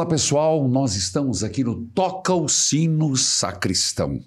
Olá pessoal, nós estamos aqui no Toca o Sino Sacristão.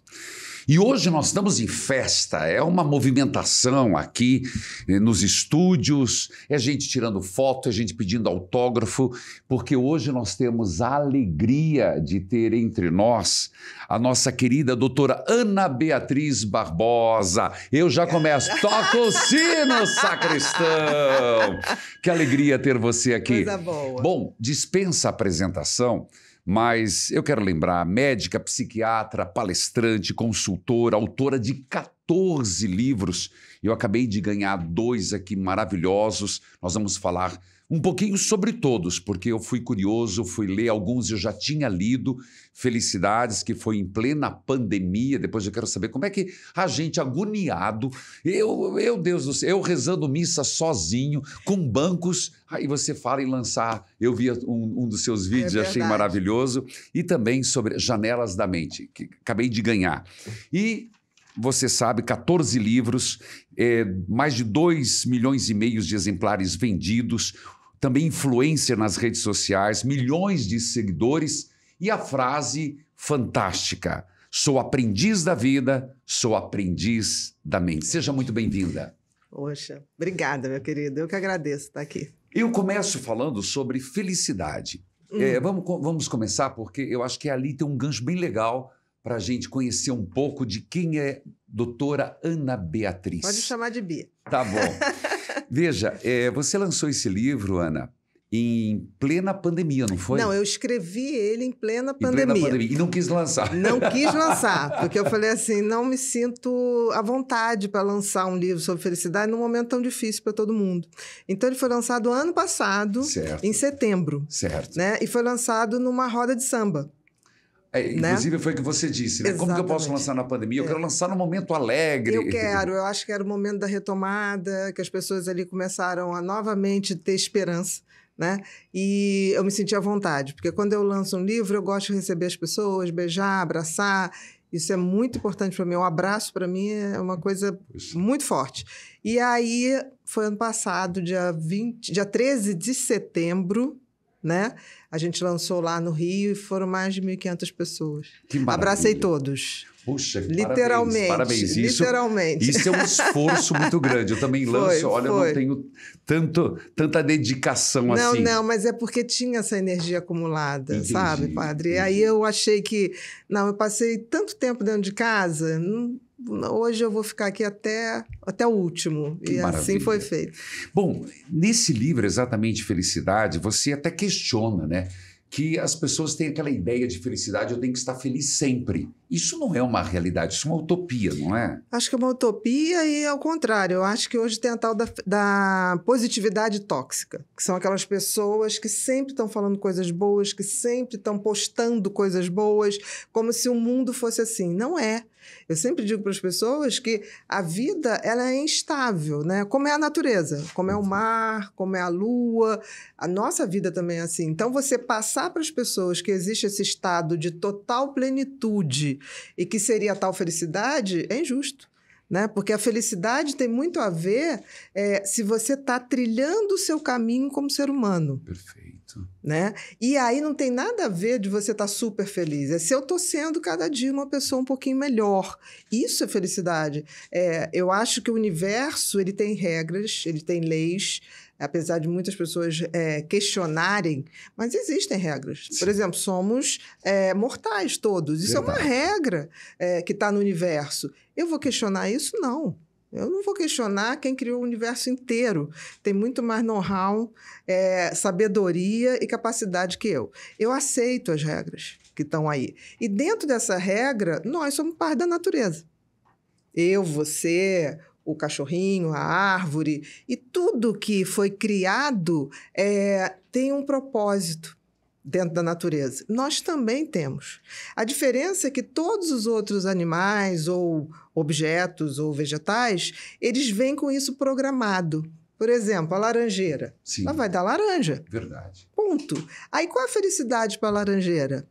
E hoje nós estamos em festa, é uma movimentação aqui eh, nos estúdios, é gente tirando foto, é gente pedindo autógrafo, porque hoje nós temos a alegria de ter entre nós a nossa querida doutora Ana Beatriz Barbosa. Eu já começo, toca o sino, sacristão! Que alegria ter você aqui. Coisa boa. Bom, dispensa a apresentação mas eu quero lembrar: médica, psiquiatra, palestrante, consultora, autora de 14 livros. Eu acabei de ganhar dois aqui maravilhosos. Nós vamos falar um pouquinho sobre todos, porque eu fui curioso, fui ler alguns eu já tinha lido, Felicidades, que foi em plena pandemia. Depois eu quero saber como é que a gente agoniado, eu, meu Deus do céu, eu rezando missa sozinho, com bancos. Aí você fala em lançar. Eu vi um, um dos seus é vídeos, é achei maravilhoso. E também sobre Janelas da Mente, que acabei de ganhar. E você sabe, 14 livros, é, mais de 2 milhões e meio de exemplares vendidos, também influencer nas redes sociais, milhões de seguidores e a frase fantástica: sou aprendiz da vida, sou aprendiz da mente. Seja muito bem-vinda. Poxa, obrigada, meu querido. Eu que agradeço estar aqui. Eu começo falando sobre felicidade. Hum. É, vamos, vamos começar porque eu acho que ali tem um gancho bem legal para a gente conhecer um pouco de quem é doutora Ana Beatriz. Pode chamar de Bia. Tá bom. Veja, é, você lançou esse livro, Ana, em plena pandemia, não foi? Não, eu escrevi ele em plena em pandemia. Plena pandemia. E não quis lançar. Não quis lançar, porque eu falei assim, não me sinto à vontade para lançar um livro sobre felicidade num momento tão difícil para todo mundo. Então ele foi lançado ano passado, certo. em setembro. Certo. Né? E foi lançado numa roda de samba. É, né? inclusive, né? foi o que você disse, né? Como que eu posso lançar na pandemia? Eu é. quero lançar no momento alegre. Eu quero, eu acho que era o momento da retomada, que as pessoas ali começaram a novamente ter esperança. Né? E eu me senti à vontade, porque quando eu lanço um livro, eu gosto de receber as pessoas, beijar, abraçar. Isso é muito importante para mim. Um abraço para mim é uma coisa muito forte. E aí foi ano passado, dia 20, dia 13 de setembro, né? A gente lançou lá no Rio e foram mais de 1.500 pessoas. Que Abracei todos. Puxa, que literalmente, parabéns, parabéns. Isso, literalmente. Isso é um esforço muito grande. Eu também lanço, foi, olha, foi. eu não tenho tanto, tanta dedicação não, assim. Não, não, mas é porque tinha essa energia acumulada, entendi, sabe, padre? Entendi. Aí eu achei que, não, eu passei tanto tempo dentro de casa, não, hoje eu vou ficar aqui até, até o último. Que e assim maravilha. assim foi feito. Bom, nesse livro, exatamente Felicidade, você até questiona, né? Que as pessoas têm aquela ideia de felicidade, eu tenho que estar feliz sempre. Isso não é uma realidade, isso é uma utopia, não é? Acho que é uma utopia e ao é contrário. Eu acho que hoje tem a tal da, da positividade tóxica, que são aquelas pessoas que sempre estão falando coisas boas, que sempre estão postando coisas boas, como se o mundo fosse assim. Não é. Eu sempre digo para as pessoas que a vida ela é instável, né? Como é a natureza, como é o mar, como é a lua, a nossa vida também é assim. Então você passar para as pessoas que existe esse estado de total plenitude e que seria tal felicidade é injusto. Né? Porque a felicidade tem muito a ver é, se você está trilhando o seu caminho como ser humano. Perfeito. Exato. Né? E aí não tem nada a ver de você estar tá super feliz. É se eu estou sendo cada dia uma pessoa um pouquinho melhor. Isso é felicidade. É, eu acho que o universo ele tem regras, ele tem leis, apesar de muitas pessoas é, questionarem, mas existem regras. Sim. Por exemplo, somos é, mortais todos. Isso Verdade. é uma regra é, que está no universo. Eu vou questionar isso? Não. Eu não vou questionar quem criou o universo inteiro. Tem muito mais know-how, é, sabedoria e capacidade que eu. Eu aceito as regras que estão aí. E dentro dessa regra, nós somos parte da natureza. Eu, você, o cachorrinho, a árvore, e tudo que foi criado é, tem um propósito dentro da natureza. Nós também temos. A diferença é que todos os outros animais ou objetos ou vegetais, eles vêm com isso programado. Por exemplo, a laranjeira. Sim. Ela vai dar laranja. Verdade. Ponto. Aí qual a felicidade para a laranjeira?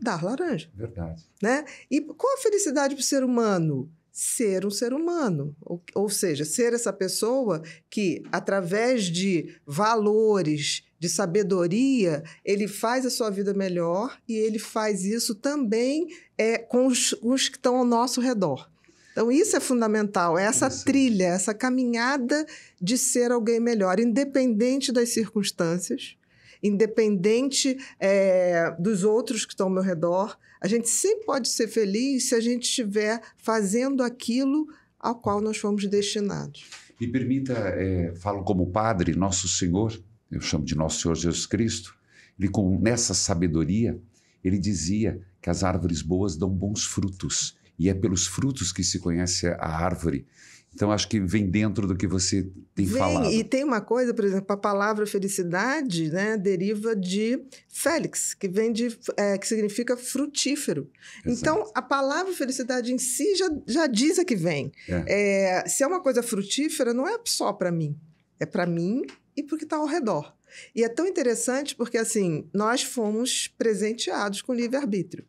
Dar laranja. Verdade. Né? E qual a felicidade para o ser humano? ser um ser humano, ou, ou, seja, ser essa pessoa que, através de valores, de sabedoria, ele faz a sua vida melhor e ele faz isso também é, com os, os que estão ao nosso redor. Então, isso é fundamental, é essa isso. trilha, essa caminhada de ser alguém melhor, independente das circunstâncias, independente é, dos outros que estão ao meu redor. A gente sempre pode ser feliz se a gente estiver fazendo aquilo ao qual nós fomos destinados. Me permita, é, falo como padre, nosso Senhor eu chamo de Nosso Senhor Jesus Cristo, ele com nessa sabedoria, ele dizia que as árvores boas dão bons frutos e é pelos frutos que se conhece a árvore. Então acho que vem dentro do que você tem vem, falado. E tem uma coisa, por exemplo, a palavra felicidade, né, deriva de Félix, que vem de é, que significa frutífero. Exato. Então a palavra felicidade em si já, já diz a que vem. É. É, se é uma coisa frutífera, não é só para mim, é para mim e porque está ao redor. E é tão interessante porque, assim, nós fomos presenteados com livre-arbítrio.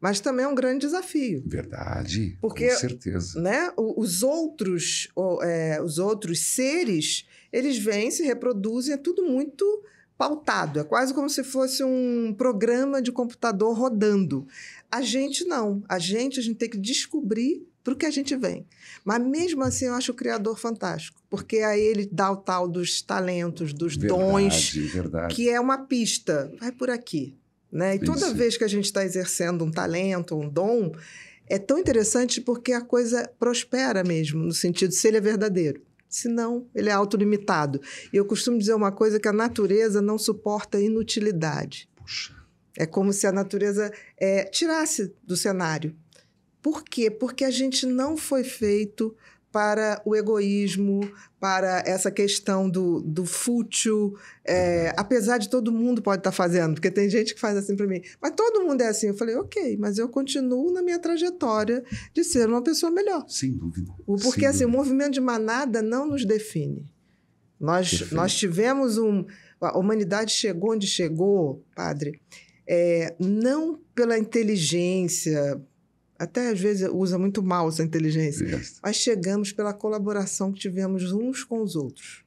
Mas também é um grande desafio. Verdade, porque, com certeza. Né, os outros é, os outros seres, eles vêm, se reproduzem, é tudo muito pautado. É quase como se fosse um programa de computador rodando. A gente não. A gente, a gente tem que descobrir para o que a gente vem. Mas mesmo assim, eu acho o Criador fantástico, porque aí ele dá o tal dos talentos, dos verdade, dons, verdade. que é uma pista, vai por aqui. Né? E toda vez que a gente está exercendo um talento, um dom, é tão interessante porque a coisa prospera mesmo, no sentido se ele é verdadeiro. se não ele é autolimitado. E eu costumo dizer uma coisa que a natureza não suporta inutilidade. Puxa. É como se a natureza é, tirasse do cenário por quê? Porque a gente não foi feito para o egoísmo, para essa questão do, do fútil, é, uhum. apesar de todo mundo pode estar tá fazendo, porque tem gente que faz assim para mim, mas todo mundo é assim. Eu falei, ok, mas eu continuo na minha trajetória de ser uma pessoa melhor. Sem dúvida. Porque Sem assim, dúvida. o movimento de manada não nos define. Nós, nós tivemos um. A humanidade chegou onde chegou, padre, é, não pela inteligência, até às vezes usa muito mal essa inteligência, Isso. mas chegamos pela colaboração que tivemos uns com os outros.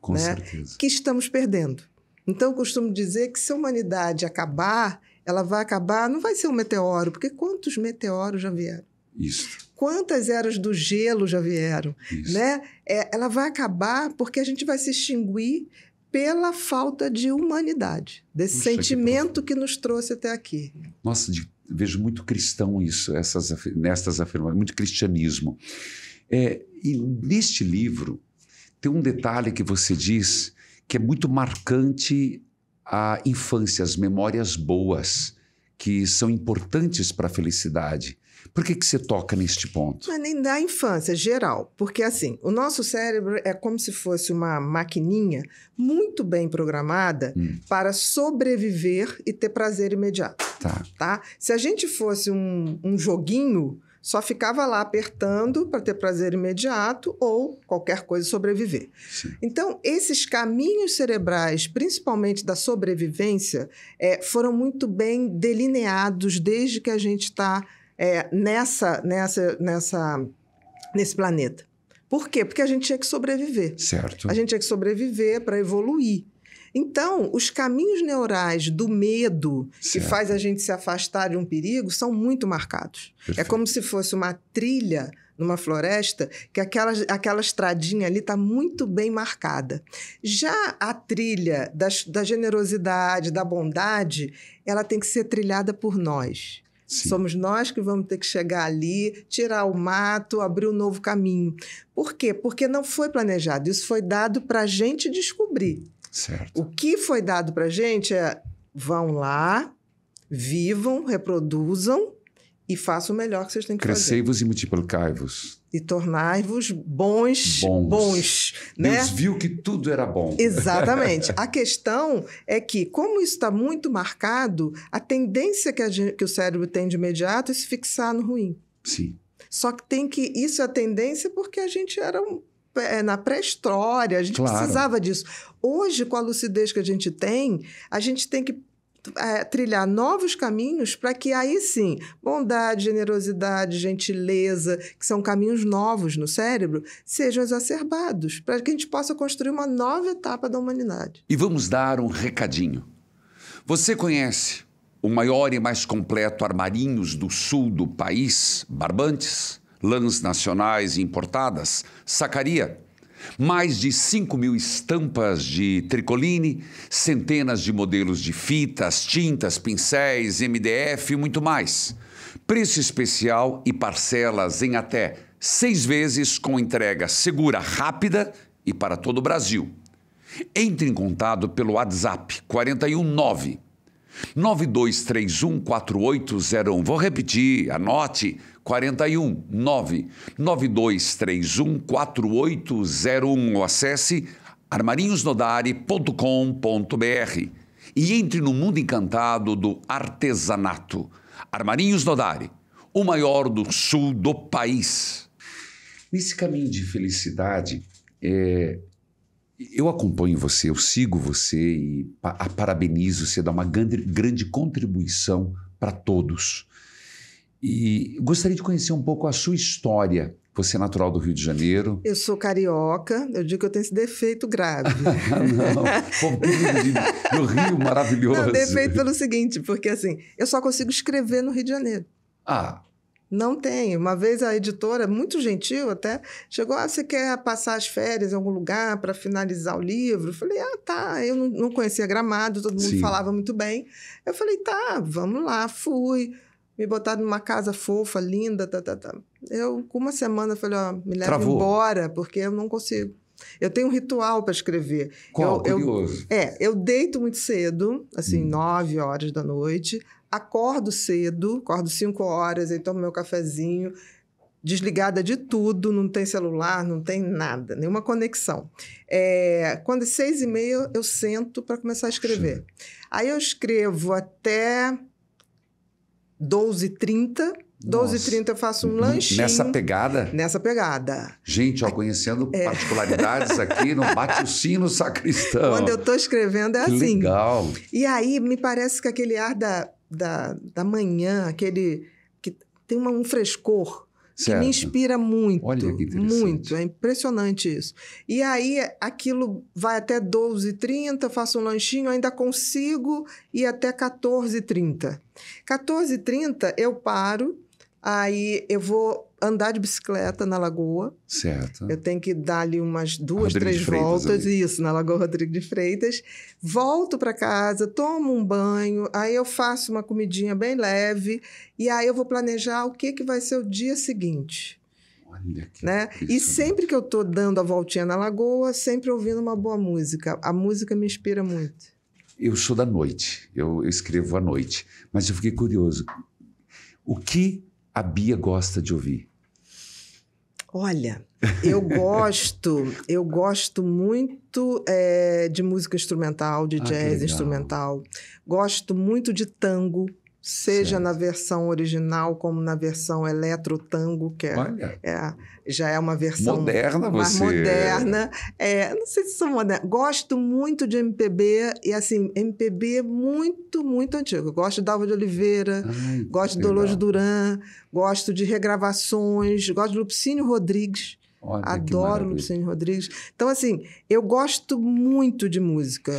Com né? certeza. Que estamos perdendo. Então, eu costumo dizer que se a humanidade acabar, ela vai acabar, não vai ser um meteoro, porque quantos meteoros já vieram? Isso. Quantas eras do gelo já vieram? Isso. Né? É, ela vai acabar porque a gente vai se extinguir pela falta de humanidade, desse Puxa, sentimento que, que nos trouxe até aqui. Nossa, de vejo muito cristão isso, essas, nestas afirmações, muito cristianismo. É, e neste livro tem um detalhe que você diz que é muito marcante a infância, as memórias boas que são importantes para a felicidade. Por que, que você toca neste ponto? Mas nem da infância, geral. Porque, assim, o nosso cérebro é como se fosse uma maquininha muito bem programada hum. para sobreviver e ter prazer imediato. Tá. tá? Se a gente fosse um, um joguinho, só ficava lá apertando para ter prazer imediato ou qualquer coisa sobreviver. Sim. Então, esses caminhos cerebrais, principalmente da sobrevivência, é, foram muito bem delineados desde que a gente está é, nessa, nessa, nessa, nesse planeta. Por quê? Porque a gente tinha que sobreviver. Certo. A gente tinha que sobreviver para evoluir. Então, os caminhos neurais do medo certo. que faz a gente se afastar de um perigo são muito marcados. É Perfeito. É como se fosse uma trilha numa floresta que aquela, aquela estradinha ali está muito bem marcada. Já a trilha das, da generosidade, da bondade, ela tem que ser trilhada por nós. Sim. Somos nós que vamos ter que chegar ali, tirar o mato, abrir um novo caminho. Por quê? Porque não foi planejado. Isso foi dado para a gente descobrir. Certo. O que foi dado para a gente é vão lá, vivam, reproduzam e faça o melhor que vocês têm que Crescei fazer. Crescei-vos e multiplicai-vos. E tornai-vos bons, bons. bons né? Deus viu que tudo era bom. Exatamente. a questão é que, como isso está muito marcado, a tendência que, a gente, que o cérebro tem de imediato é se fixar no ruim. Sim. Só que tem que. Isso é a tendência porque a gente era um, é, na pré-história, a gente claro. precisava disso. Hoje, com a lucidez que a gente tem, a gente tem que é, trilhar novos caminhos para que aí sim, bondade, generosidade, gentileza, que são caminhos novos no cérebro, sejam exacerbados, para que a gente possa construir uma nova etapa da humanidade. E vamos dar um recadinho. Você conhece o maior e mais completo armarinhos do sul do país, barbantes, lãs nacionais e importadas, sacaria, mais de 5 mil estampas de tricoline, centenas de modelos de fitas, tintas, pincéis, MDF e muito mais. Preço especial e parcelas em até seis vezes com entrega segura, rápida e para todo o Brasil. Entre em contato pelo WhatsApp 419 92314801. Vou repetir, anote. 419 9 9231 4801. Acesse armarinhosnodari.com.br e entre no mundo encantado do artesanato. Armarinhos Nodari, o maior do sul do país. Nesse caminho de felicidade, é, eu acompanho você, eu sigo você e a parabenizo. Você dá uma grande, grande contribuição para todos. E gostaria de conhecer um pouco a sua história. Você é natural do Rio de Janeiro. Eu sou carioca, eu digo que eu tenho esse defeito grave. não, pô, do Rio maravilhoso. Não, defeito pelo seguinte, porque assim, eu só consigo escrever no Rio de Janeiro. Ah, não tem. Uma vez a editora, muito gentil até, chegou: ah, você quer passar as férias em algum lugar para finalizar o livro? Eu falei: ah, tá. Eu não conhecia gramado, todo mundo Sim. falava muito bem. Eu falei: tá, vamos lá. Fui. Me botaram numa casa fofa, linda, tá, tá, tá. Eu, com uma semana, falei: ó, me leva embora, porque eu não consigo. Eu tenho um ritual para escrever. Qual? Eu, Curioso. Eu, é, eu deito muito cedo, assim, hum. nove horas da noite acordo cedo, acordo 5 horas, aí tomo meu cafezinho, desligada de tudo, não tem celular, não tem nada, nenhuma conexão. É, quando é seis e meia, eu sento para começar a escrever. Aí eu escrevo até 12h30, 12h30 eu faço um lanchinho. Nessa pegada? Nessa pegada. Gente, ó, conhecendo é. particularidades aqui, não bate o sino sacristão. Quando eu estou escrevendo é que assim. legal. E aí me parece que aquele ar da da, da manhã, aquele que tem uma, um frescor certo. que me inspira muito. Olha que interessante. Muito, é impressionante isso. E aí aquilo vai até 12h30, faço um lanchinho, ainda consigo ir até 14h30. 14h30 eu paro, aí eu vou andar de bicicleta na lagoa. Certo. Eu tenho que dar ali umas duas, Rodrigo três voltas, ali. isso, na Lagoa Rodrigo de Freitas. Volto para casa, tomo um banho, aí eu faço uma comidinha bem leve e aí eu vou planejar o que que vai ser o dia seguinte. Olha que né? E sempre que eu estou dando a voltinha na lagoa, sempre ouvindo uma boa música. A música me inspira muito. Eu sou da noite, eu, eu escrevo à noite, mas eu fiquei curioso. O que a Bia gosta de ouvir? Olha, eu gosto, eu gosto muito é, de música instrumental, de ah, jazz instrumental. Gosto muito de tango seja certo. na versão original como na versão eletro-tango, que é, é, já é uma versão moderna, mais você... moderna. É, não sei se sou moderna. Gosto muito de MPB e assim MPB muito muito antigo. Gosto de Dalva de Oliveira, Ai, gosto de Dolores Duran, gosto de regravações, gosto de Lupicínio Rodrigues. Olha, Adoro Lupicínio Rodrigues. Então assim, eu gosto muito de música.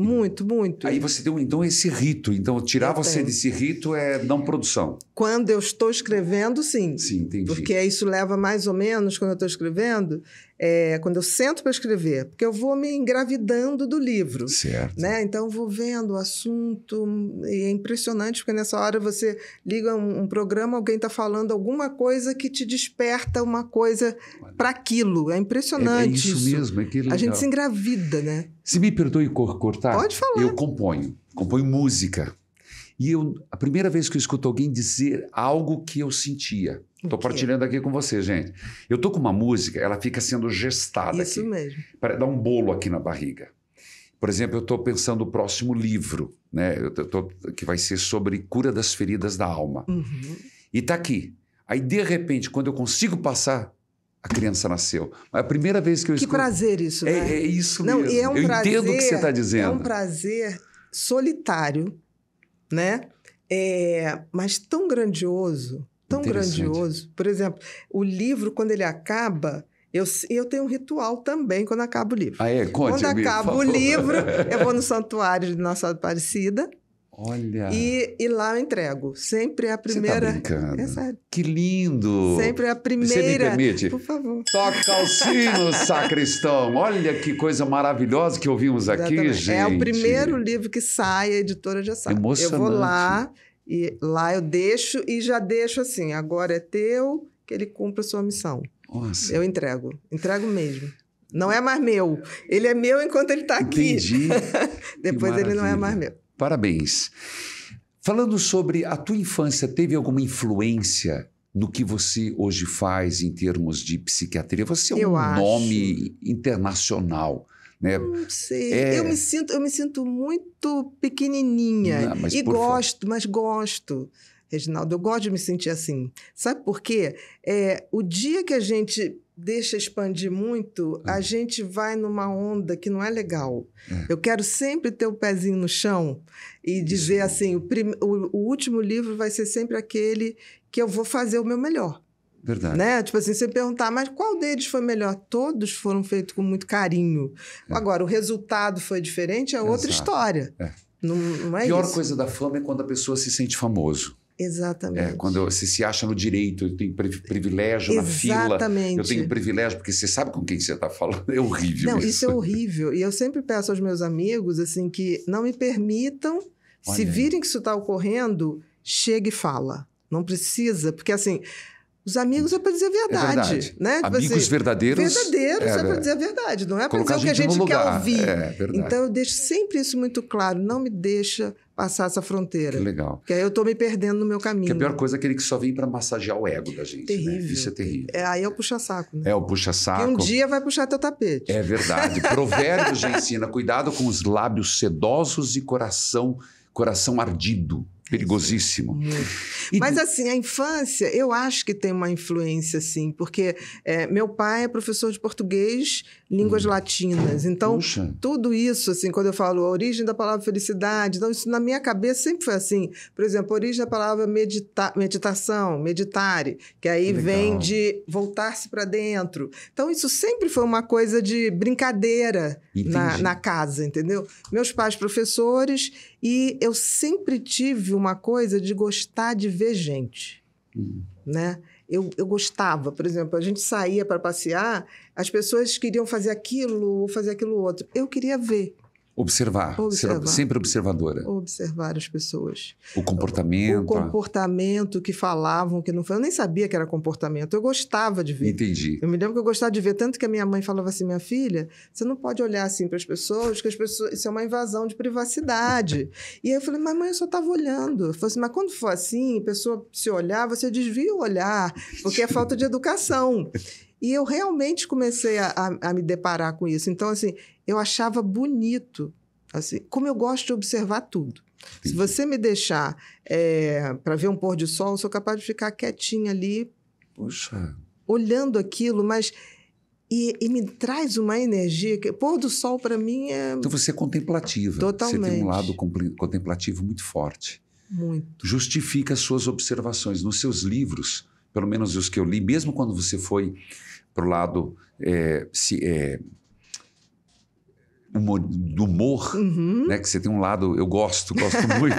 Muito, muito. Aí você tem então esse rito. Então, tirar eu você tenho. desse rito é não produção quando eu estou escrevendo, sim. Sim, entendi. Porque isso leva mais ou menos, quando eu estou escrevendo, é, quando eu sento para escrever, porque eu vou me engravidando do livro. Certo. Né? Então, eu vou vendo o assunto, e é impressionante, porque nessa hora você liga um, um programa, alguém está falando alguma coisa que te desperta uma coisa para aquilo. É impressionante. É, é isso, isso, mesmo, é que legal. A gente se engravida, né? Se me perdoe cortar, Pode falar. eu componho. Componho música. E eu, a primeira vez que eu escuto alguém dizer algo que eu sentia. Estou partilhando aqui com você, gente. Eu estou com uma música, ela fica sendo gestada Isso aqui. Isso mesmo. Para dar um bolo aqui na barriga. Por exemplo, eu estou pensando no próximo livro, né? Eu tô, que vai ser sobre cura das feridas da alma. Uhum. E está aqui. Aí, de repente, quando eu consigo passar a criança nasceu. É a primeira vez que eu escuto. Que prazer isso, é, né? É, é isso Não, mesmo. É um eu prazer, entendo o que você está dizendo. É um prazer solitário né? É, mas tão grandioso, tão grandioso. Por exemplo, o livro, quando ele acaba, eu, eu tenho um ritual também quando acaba o livro. Ah, é? Conte, quando acaba o livro, eu vou no santuário de Nossa Aparecida, Olha. E, e lá eu entrego. Sempre é a primeira. Você tá brincando. É que lindo! Sempre é a primeira. Você me permite? Por favor. Toca o sino, sacristão. Olha que coisa maravilhosa que ouvimos aqui, Exatamente. gente. É o primeiro livro que sai, a editora já sabe. Emocionante. Eu vou lá e lá eu deixo e já deixo assim. Agora é teu que ele cumpra a sua missão. Nossa. Eu entrego. Entrego mesmo. Não é mais meu. Ele é meu enquanto ele está aqui. Entendi. Depois ele não é mais meu. Parabéns. Falando sobre a tua infância, teve alguma influência no que você hoje faz em termos de psiquiatria? Você é eu um acho. nome internacional. Né? Não sei. É... Eu, me sinto, eu me sinto muito pequenininha. Não, e gosto, favor. mas gosto. Reginaldo, eu gosto de me sentir assim. Sabe por quê? É, o dia que a gente deixa expandir muito, a hum. gente vai numa onda que não é legal. Hum. Eu quero sempre ter o pezinho no chão e dizer assim: o, prim... o, último livro vai ser sempre aquele que eu vou fazer o meu melhor. Verdade. Né? Tipo assim, você perguntar, mas qual deles foi melhor? Todos foram feitos com muito carinho. É. Agora, o resultado foi diferente, é outra Exato. história. É. Não, não é a pior isso. coisa da fama é quando a pessoa se sente famoso. É, Exatamente. É, quando você se acha no direito, eu tenho privilégio Exatamente. na fila. Exatamente. Eu tenho privilégio, porque você sabe com quem você está falando. É horrível. Não, isso. isso é horrível. E eu sempre peço aos meus amigos assim que não me permitam, Olha se aí. virem que isso está ocorrendo, chegue e fala. Não precisa, porque assim. Os amigos é para dizer a verdade, é verdade. né? Tipo amigos assim, verdadeiros. Verdadeiros é, é para é. dizer a verdade, não é para dizer o que a gente, quer ouvir. É, é então eu deixo sempre isso muito claro, não me deixa passar essa fronteira. Que legal. Porque aí eu estou me perdendo no meu é caminho. Que a pior coisa é aquele que só vem para massagear o ego da gente. Né? Terrível. Né? Isso é terrível. É, aí é o puxa-saco. Né? É o puxa-saco. Que um dia vai puxar teu tapete. É verdade. Provérbios já ensina: cuidado com os lábios sedosos e coração, coração ardido. Perigosíssimo. Mas assim, a infância, eu acho que tem uma influência, sim, porque é, meu pai é professor de português, línguas hum. latinas. Então, Puxa. tudo isso, assim, quando eu falo a origem da palavra felicidade, então isso na minha cabeça sempre foi assim. Por exemplo, a origem da palavra medita meditação, meditare, que aí Legal. vem de voltar-se para dentro. Então, isso sempre foi uma coisa de brincadeira na, na casa, entendeu? Meus pais professores e eu sempre tive uma coisa de gostar de ver gente, uhum. né? Eu, eu, gostava, por exemplo, a gente saía para passear, as pessoas queriam fazer aquilo ou fazer aquilo outro. Eu queria ver. Observar, observar, sempre observadora. Observar as pessoas. O comportamento. O comportamento que falavam, que não falavam. Eu nem sabia que era comportamento. Eu gostava de ver. Entendi. Eu me lembro que eu gostava de ver, tanto que a minha mãe falava assim: minha filha, você não pode olhar assim para as pessoas, que as pessoas. Isso é uma invasão de privacidade. e aí eu falei, mas mãe, eu só estava olhando. Eu falei assim, mas quando for assim, a pessoa se olhar, você desvia o olhar, porque é falta de educação. E eu realmente comecei a, a, a me deparar com isso. Então, assim, eu achava bonito, assim, como eu gosto de observar tudo. Se você me deixar é, para ver um pôr de sol, eu sou capaz de ficar quietinha ali, poxa, olhando aquilo, mas e, e, me traz uma energia que pôr do sol para mim é então você é contemplativa totalmente você tem um lado contemplativo muito forte muito justifica as suas observações nos seus livros pelo menos os que eu li mesmo quando você foi para o lado é, se, é, humor, do humor, uhum. né? Que você tem um lado, eu gosto, gosto muito.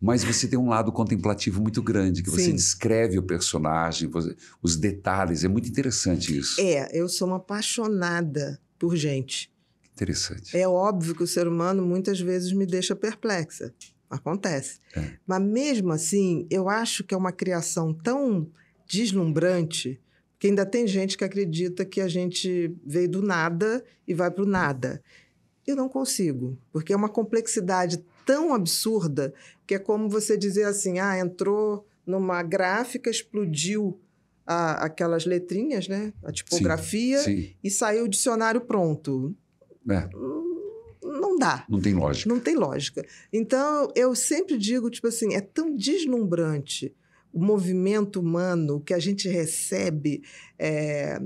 mas você tem um lado contemplativo muito grande, que Sim. você descreve o personagem, você, os detalhes. É muito interessante isso. É, eu sou uma apaixonada por gente. Interessante. É óbvio que o ser humano muitas vezes me deixa perplexa. Acontece. É. Mas mesmo assim, eu acho que é uma criação tão deslumbrante que ainda tem gente que acredita que a gente veio do nada e vai para o nada. Eu não consigo, porque é uma complexidade tão absurda que é como você dizer assim: ah, entrou numa gráfica, explodiu a, aquelas letrinhas, né? a tipografia, sim, sim. e saiu o dicionário pronto. É. Não dá. Não tem lógica. Não tem lógica. Então, eu sempre digo, tipo assim, é tão deslumbrante o movimento humano, o que a gente recebe, é,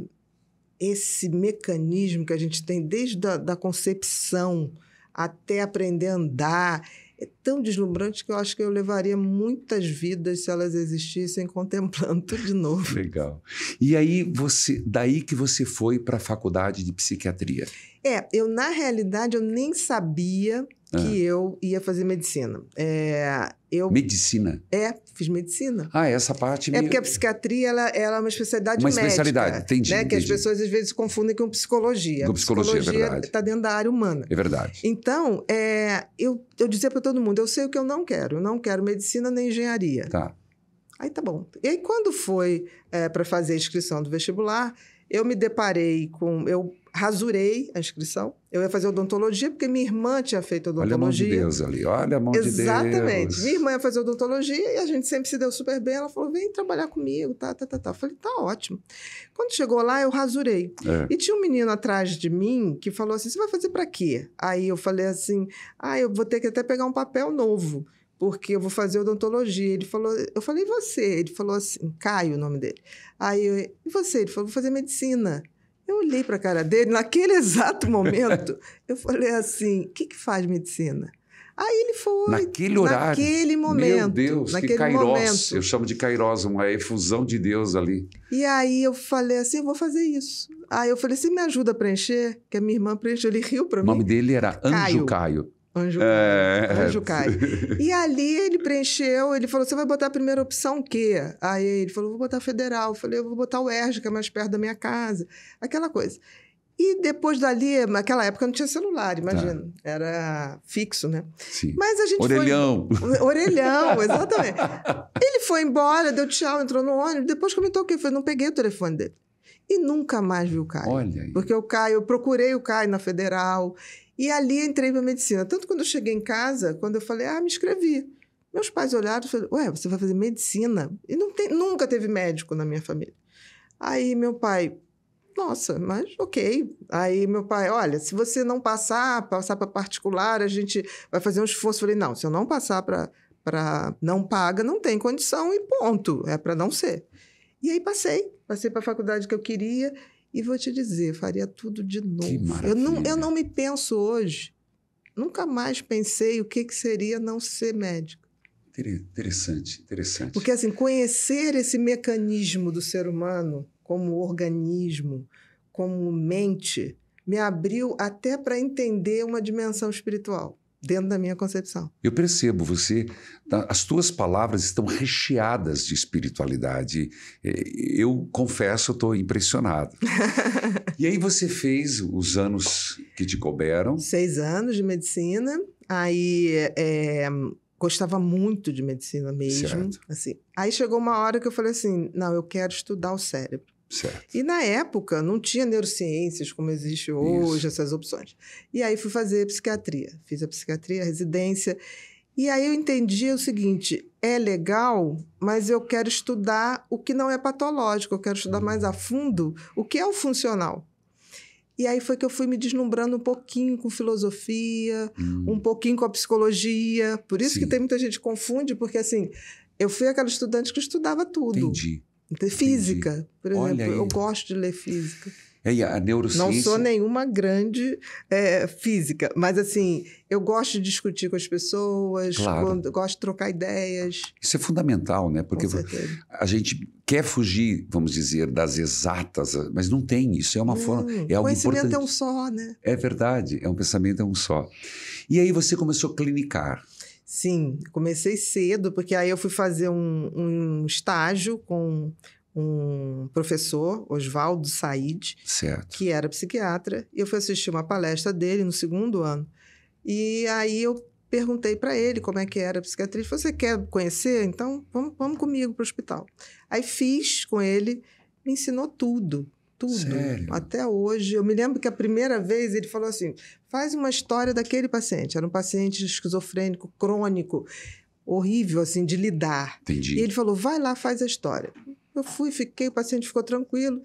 esse mecanismo que a gente tem desde a da concepção até aprender a andar, é tão deslumbrante que eu acho que eu levaria muitas vidas se elas existissem contemplando tudo de novo. Legal. E aí você, daí que você foi para a faculdade de psiquiatria? É, eu na realidade eu nem sabia ah. que ah. eu ia fazer medicina. É, eu, medicina? É, fiz medicina. Ah, essa parte... É me... porque a psiquiatria ela, ela é uma especialidade uma médica. Uma especialidade, entendi, né? entendi. Que as pessoas às vezes confundem com psicologia. Com psicologia, é psicologia é verdade. está dentro da área humana. É verdade. Então, é, eu, eu dizia para todo mundo, eu sei o que eu não quero. Eu não quero medicina nem engenharia. Tá. Aí tá bom. E aí, quando foi é, para fazer a inscrição do vestibular, eu me deparei com... Eu rasurei a inscrição. Eu ia fazer odontologia porque minha irmã tinha feito odontologia. Olha a mão de Deus ali, olha a mão Exatamente. de Deus. Exatamente. Minha irmã ia fazer odontologia e a gente sempre se deu super bem. Ela falou, vem trabalhar comigo, tá, tá, tá, tá. Eu falei, tá ótimo. Quando chegou lá, eu rasurei. É. E tinha um menino atrás de mim que falou assim, você vai fazer para quê? Aí eu falei assim, ah, eu vou ter que até pegar um papel novo porque eu vou fazer odontologia. Ele falou, eu falei, e você? Ele falou assim, Caio, o nome dele. Aí eu, e você? Ele falou, vou fazer medicina. Eu olhei para a cara dele, naquele exato momento, eu falei assim: o que, que faz medicina? Aí ele foi. Naquele horário. Naquele momento. Meu Deus, que Kairos. Momento. Eu chamo de Kairos, uma efusão de Deus ali. E aí eu falei assim: eu vou fazer isso. Aí eu falei: você assim, me ajuda a preencher? Que a minha irmã preencheu. Ele riu para mim. O nome dele era Anjo Caio. Caio. Anjo é, é, Anjo Cai. E ali ele preencheu, ele falou: você vai botar a primeira opção o quê? Aí ele falou: vou botar federal. Eu falei: eu vou botar o ERJ, que é mais perto da minha casa. Aquela coisa. E depois dali, naquela época não tinha celular, imagina. Tá. Era fixo, né? Sim. Mas a gente Orelhão. Foi... Orelhão, exatamente. ele foi embora, deu tchau, entrou no ônibus. Depois comentou o quê? foi, não peguei o telefone dele. E nunca mais vi o Caio. Olha aí. Porque o Caio, eu procurei o Caio na Federal. E ali entrei para medicina. Tanto quando eu cheguei em casa, quando eu falei, ah, me inscrevi. Meus pais olharam e falaram, ué, você vai fazer medicina? E não tem, nunca teve médico na minha família. Aí meu pai, nossa, mas ok. Aí meu pai, olha, se você não passar, passar para particular, a gente vai fazer um esforço. Eu falei, não, se eu não passar para para não paga, não tem condição e ponto, é para não ser. E aí passei, passei para a faculdade que eu queria e vou te dizer, faria tudo de novo. eu, não, eu não me penso hoje, nunca mais pensei o que, que seria não ser médico. Interessante, interessante. Porque, assim, conhecer esse mecanismo do ser humano como organismo, como mente, me abriu até para entender uma dimensão espiritual dentro da minha concepção. Eu percebo, você, tá, as tuas palavras estão recheadas de espiritualidade. É, eu confesso, estou impressionado. e aí você fez os anos que te couberam? Seis anos de medicina. Aí é, gostava muito de medicina mesmo. Certo. Assim. Aí chegou uma hora que eu falei assim, não, eu quero estudar o cérebro. Certo. E na época não tinha neurociências como existe hoje, Isso. essas opções. E aí fui fazer psiquiatria. Fiz a psiquiatria, a residência. E aí eu entendi o seguinte: é legal, mas eu quero estudar o que não é patológico, eu quero estudar mais a fundo o que é o funcional. E aí foi que eu fui me deslumbrando um pouquinho com filosofia, hum. um pouquinho com a psicologia. Por isso Sim. que tem muita gente que confunde, porque assim, eu fui aquela estudante que estudava tudo. Entendi. Então, de física, Entendi. por exemplo. Eu gosto de ler física. É, a neurociência... Não sou nenhuma grande é, física, mas assim, eu gosto de discutir com as pessoas, claro. quando, gosto de trocar ideias. Isso é fundamental, né? Porque a gente quer fugir, vamos dizer, das exatas, mas não tem isso. É uma não, forma. É algo conhecimento é importante. é um só, né? É verdade, é um pensamento, é um só. E aí você começou a clinicar. Sim, comecei cedo, porque aí eu fui fazer um, um estágio com um professor, Oswaldo Said, certo. que era psiquiatra, e eu fui assistir uma palestra dele no segundo ano. E aí eu perguntei para ele como é que era a psiquiatria. Ele falou, você quer conhecer? Então, vamos, vamos comigo para o hospital. Aí fiz com ele, me ensinou tudo tudo. Sério? Até hoje. Eu me lembro que a primeira vez ele falou assim: faz uma história daquele paciente. Era um paciente esquizofrênico, crônico, horrível, assim, de lidar. Entendi. E ele falou: vai lá, faz a história. Eu fui, fiquei, o paciente ficou tranquilo.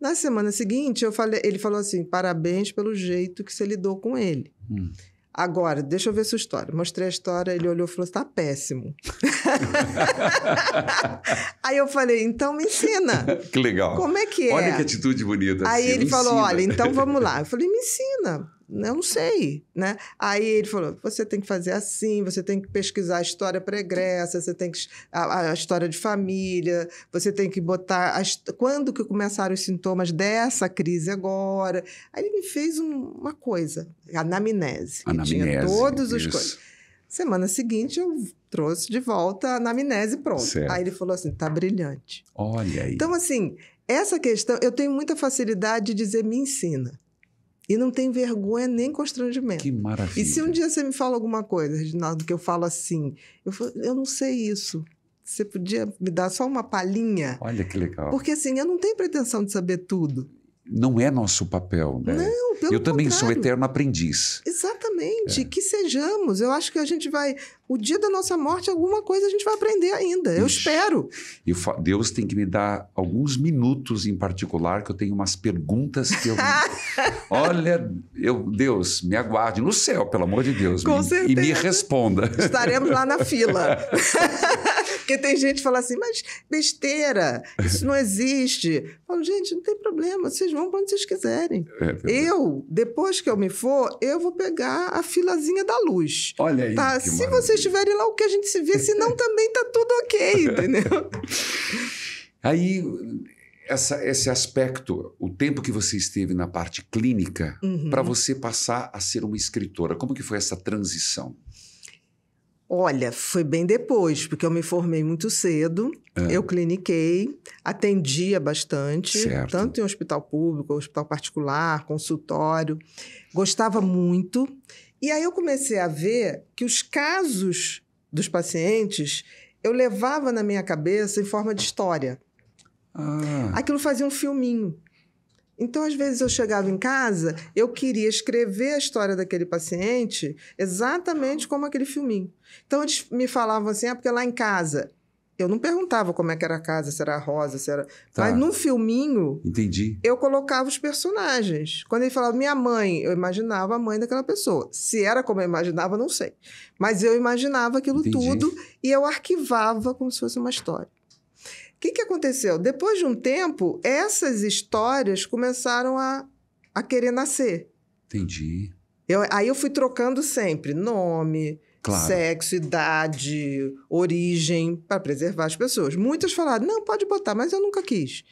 Na semana seguinte, eu falei, ele falou assim: parabéns pelo jeito que você lidou com ele. Hum. Agora, deixa eu ver sua história. Mostrei a história, ele olhou e falou: tá péssimo. aí eu falei: então me ensina. Que legal. Como é que é? Olha que atitude bonita. Aí assim, ele falou: olha, então vamos lá. Eu falei: me ensina eu não sei, né? Aí ele falou, você tem que fazer assim, você tem que pesquisar a história pregressa, você tem que a, a história de família, você tem que botar as, quando que começaram os sintomas dessa crise agora. Aí ele me fez um, uma coisa, anamnese, anamnese que tinha todos os coisas. Semana seguinte eu trouxe de volta a anamnese pronta. Certo. Aí ele falou assim, tá brilhante. Olha aí. Então assim, essa questão, eu tenho muita facilidade de dizer me ensina. E não tem vergonha nem constrangimento. Que maravilha. E se um dia você me fala alguma coisa, Reginaldo, que eu falo assim, eu, falo, eu não sei isso. Você podia me dar só uma palhinha? Olha que legal. Porque assim, eu não tenho pretensão de saber tudo não é nosso papel, né? Não, pelo Eu também contrário. sou eterno aprendiz. Exatamente, é. que sejamos. Eu acho que a gente vai, o dia da nossa morte, alguma coisa a gente vai aprender ainda. Ixi. Eu espero. E Deus tem que me dar alguns minutos em particular, que eu tenho umas perguntas que eu. Olha, eu, Deus, me aguarde no céu, pelo amor de Deus. Com me... certeza. E me responda. Estaremos lá na fila. Porque tem gente que fala assim, mas besteira, isso não existe. Eu falo, gente, não tem problema, vocês vão quando onde vocês quiserem. É, é eu, depois que eu me for, eu vou pegar a filazinha da luz. Olha aí. Tá? Se maravilha. vocês estiverem lá, o que a gente se vê, senão também tá tudo ok, entendeu? aí, essa, esse aspecto, o tempo que você esteve na parte clínica, uhum. para você passar a ser uma escritora, como que foi essa transição? Olha, foi bem depois, porque eu me formei muito cedo, é. eu cliniquei, atendia bastante, certo. tanto em hospital público, hospital particular, consultório. Gostava muito. E aí eu comecei a ver que os casos dos pacientes eu levava na minha cabeça em forma de história. Ah. Aquilo fazia um filminho. Então, às vezes, eu chegava em casa, eu queria escrever a história daquele paciente exatamente como aquele filminho. Então, eles me falavam assim, ah, porque lá em casa. Eu não perguntava como é que era a casa, se era rosa, se era. Tá. Mas num filminho. Entendi. Eu colocava os personagens. Quando ele falava minha mãe, eu imaginava a mãe daquela pessoa. Se era como eu imaginava, não sei. Mas eu imaginava aquilo Entendi. tudo e eu arquivava como se fosse uma história que, que aconteceu? Depois de um tempo, essas histórias começaram a, a querer nascer. Entendi. Eu, aí eu fui trocando sempre nome, claro. sexo, idade, origem, para preservar as pessoas. Muitas falaram, não, pode botar, mas eu nunca quis.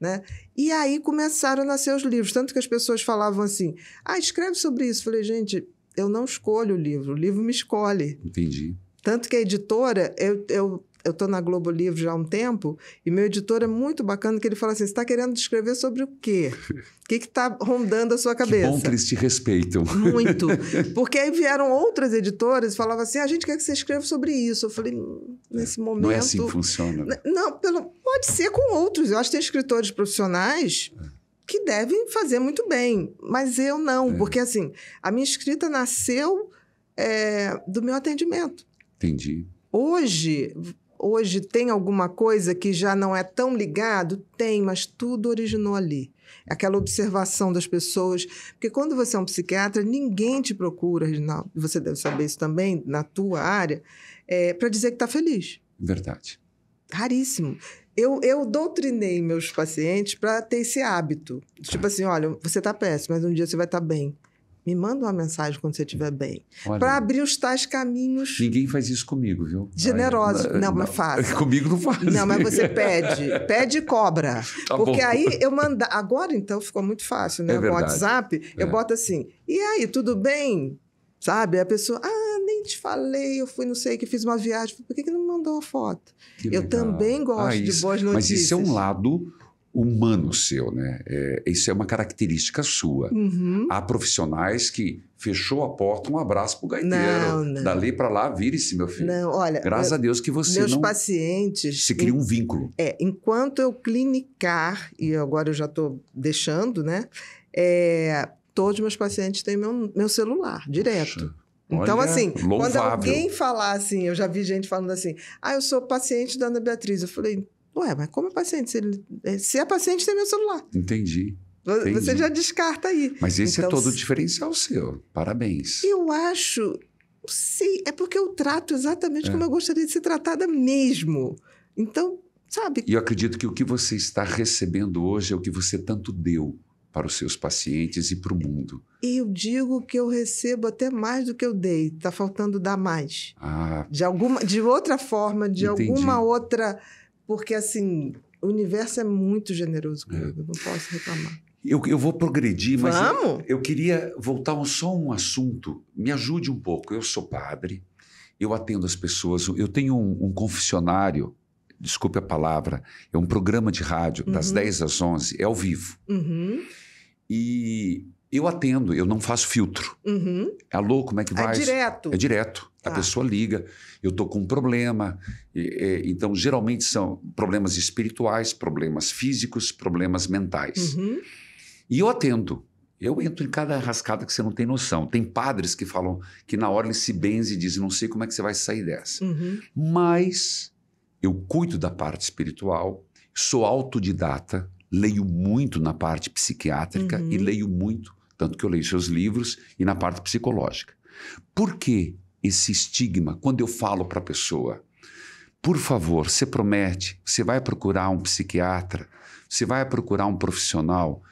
Né? E aí começaram a nascer os livros. Tanto que as pessoas falavam assim: ah, escreve sobre isso. Falei, gente, eu não escolho o livro, o livro me escolhe. Entendi. Tanto que a editora, eu, eu eu estou na Globo Livre já há um tempo e meu editor é muito bacana que ele fala assim, você está querendo escrever sobre o quê? O que está rondando a sua cabeça? Que bom que eles te respeitam. Muito. Porque aí vieram outras editoras e falavam assim, a gente quer que você escreva sobre isso. Eu falei, hum, nesse momento... É, não é assim que funciona. Né? Não, pelo... pode ser com outros. Eu acho que tem escritores profissionais... É. Que devem fazer muito bem, mas eu não, é. porque assim, a minha escrita nasceu é, do meu atendimento. Entendi. Hoje, Hoje tem alguma coisa que já não é tão ligado? Tem, mas tudo originou ali. Aquela observação das pessoas. Porque quando você é um psiquiatra, ninguém te procura, Reginaldo, você deve saber isso também, na tua área, é, para dizer que está feliz. Verdade. Raríssimo. Eu, eu doutrinei meus pacientes para ter esse hábito. Tipo assim, olha, você está péssimo, mas um dia você vai estar tá bem. Me manda uma mensagem quando você estiver bem. Para abrir os tais caminhos. Ninguém faz isso comigo, viu? Generoso. Ai, não, não, mas faz. Comigo não faz. Não, mas você pede. Pede e cobra. Tá porque bom. aí eu mando. Agora, então, ficou muito fácil, né? É WhatsApp, é. eu boto assim. E aí, tudo bem? Sabe? A pessoa. Ah, nem te falei, eu fui, não sei, que fiz uma viagem. Por que, que não mandou a foto? Que eu legal. também ah, gosto ah, de boas notícias. Mas isso é um lado humano seu, né? É, isso é uma característica sua. Uhum. Há profissionais que fechou a porta, um abraço pro gaiteiro. Não, não. Dali para lá, vire-se, meu filho. Não, olha, Graças meu, a Deus que você meus não pacientes se cria um vínculo. É, enquanto eu clinicar e agora eu já estou deixando, né? É, todos meus pacientes têm meu, meu celular direto. Poxa. Então, Olha, assim, louvável. quando alguém falar assim, eu já vi gente falando assim, ah, eu sou paciente da Ana Beatriz. Eu falei, Ué, mas como é paciente? Se, ele, é, se é paciente, tem meu celular. Entendi. Entendi. Você já descarta aí. Mas esse é então, é todo o diferencial seu. Parabéns. Eu acho. Sim, é porque eu trato exatamente é. como eu gostaria de ser tratada mesmo. Então, sabe. E eu acredito que o que você está recebendo hoje é o que você tanto deu para os seus pacientes e para o mundo. Eu digo que eu recebo até mais do que eu dei. Está faltando dar mais. Ah. De alguma, de outra forma, de Entendi. alguma outra porque, assim, o universo é muito generoso é. comigo, é. não posso reclamar. Eu, eu vou progredir, mas Vamos? Eu, eu queria voltar um, só um assunto. Me ajude um pouco. Eu sou padre, eu atendo as pessoas, eu tenho um, um confessionário, desculpe a palavra, é um programa de rádio, uhum. das 10 às 11, é ao vivo. Uhum. E eu atendo, eu não faço filtro. Uhum. Alô, como é que é vai? É direto. É direto. A tá. pessoa liga, eu estou com um problema. E, e, então, geralmente são problemas espirituais, problemas físicos, problemas mentais. Uhum. E eu atendo. Eu entro em cada rascada que você não tem noção. Tem padres que falam que na hora eles se benzem e dizem, não sei como é que você vai sair dessa. Uhum. Mas eu cuido da parte espiritual, sou autodidata, leio muito na parte psiquiátrica uhum. e leio muito, tanto que eu leio seus livros, e na parte psicológica. Por quê? esse estigma quando eu falo para a pessoa. Por favor, você promete, você vai procurar um psiquiatra, você vai procurar um profissional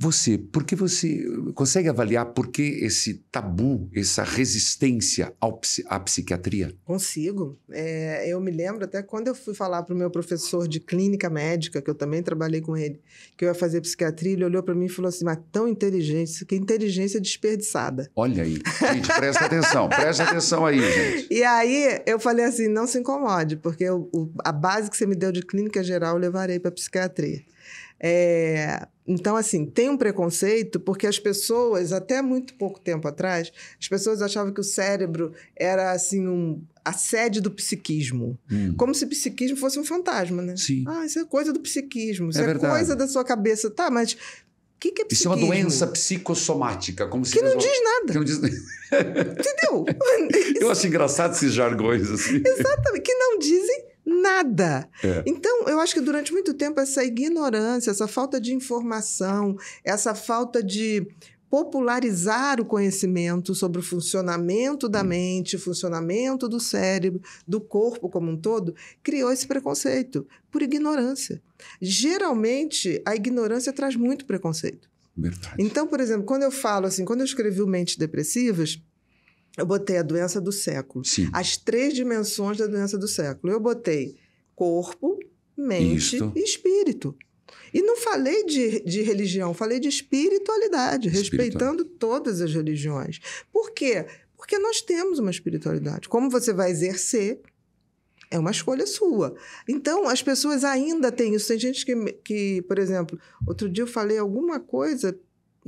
você, porque você consegue avaliar por que esse tabu, essa resistência ao, à psiquiatria? Consigo. É, eu me lembro até quando eu fui falar para o meu professor de clínica médica, que eu também trabalhei com ele, que eu ia fazer psiquiatria, ele olhou para mim e falou assim: mas tão inteligente, que é inteligência desperdiçada. Olha aí. Gente, presta atenção, presta atenção aí, gente. E aí eu falei assim: não se incomode, porque a base que você me deu de clínica geral eu levarei para psiquiatria. É, então, assim, tem um preconceito porque as pessoas, até muito pouco tempo atrás, as pessoas achavam que o cérebro era, assim, um, a sede do psiquismo. Hum. Como se psiquismo fosse um fantasma, né? Sim. Ah, isso é coisa do psiquismo, isso é, é coisa da sua cabeça. Tá, mas que, que é Isso é uma doença psicossomática, como se que não diz nada. Que não diz... Entendeu? Eu acho engraçado esses jargões assim. Exatamente, que não dizem Nada. É. Então, eu acho que durante muito tempo essa ignorância, essa falta de informação, essa falta de popularizar o conhecimento sobre o funcionamento da hum. mente, o funcionamento do cérebro, do corpo como um todo, criou esse preconceito por ignorância. Geralmente, a ignorância traz muito preconceito. Verdade. Então, por exemplo, quando eu falo assim, quando eu escrevi o Mentes Depressivas, eu botei a doença do século. Sim. As três dimensões da doença do século. Eu botei corpo, mente Isto. e espírito. E não falei de, de religião, falei de espiritualidade, respeitando todas as religiões. Por quê? Porque nós temos uma espiritualidade. Como você vai exercer é uma escolha sua. Então, as pessoas ainda têm isso. Tem gente que, que por exemplo, outro dia eu falei alguma coisa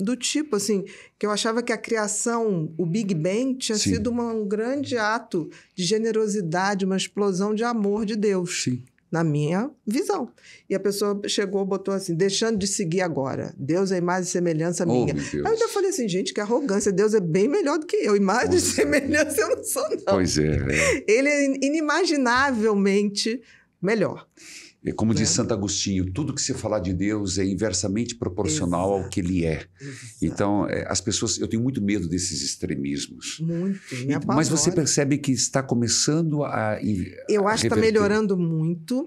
do tipo, assim, que eu achava que a criação, o Big Bang, tinha Sim. sido uma, um grande ato de generosidade, uma explosão de amor de Deus. Sim. Na minha visão. E a pessoa chegou, botou assim, deixando de seguir agora. Deus é imagem e semelhança oh, minha. Aí eu ainda falei assim, gente, que arrogância. Deus é bem melhor do que eu. Imagem e é. semelhança eu não sou, não. Pois é. é. Ele é inimaginavelmente melhor. É como diz é. Santo Agostinho, tudo que se falar de Deus é inversamente proporcional Exato. ao que ele é. Exato. Então, é, as pessoas, eu tenho muito medo desses extremismos. Muito. Me e, mas você percebe que está começando a. eu acho que está melhorando muito.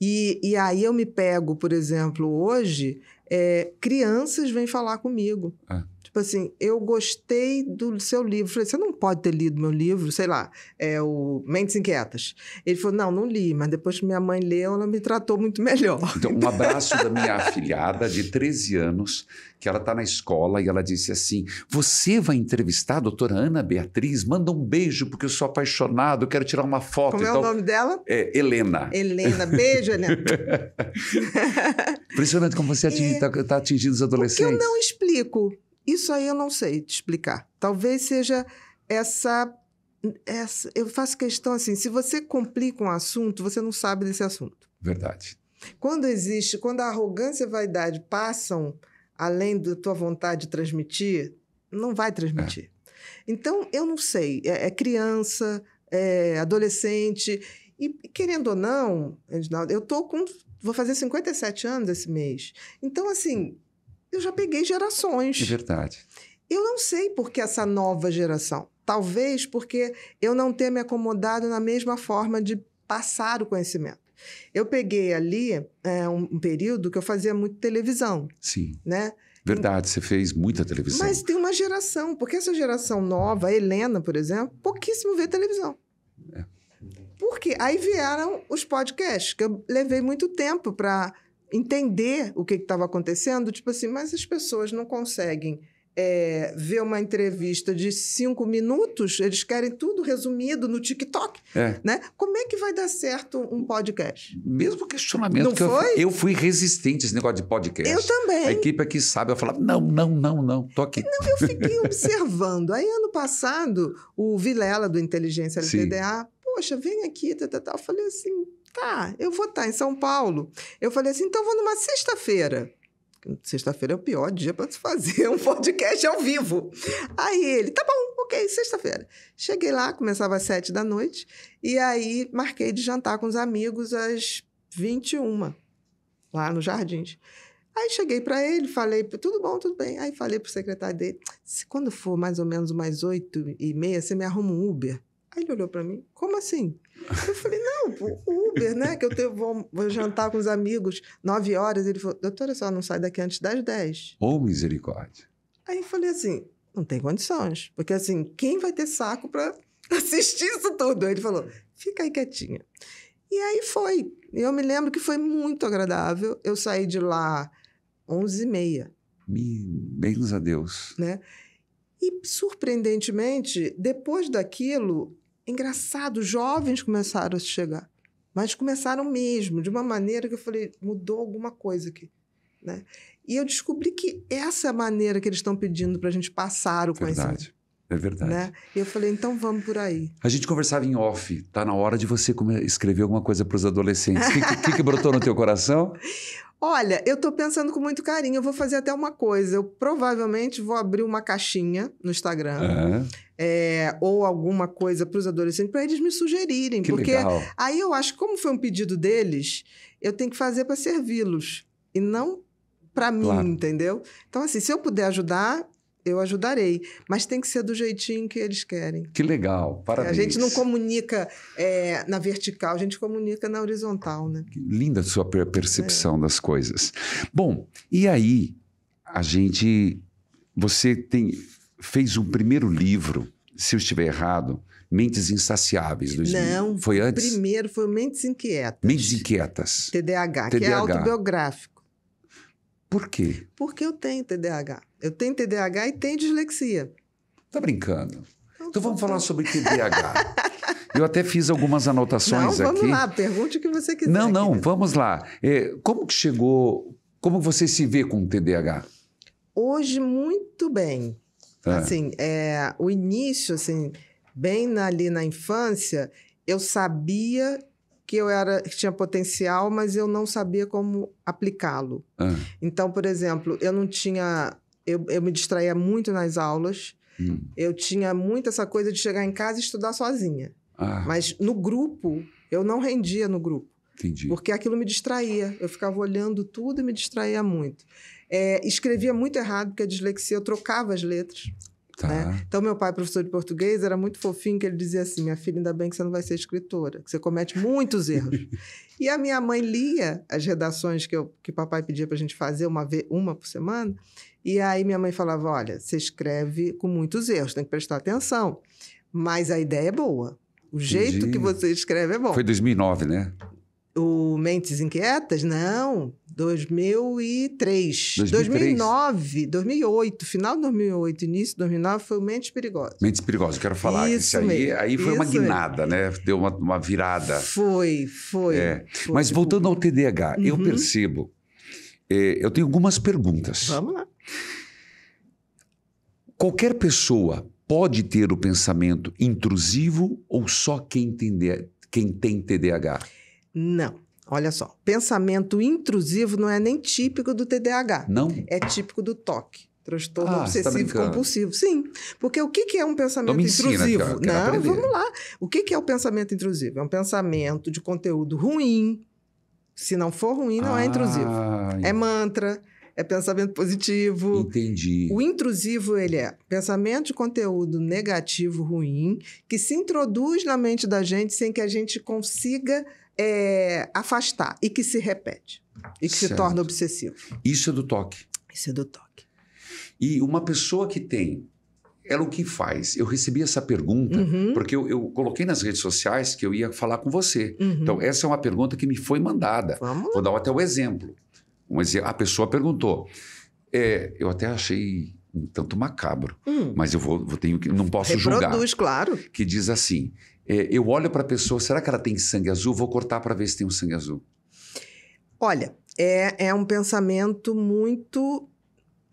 E, e aí eu me pego, por exemplo, hoje, é, crianças vêm falar comigo. Ah. Tipo assim, eu gostei do seu livro. Falei, você não pode ter lido meu livro, sei lá, é o Mentes Inquietas. Ele falou, não, não li, mas depois que minha mãe leu, ela me tratou muito melhor. Então, um abraço da minha afilhada de 13 anos, que ela está na escola e ela disse assim: Você vai entrevistar a doutora Ana Beatriz? Manda um beijo, porque eu sou apaixonado, quero tirar uma foto. Como então, é o então, nome dela? É Helena. Helena, beijo, Helena. Impressionante como você está é. tá atingindo os adolescentes. que eu não explico. Isso aí eu não sei te explicar. Talvez seja essa, essa. Eu faço questão assim: se você complica um assunto, você não sabe desse assunto. Verdade. Quando existe, quando a arrogância e a vaidade passam além da tua vontade de transmitir, não vai transmitir. É. Então, eu não sei. É, é criança, é adolescente. E, querendo ou não, Reginaldo, eu tô com. Vou fazer 57 anos esse mês. Então, assim, eu já peguei gerações. É verdade. Eu não sei por que essa nova geração. Talvez porque eu não tenha me acomodado na mesma forma de passar o conhecimento. Eu peguei ali é, um, um, período que eu fazia muito televisão. Sim. Né? Verdade, você fez muita televisão. Mas tem uma geração, porque essa geração nova, a Helena, por exemplo, pouquíssimo vê televisão. É. Por quê? Aí vieram os podcasts, que eu levei muito tempo para entender o que estava acontecendo, tipo assim, mas as pessoas não conseguem é, ver uma entrevista de cinco minutos, eles querem tudo resumido no TikTok, é. né? Como é que vai dar certo um podcast? Mesmo questionamento não que foi? Eu, eu, fui resistente a esse negócio de podcast. Eu também. A equipe aqui sabe, eu falava, não, não, não, não, tô aqui. Não, eu fiquei observando. Aí, ano passado, o Vilela, do Inteligência LTDA, poxa, vem aqui, tá, tá, tá. Eu falei assim, Tá, eu vou estar tá em São Paulo. Eu falei assim: então vou numa sexta-feira. Sexta-feira é o pior dia para se fazer um podcast ao vivo. Aí ele, tá bom, ok, sexta-feira. Cheguei lá, começava às sete da noite, e aí marquei de jantar com os amigos às 21, lá no Jardins. Aí cheguei para ele, falei, tudo bom, tudo bem. Aí falei pro secretário dele, se quando for mais ou menos umas oito e meia, você me arruma um Uber. Aí ele olhou para mim, como assim? Eu falei, não, Uber, né? Que eu tenho, vou, vou, jantar com os amigos nove horas. Ele falou, doutora, só não sai daqui antes das dez. Ô, oh, misericórdia. Aí eu falei assim, não tem condições. Porque assim, quem vai ter saco para assistir isso tudo? ele falou, fica aí quietinha. E aí foi. Eu me lembro que foi muito agradável. Eu saí de lá onze e meia. Bem a Deus. Né? E, surpreendentemente, depois daquilo, Engraçado, jovens começaram a chegar. Mas começaram mesmo, de uma maneira que eu falei, mudou alguma coisa aqui. Né? E eu descobri que essa é a maneira que eles estão pedindo para a gente passar o conhecimento. É verdade. Né? E eu falei, então vamos por aí. A gente conversava em off, tá na hora de você escrever alguma coisa para os adolescentes. O que, que, que, brotou no teu coração? Olha, eu estou pensando com muito carinho. Eu vou fazer até uma coisa. Eu provavelmente vou abrir uma caixinha no Instagram. Uhum. É, ou alguma coisa para os adolescentes, para eles me sugerirem. Que porque legal. aí eu acho que, como foi um pedido deles, eu tenho que fazer para servi-los. E não para mim, entendeu? Então, assim, se eu puder ajudar, eu ajudarei, mas tem que ser do jeitinho que eles querem. Que legal, parabéns. A gente não comunica é, na vertical, a gente comunica na horizontal, né? Linda sua percepção é. das coisas. Bom, e aí a gente, você tem fez um primeiro livro, se eu estiver errado, Mentes Insaciáveis. 2000. Não, foi antes. Primeiro foi Mentes Inquietas. Mentes Inquietas. TDAH, TDAH. que é autobiográfico. Por quê? Porque eu tenho TDAH. Eu tenho TDAH e tenho dislexia. Tá brincando? Não então vamos tá falar sobre TDAH. Eu até fiz algumas anotações não, vamos aqui. Vamos lá, pergunte o que você quiser. Não, não, né? vamos lá. É, como que chegou? Como você se vê com TDAH? Hoje, muito bem. Ah. Assim, é, o início, assim, bem ali na infância, eu sabia que eu era que tinha potencial, mas eu não sabia como aplicá-lo. Ah. Então, por exemplo, eu não tinha eu, eu me distraía muito nas aulas. Hum. Eu tinha muito essa coisa de chegar em casa e estudar sozinha. Ah. Mas no grupo, eu não rendia no grupo. Entendi. Porque aquilo me distraía. Eu ficava olhando tudo e me distraía muito. É, escrevia muito errado, porque a dislexia eu trocava as letras. Né? Tá. Né? Então, meu pai, professor de português, era muito fofinho que ele dizia assim: minha filha, ainda bem que você não vai ser escritora, que você comete muitos erros. e a minha mãe lia as redações que, o que papai pedia para a gente fazer uma, uma por semana. E aí minha mãe falava: olha, você escreve com muitos erros, tem que prestar atenção. Mas a ideia é boa. O jeito que você escreve é bom. Foi 2009, né? O Mentes Inquietas? Não. 2003. 2009, 2008, final de 2008, início de 2009, foi o Mentes Perigosas. Mentes Perigosas, quero falar. Isso aí, mesmo. aí foi Isso uma guinada, né? Deu uma, uma virada. Foi, foi, é. foi Mas voltando ao TDAH, uhum. eu percebo, é, eu tenho algumas perguntas. Vamos lá. Qualquer pessoa pode ter o pensamento intrusivo ou só quem tem, quem tem TDAH? Não. Olha só, pensamento intrusivo não é nem típico do TDAH. Não. É típico do TOC. Transtorno ah, tá obsessivo tá compulsivo. Sim. Porque o que, é um pensamento intrusivo? quero não, aprender. vamos lá. O que, é o pensamento intrusivo? É um pensamento de conteúdo ruim. Se não for ruim, não é ah, é intrusivo. É mantra, é pensamento positivo. Entendi. O intrusivo, ele é pensamento de conteúdo negativo, ruim, que se introduz na mente da gente sem que a gente consiga é, afastar e que se repete e que certo. se torna obsessivo. Isso é do toque. Isso é do toque. E uma pessoa que tem, ela o que faz? Eu recebi essa pergunta uhum. porque eu, eu, coloquei nas redes sociais que eu ia falar com você. Uhum. Então essa é uma pergunta que me foi mandada. Vamos. Vou dar até o um exemplo. Um exemplo. A pessoa perguntou. É, eu até achei um tanto macabro, hum. mas eu vou, vou tenho que não posso Reproduz, julgar. Reproduz, claro. Que diz assim: é, eu olho para a pessoa, será que ela tem sangue azul? Vou cortar para ver se tem um sangue azul. Olha, é, é um pensamento muito.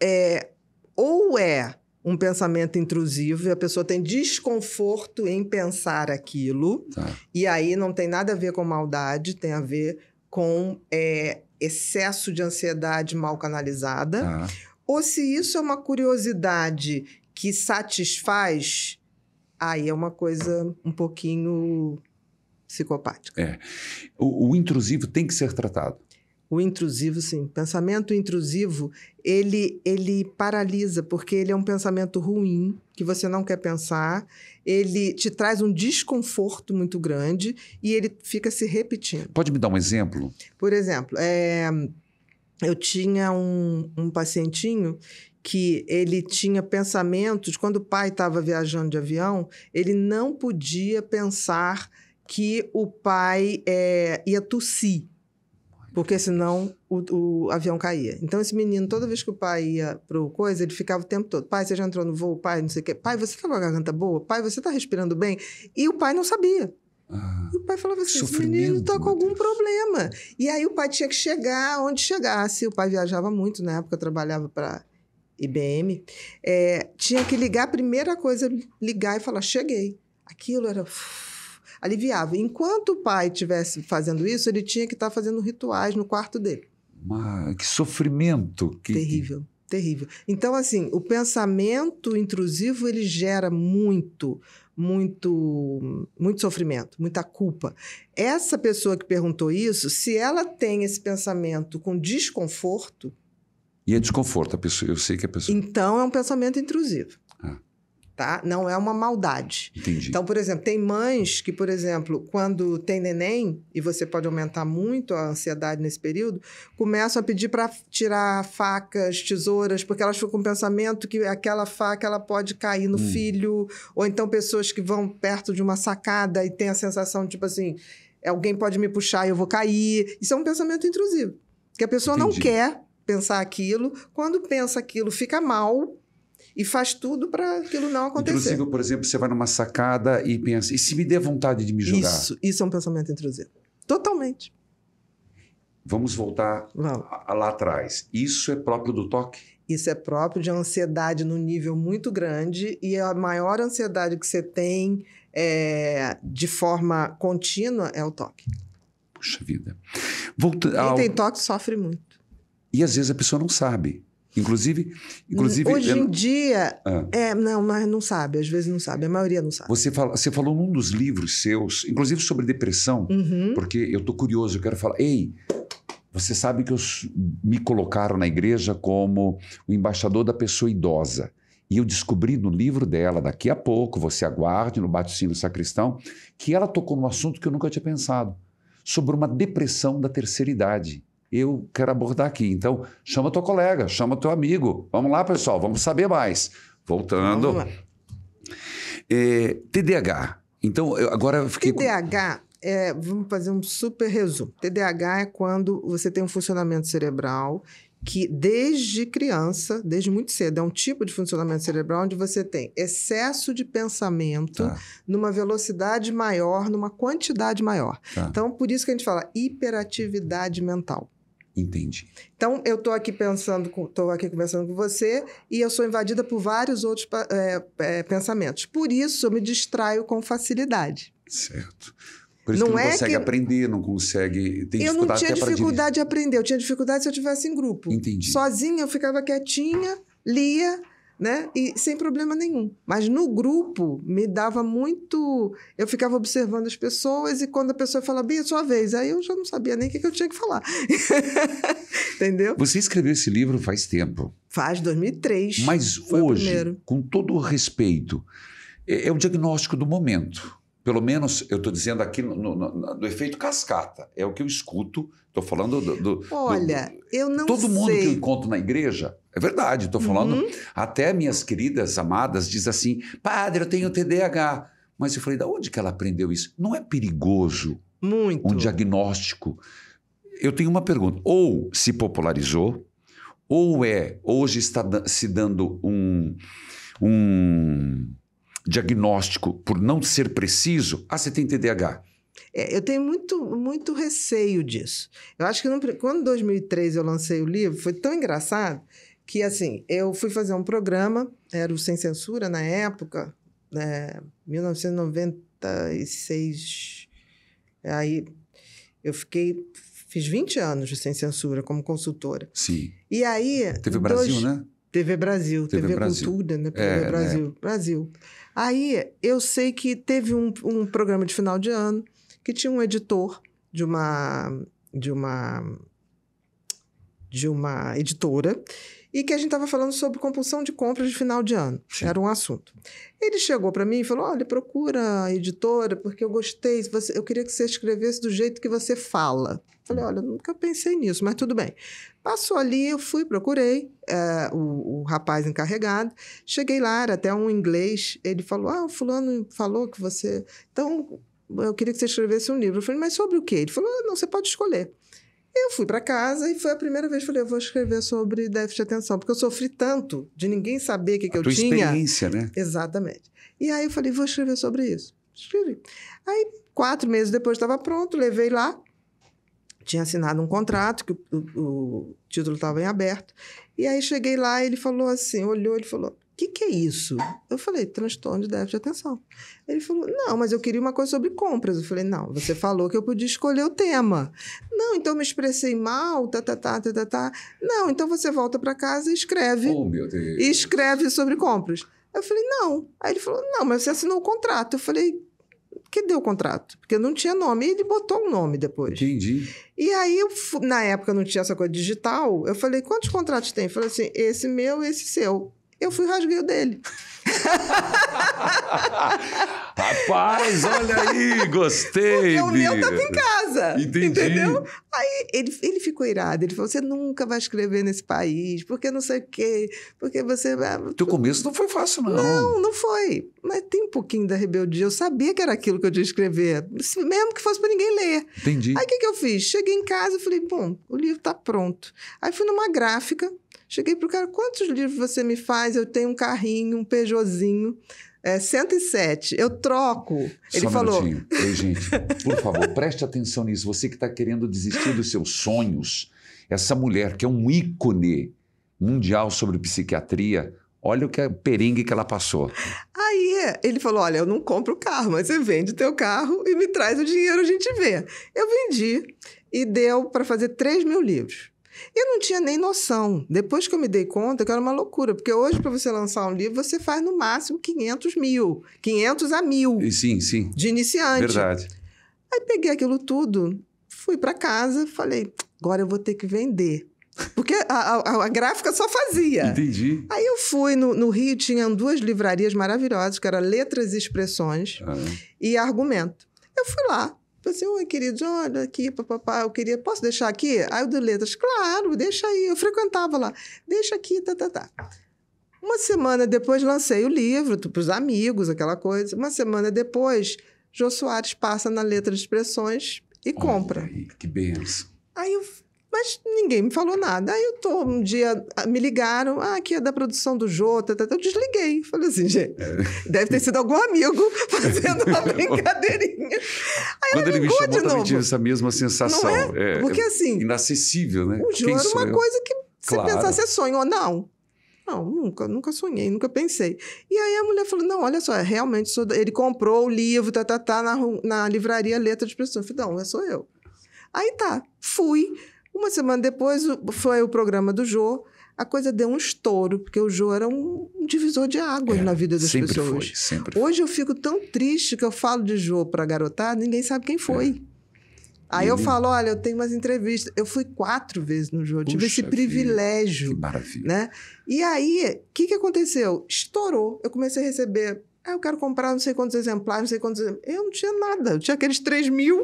É, ou é um pensamento intrusivo e a pessoa tem desconforto em pensar aquilo, tá. e aí não tem nada a ver com maldade, tem a ver com é, excesso de ansiedade mal canalizada. Tá. Ou se isso é uma curiosidade que satisfaz aí é uma coisa um pouquinho psicopática. É. O, o, intrusivo tem que ser tratado. O intrusivo, sim. Pensamento intrusivo, ele, ele paralisa, porque ele é um pensamento ruim, que você não quer pensar, ele te traz um desconforto muito grande e ele fica se repetindo. Pode me dar um exemplo? Por exemplo, é, eu tinha um, um pacientinho que ele tinha pensamentos, quando o pai estava viajando de avião, ele não podia pensar que o pai é, ia tossir, porque senão o, o, avião caía. Então, esse menino, toda vez que o pai ia para o coisa, ele ficava o tempo todo: pai, você já entrou no voo? Pai, não sei o quê. Pai, você tá com a garganta boa? Pai, você está respirando bem? E o pai não sabia. Ah, e o pai falava assim: esse menino está com algum problema. E aí o pai tinha que chegar onde chegasse. O pai viajava muito na época, trabalhava para IBM, é, eh, tinha que ligar, a primeira coisa, ligar e falar, cheguei. Aquilo era uff, aliviava. Enquanto o pai estivesse fazendo isso, ele tinha que estar tá fazendo rituais no quarto dele. Mas que sofrimento! Que... Terrível, terrível. Então, assim, o pensamento intrusivo, ele gera muito, muito, muito sofrimento, muita culpa. Essa pessoa que perguntou isso, se ela tem esse pensamento com desconforto, e é desconforto, pessoa, eu sei que a pessoa. Então é um pensamento intrusivo. Ah. Tá? Não é uma maldade. Entendi. Então, por exemplo, tem mães que, por exemplo, quando tem neném, e você pode aumentar muito a ansiedade nesse período, começam a pedir para tirar facas, tesouras, porque elas ficam com o pensamento que aquela faca ela pode cair no hum. filho, ou então pessoas que vão perto de uma sacada e tem a sensação, tipo assim, alguém pode me puxar e eu vou cair. Isso é um pensamento intrusivo. Que a pessoa Entendi. não quer pensar aquilo. Quando pensa aquilo, fica mal e faz tudo para aquilo não acontecer. Intrusivo, por exemplo, você vai numa sacada e pensa, e se me der vontade de me jogar? Isso, isso é um pensamento intrusivo. Totalmente. Vamos voltar a, lá atrás. Isso é próprio do toque? Isso é próprio de ansiedade no nível muito grande e a maior ansiedade que você tem é, de forma contínua é o toque. Puxa vida. Volta, Quem ao... tem toque sofre muito. E às vezes a pessoa não sabe. Inclusive, inclusive hoje em dia, ah. é, não, mas não sabe, às vezes não sabe, a maioria não sabe. Você, fala, você falou num dos livros seus, inclusive sobre depressão, uhum. porque eu estou curioso, eu quero falar, ei, você sabe que me colocaram na igreja como o embaixador da pessoa idosa. E eu descobri no livro dela, daqui a pouco, você aguarde, no bate-sino do Sacristão, que ela tocou num assunto que eu nunca tinha pensado, sobre uma depressão da terceira idade eu quero abordar aqui. Então, chama teu colega, chama teu amigo. Vamos lá, pessoal, vamos saber mais. Voltando. é, TDAH. Então, eu agora eu fiquei. TDAH, é, vamos fazer um super resumo. TDAH é quando você tem um funcionamento cerebral que desde criança, desde muito cedo, é um tipo de funcionamento cerebral onde você tem excesso de pensamento tá. numa velocidade maior, numa quantidade maior. Tá. Então, por isso que a gente fala hiperatividade mental. Entendi. Então, eu estou aqui pensando, estou aqui conversando com você e eu sou invadida por vários outros é, é, pensamentos. Por isso, eu me distraio com facilidade. Certo. Por isso não, que não é consegue que... aprender, não consegue. Tem eu não tinha dificuldade de aprender, eu tinha dificuldade se eu estivesse em grupo. Entendi. Sozinha, eu ficava quietinha, lia né? E sem problema nenhum. Mas no grupo me dava muito. Eu ficava observando as pessoas e quando a pessoa falava, é sua vez, aí eu já não sabia nem o que, eu tinha que falar. Entendeu? Você escreveu esse livro faz tempo. Faz, 2003. Mas hoje, com todo o respeito, é, é o diagnóstico do momento. Pelo menos eu estou dizendo aqui no, no, no, no, efeito cascata. É o que eu escuto. Estou falando do, do Olha, do, eu não Todo sei. mundo que eu encontro na igreja é verdade, estou falando. Uhum. Até minhas queridas amadas diz assim: Padre, eu tenho TDAH. Mas eu falei: da onde que ela aprendeu isso? Não é perigoso Muito. um diagnóstico. Eu tenho uma pergunta: ou se popularizou, ou é, hoje está se dando um, um diagnóstico por não ser preciso, ah, você tem TDAH. É, eu tenho muito, muito receio disso. Eu acho que não, quando em 2003 eu lancei o livro, foi tão engraçado que assim, eu fui fazer um programa, era o Sem Censura na época, 1996. Né, aí eu fiquei. Fiz 20 anos de Sem Censura como consultora. Sim. E aí. TV Brasil, né? TV Brasil, TV, TV Brasil. Cultura, né? TV é, Brasil. Né? Brasil. Aí eu sei que teve um, um programa de final de ano que tinha um editor de uma. de uma. de uma editora e que a gente estava falando sobre compulsão de compras de final de ano. Sim. Era um assunto. Ele chegou para mim e falou: Olha, procura a editora, porque eu gostei, você, eu queria que você escrevesse do jeito que você fala. Falei: Olha, nunca pensei nisso, mas tudo bem. Passou ali, eu fui, procurei é, o, o, rapaz encarregado. Cheguei lá, era até um inglês. Ele falou: Ah, o fulano falou que você. Então, eu queria que você escrevesse um livro. Eu falei: Mas sobre o quê? Ele falou: ah, Não, você pode escolher. Eu fui para casa e foi a primeira vez que falei, eu vou escrever sobre déficit de atenção, porque eu sofri tanto de ninguém saber o que, que eu tua tinha. experiência, né? Exatamente. E aí eu falei, vou escrever sobre isso. Escrevi. Aí, quatro meses depois, estava pronto, levei lá. Tinha assinado um contrato, que o, o, o título estava em aberto. E aí cheguei lá, ele falou assim, olhou, ele falou, o que, que é isso? Eu falei, transtorno de déficit de atenção. Ele falou, não, mas eu queria uma coisa sobre compras. Eu falei, não, você falou que eu podia escolher o tema. Não, então me expressei mal, tá, tá, tá, tá, tá, tá. Não, então você volta para casa e escreve. Oh, meu Deus. E escreve sobre compras. Eu falei, não. Aí ele falou, não, mas você assinou o contrato. Eu falei, que deu o contrato, porque não tinha nome. E ele botou um nome depois. Entendi. E aí, eu, na época não tinha essa coisa digital, eu falei, quantos contratos tem? Ele falou assim, esse meu, esse seu. Eu fui e rasguei o dele. Rapaz, olha aí, gostei. Porque o meu tava em casa. Entendi. Entendeu? Aí ele, ele ficou irado. Ele falou: você nunca vai escrever nesse país, porque não sei o quê, porque você. Teu começo não foi fácil, não. Não, não foi. Mas tem um pouquinho da rebeldia. Eu sabia que era aquilo que eu tinha que escrever, mesmo que fosse para ninguém ler. Entendi. Aí o que, que eu fiz? Cheguei em casa e falei: bom, o livro tá pronto. Aí fui numa gráfica Cheguei pro cara, quantos livros você me faz? Eu tenho um carrinho, um Peugeotzinho. É 107. Eu troco. Só Ele um falou. Ei, gente, por favor, preste atenção nisso. Você que está querendo desistir dos seus sonhos, essa mulher que é um ícone mundial sobre psiquiatria, Olha o que a peringue que ela passou. Aí ele falou: Olha, eu não compro carro, mas você vende teu carro e me traz o dinheiro, a gente vê. Eu vendi e deu para fazer 3 mil livros. Eu não tinha nem noção. Depois que eu me dei conta que era uma loucura, porque hoje, para você lançar um livro, você faz no máximo 500 mil. 500 a mil. Sim, sim. De iniciante. Verdade. Aí peguei aquilo tudo, fui para casa, falei, agora eu vou ter que vender. Porque a, a, a, gráfica só fazia. Entendi. Aí eu fui no, no, Rio, tinham duas livrarias maravilhosas, que era Letras e Expressões ah. e Argumento. Eu fui lá, Falei assim, oi, querido, olha aqui, papapá, eu queria, posso deixar aqui? Aí o de letras, claro, deixa aí. Eu frequentava lá, deixa aqui, tá, tá, tá. Uma semana depois lancei o livro para os amigos, aquela coisa. Uma semana depois, Jô Soares passa na letra de expressões e compra. que benção. Aí eu mas ninguém me falou nada. Aí eu tô, um dia ah, me ligaram, ah, aqui é da produção do Jota, tá, tá, tá. eu desliguei. Falei assim, gente, é. deve ter sido algum amigo fazendo uma brincadeirinha. Aí Quando ele, ele me chamou, de novo. tive essa mesma é? sensação. É? É, Porque assim... Inacessível, né? O Jô era uma coisa que você claro. pensar é sonho ou não. Não, nunca, nunca sonhei, nunca pensei. E aí a mulher falou: não, olha só, é, realmente sou. Ele comprou o livro, tá, tá, tá, na, na livraria Letra de Pressão. Eu falei: não, é sou eu. Aí tá, fui. Uma semana depois foi o programa do Jô. A coisa deu um estouro, porque o Jô era um divisor de águas é, na vida das sempre pessoas. Foi, sempre Hoje foi. eu fico tão triste que eu falo de Jô para garotar, ninguém sabe quem foi. É. Aí eu uhum. falo, olha, eu tenho umas entrevistas. Eu fui quatro vezes no jogo, tive esse privilégio. Vida, que maravilha. Né? E aí, o que, que aconteceu? Estourou. Eu comecei a receber ah, eu quero comprar não sei quantos exemplares, não sei quantos. Eu não tinha nada, eu tinha aqueles 3 mil.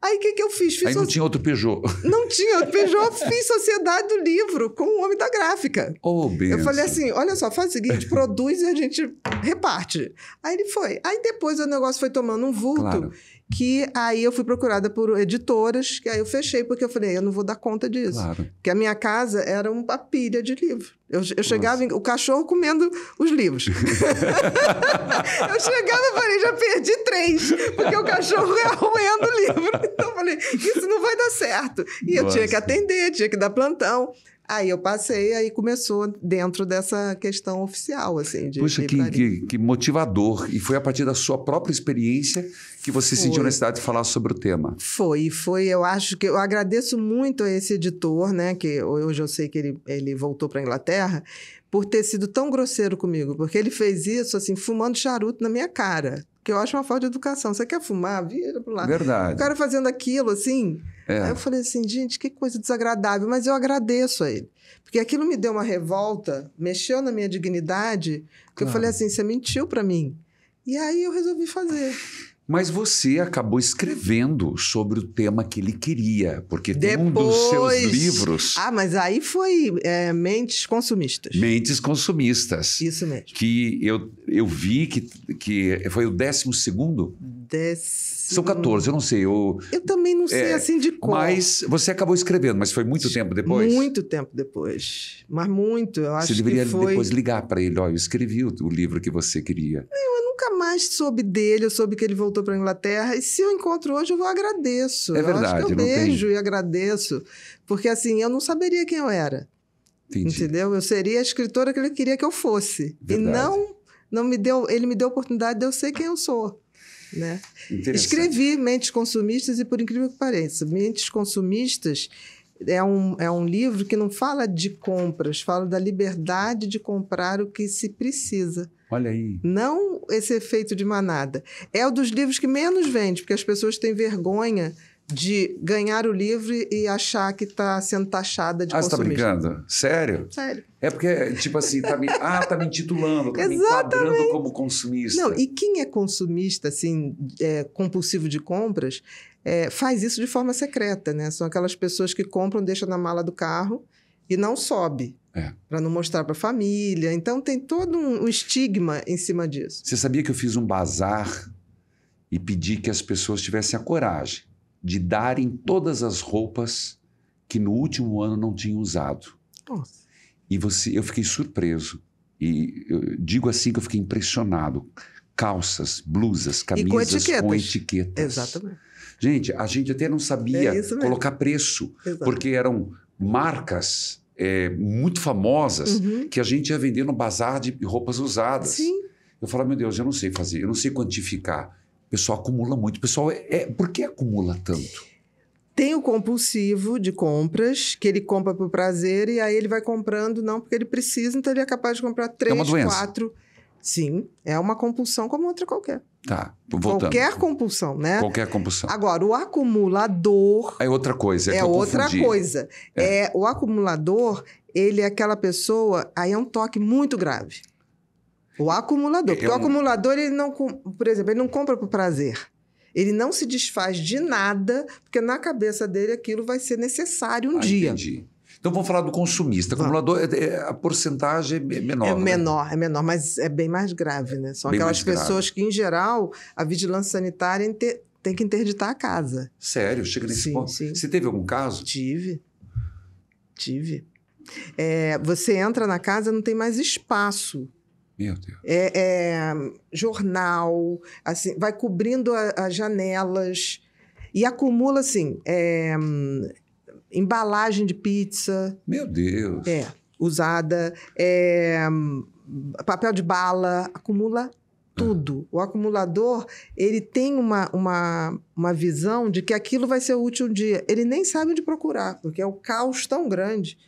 Aí o que, que eu fiz? fiz Aí não so... tinha outro Peugeot. Não tinha outro Peugeot, fiz Sociedade do Livro com o homem da gráfica. Oh, eu falei assim: olha só, faz o seguinte, produz e a gente reparte. Aí ele foi. Aí depois o negócio foi tomando um vulto. Claro que aí eu fui procurada por editoras, que aí eu fechei, porque eu falei, eu não vou dar conta disso. Claro. Porque a minha casa era uma pilha de livro. Eu, eu chegava, em, o cachorro comendo os livros. eu chegava e falei, já perdi três, porque o cachorro é roendo o livro. Então eu falei, isso não vai dar certo. E Nossa. eu tinha que atender, tinha que dar plantão. Aí eu passei, aí começou dentro dessa questão oficial, assim. De, Puxa, que, que, que, motivador. E foi a partir da sua própria experiência que você foi. sentiu necessidade de falar sobre o tema. Foi, foi. Eu acho que... Eu agradeço muito a esse editor, né? Que hoje eu sei que ele, ele voltou para a Inglaterra, por ter sido tão grosseiro comigo. Porque ele fez isso, assim, fumando charuto na minha cara. Que eu acho uma falta de educação. Você quer fumar? Vira para lá. Verdade. O cara fazendo aquilo, assim... É. Aí eu falei assim, gente, que coisa desagradável, mas eu agradeço a ele. Porque aquilo me deu uma revolta, mexeu na minha dignidade, que claro. eu falei assim, você mentiu para mim. E aí eu resolvi fazer. Mas você acabou escrevendo sobre o tema que ele queria, porque Depois... tem um dos seus livros. Ah, mas aí foi é, Mentes Consumistas. Mentes Consumistas. Isso mesmo. Que eu, eu vi que, que foi o décimo segundo? Décimo são 14, eu não sei. Eu, eu também não sei é, assim de cor. Mas você acabou escrevendo, mas foi muito tempo depois? Muito tempo depois. Mas muito, eu acho que Você deveria que foi... depois ligar para ele, olha, eu escrevi o, o, livro que você queria. Não, eu nunca mais soube dele, eu soube que ele voltou para Inglaterra. E se eu encontro hoje, eu vou agradeço. É verdade. Eu, eu beijo tem... e agradeço. Porque assim, eu não saberia quem eu era. Entendi. Entendeu? Eu seria a escritora que ele queria que eu fosse. Verdade. E não, não me deu, ele me deu a oportunidade de eu ser quem eu sou. Né? Escrevi Mentes Consumistas e, por incrível que pareça, Mentes Consumistas é um, é um livro que não fala de compras, fala da liberdade de comprar o que se precisa. Olha aí. Não esse efeito de manada. É um dos livros que menos vende, porque as pessoas têm vergonha de ganhar o livro e achar que está sendo taxada de ah, Ah, você está brincando? Sério? Sério. É porque, tipo assim, tá me, ah, tá me intitulando, tá Exatamente. me enquadrando como consumista. Não, e quem é consumista, assim, é, compulsivo de compras, é, faz isso de forma secreta, né? São aquelas pessoas que compram, deixam na mala do carro e não sobe. É. Para não mostrar para a família. Então tem todo um, um estigma em cima disso. Você sabia que eu fiz um bazar e pedi que as pessoas tivessem a coragem de darem todas as roupas que no último ano não tinham usado. Nossa. E você, eu fiquei surpreso. E eu digo assim que eu fiquei impressionado. Calças, blusas, camisas com etiquetas. com etiquetas. Exatamente. Gente, a gente até não sabia é colocar preço, porque eram marcas é, muito famosas uhum. que a gente ia vender no bazar de roupas usadas. Sim. Eu falava, meu Deus, eu não sei fazer, eu não sei quantificar. O pessoal acumula muito. O pessoal é, é por que acumula tanto? Tem o compulsivo de compras, que ele compra por prazer e aí ele vai comprando, não porque ele precisa, então ele é capaz de comprar três, é uma doença. quatro. Sim, é uma compulsão como outra qualquer. Tá, então voltando. Qualquer compulsão, né? Qualquer compulsão. Agora, o acumulador. É outra coisa. É, é outra confundi. coisa. É. é o acumulador, ele é aquela pessoa. Aí é um toque muito grave. O acumulador. Porque eu... o acumulador, ele não, por exemplo, ele não compra por prazer. Ele não se desfaz de nada, porque na cabeça dele aquilo vai ser necessário um ah, dia. Entendi. Então vamos falar do consumista. O acumulador, é, é, a porcentagem é menor. É né? menor, né? é menor, mas é bem mais grave, né? São bem aquelas pessoas grave. que, em geral, a vigilância sanitária é inter... tem que interditar a casa. Sério? Chega nesse sim, ponto. Sim. Você teve algum caso? Tive. Tive. É, você entra na casa, não tem mais espaço meu Deus. É, é, jornal, assim, vai cobrindo as janelas e acumula, assim, é, embalagem de pizza. Meu Deus. É, usada. É, papel de bala, acumula tudo. Ah. O acumulador, ele tem uma, uma, uma visão de que aquilo vai ser útil um dia. Ele nem sabe onde procurar, porque é o caos tão grande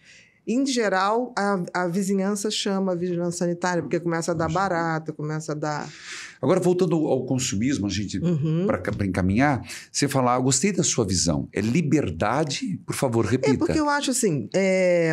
em geral, a, a vizinhança chama a vigilância sanitária, porque começa a dar barata, começa a dar. Agora, voltando ao consumismo, a gente, uhum. para encaminhar, você falar, ah, gostei da sua visão. É liberdade? Por favor, é, repita. É porque eu acho assim, é,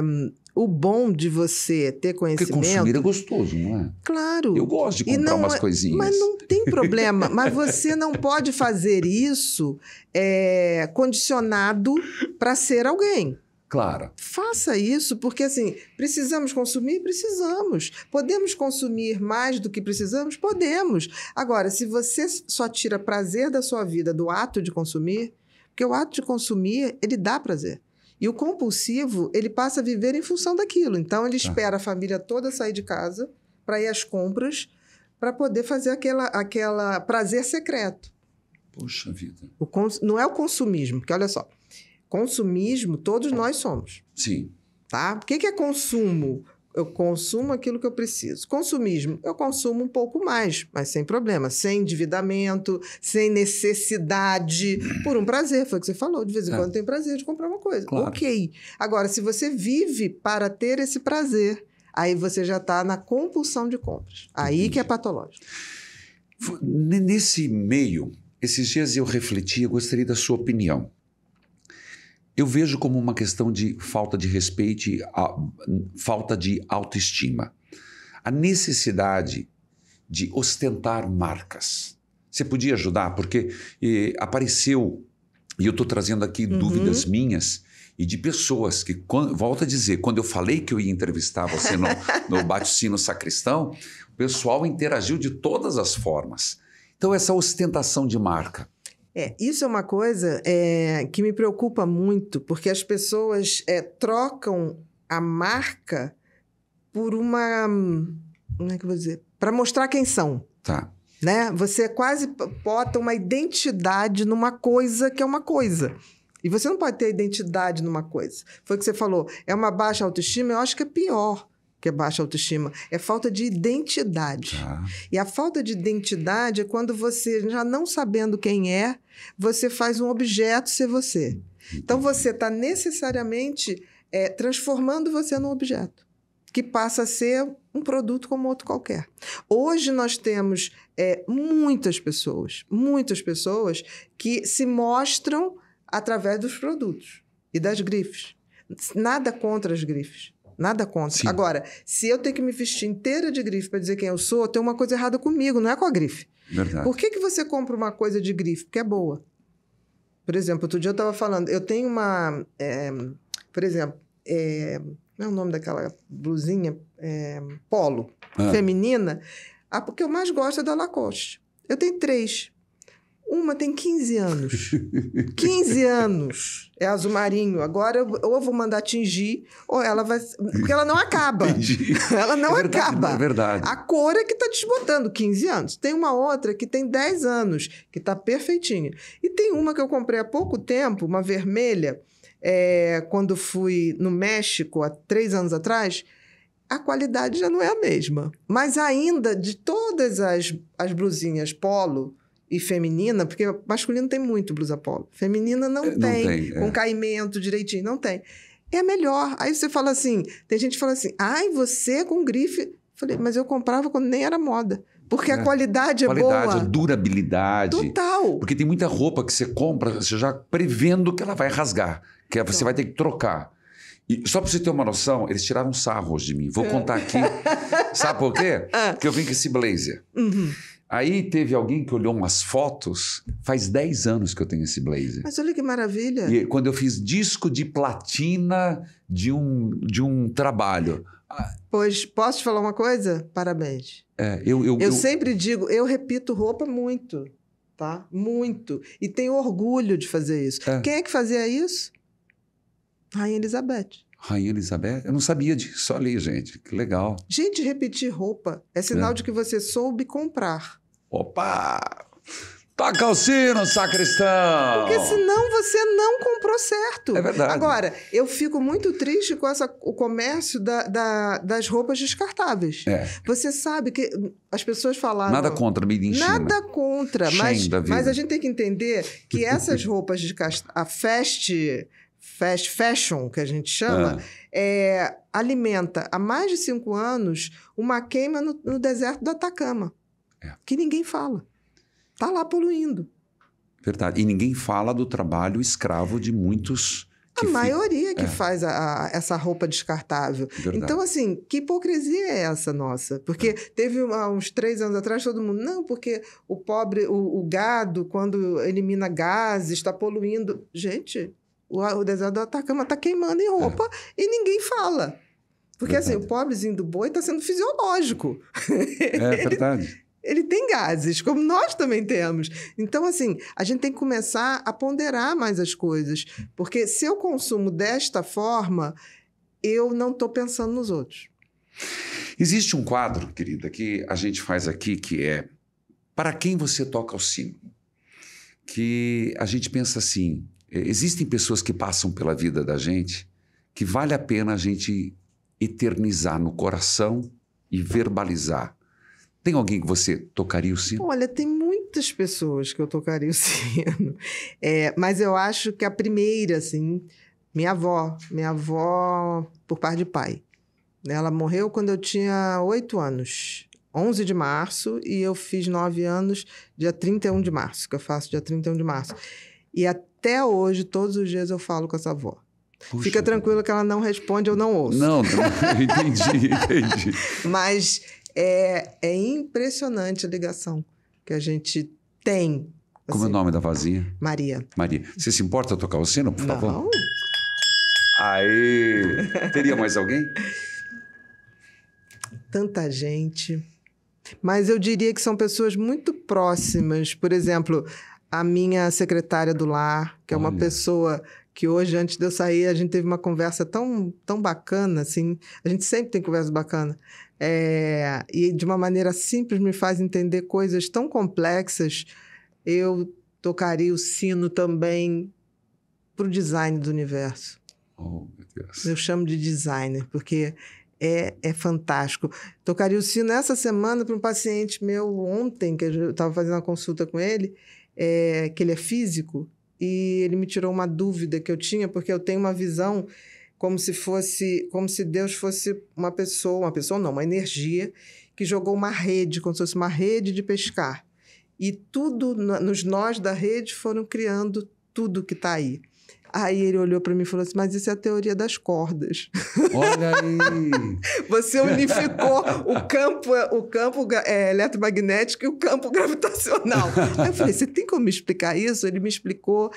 o bom de você ter conhecimento. Porque consumir é gostoso, não é? Claro. Eu gosto de comprar não, umas é, coisinhas. Mas não tem problema. mas você não pode fazer isso é, condicionado para ser alguém clara. Faça isso, porque assim, precisamos consumir? Precisamos. Podemos consumir mais do que precisamos? Podemos. Agora, se você só tira prazer da sua vida do ato de consumir, porque o ato de consumir, ele dá prazer. E o compulsivo, ele passa a viver em função daquilo. Então, ele ah. espera a família toda sair de casa para ir às compras, para poder fazer aquela, aquela prazer secreto. Poxa vida. O cons... Não é o consumismo, porque olha só, Consumismo, todos é. nós somos. Sim. Tá? O que é consumo? Eu consumo aquilo que eu preciso. Consumismo, eu consumo um pouco mais, mas sem problema, sem endividamento, sem necessidade, hum. por um prazer, foi o que você falou. De vez em é. quando tem prazer de comprar uma coisa. Claro. Ok. Agora, se você vive para ter esse prazer, aí você já está na compulsão de compras. Aí Entendi. que é patológico. Nesse meio, esses dias eu refleti, eu gostaria da sua opinião. Eu vejo como uma questão de falta de respeito, a, ah, falta de autoestima. A necessidade de ostentar marcas. Você podia ajudar, porque eh, apareceu, e eu estou trazendo aqui uhum. dúvidas minhas e de pessoas que, quando, volta a dizer, quando eu falei que eu ia entrevistar você no, no Bate-Sino Sacristão, o pessoal interagiu de todas as formas. Então, essa ostentação de marca. É, isso é uma coisa é, que me preocupa muito, porque as pessoas é, trocam a marca por uma. Como é que eu vou dizer? Para mostrar quem são. Tá. Né? Você quase bota uma identidade numa coisa que é uma coisa. E você não pode ter identidade numa coisa. Foi o que você falou. É uma baixa autoestima, eu acho que é pior que é baixa autoestima, é falta de identidade. Tá. E a falta de identidade é quando você, já não sabendo quem é, você faz um objeto ser você. Então você está necessariamente é, transformando você num objeto que passa a ser um produto como outro qualquer. Hoje nós temos é, muitas pessoas, muitas pessoas que se mostram através dos produtos e das grifes. Nada contra as grifes. Nada contra. Sim. Agora, se eu tenho que me vestir inteira de grife para dizer quem eu sou, tem uma coisa errada comigo, não é com a grife. Verdade. Por que, que você compra uma coisa de grife? Porque é boa. Por exemplo, outro dia eu estava falando, eu tenho uma. É, por exemplo, é, eh, não é o nome daquela blusinha? É, polo, ah. feminina. A porque eu mais gosto é da Lacoste. Eu tenho três. Uma tem 15 anos. 15 anos. É azul marinho. Agora eu, ou eu vou mandar atingir, ou ela vai. Porque ela não acaba. Ela não é verdade, acaba. É verdade. A cor é que está desbotando, 15 anos. Tem uma outra que tem 10 anos, que está perfeitinha. E tem uma que eu comprei há pouco tempo, uma vermelha, é, quando fui no México, há três anos atrás a qualidade já não é a mesma. Mas ainda de todas as, as blusinhas polo, e feminina, porque masculino tem muito blusa polo, feminina não, é, não tem, é. com caimento direitinho, não tem. É melhor. Aí você fala assim, tem gente que fala assim, ai, você com grife. Falei, mas eu comprava quando nem era moda. Porque é. a qualidade é qualidade, boa. A durabilidade. Total. Porque tem muita roupa que você compra, você já prevendo que ela vai rasgar, que então. você vai ter que trocar. E só para você ter uma noção, eles tiraram hoje de mim. Vou é. contar aqui. Sabe por quê? Ah. Porque eu vim com esse blazer. Uhum. Aí teve alguém que olhou umas fotos. Faz 10 anos que eu tenho esse blazer. Mas olha que maravilha. E quando eu fiz disco de platina de um, de um trabalho. Ah, pois, posso te falar uma coisa? Parabéns. É, eu, eu, eu, eu sempre digo, eu repito roupa muito, tá? Muito. E tenho orgulho de fazer isso. É. Quem é que fazia isso? Rainha Elizabeth. Rainha Elizabeth? Eu não sabia disso. ali, gente, que legal. Gente, repetir roupa é sinal é. de que você soube comprar. Opa! Toca o sino, sacristão! Porque senão você não comprou certo. É verdade. Agora, eu fico muito triste com essa, o comércio da, da, das roupas descartáveis. É. Você sabe que as pessoas falaram... Nada contra, me in Nada contra, mas, mas a gente tem que entender que essas roupas de... A fast fast fashion, que a gente chama, é. É, alimenta há mais de cinco anos uma queima no, no deserto do Atacama, é. que ninguém fala. Está lá poluindo. Verdade. E ninguém fala do trabalho escravo de muitos. A maioria que é. faz a, a, essa roupa descartável. Verdade. Então, assim, que hipocrisia é essa nossa? Porque é. teve há uns três anos atrás todo mundo, não, porque o pobre, o, o gado, quando elimina gases, está poluindo. Gente, o, o deserto do Atacama está queimando em roupa é. e ninguém fala. Porque assim, verdade. assim, o pobrezinho do boi está sendo fisiológico. É, é verdade. ele, ele tem gases, como nós também temos. Então, assim, a gente tem que começar a ponderar mais as coisas. Porque se eu consumo desta forma, eu não estou pensando nos outros. Existe um quadro, querida, que a gente faz aqui que é Para quem você toca o sino? Que a gente pensa assim: é, existem pessoas que passam pela vida da gente que vale a pena a gente eternizar no coração e verbalizar. Tem alguém que você tocaria o sino? Olha, tem muitas pessoas que eu tocaria o sino. É, mas eu acho que a primeira, assim, minha avó. Minha avó por par de pai. Ela morreu quando eu tinha oito anos. 11 de março e eu fiz nove anos dia 31 de março, que eu faço dia 31 de março. E a até hoje, todos os dias eu falo com essa avó. Puxa. Fica tranquila que ela não responde, eu não ouço. Não, não entendi, entendi. Mas é, é impressionante a ligação que a gente tem. Assim. Como é o nome da vozinha? Maria. Maria. Você se importa tocar o sino, por não. favor? Aí. Teria mais alguém? Tanta gente. Mas eu diria que são pessoas muito próximas. Por exemplo, a minha secretária do lar, que é uma pessoa que hoje, antes de eu sair, a gente teve uma conversa tão, tão bacana, assim. A gente sempre tem conversa bacana. É, e de uma maneira simples me faz entender coisas tão complexas. Eu tocaria o sino também para o design do universo. Oh, meu Deus. Eu chamo de designer, porque é, é fantástico. Tocaria o sino essa semana para um paciente meu ontem, que eu estava fazendo uma consulta com ele, é, que ele é físico, e ele me tirou uma dúvida que eu tinha, porque eu tenho uma visão como se fosse, como se Deus fosse uma pessoa, uma pessoa não, uma energia que jogou uma rede, como se fosse uma rede de pescar. E tudo nos nós da rede foram criando tudo que está aí. Aí ele olhou para mim e falou assim: Mas isso é a teoria das cordas. Olha aí! Você unificou o campo, o campo é, eletromagnético e o campo gravitacional. Aí eu falei: Você tem como me explicar isso? Ele me explicou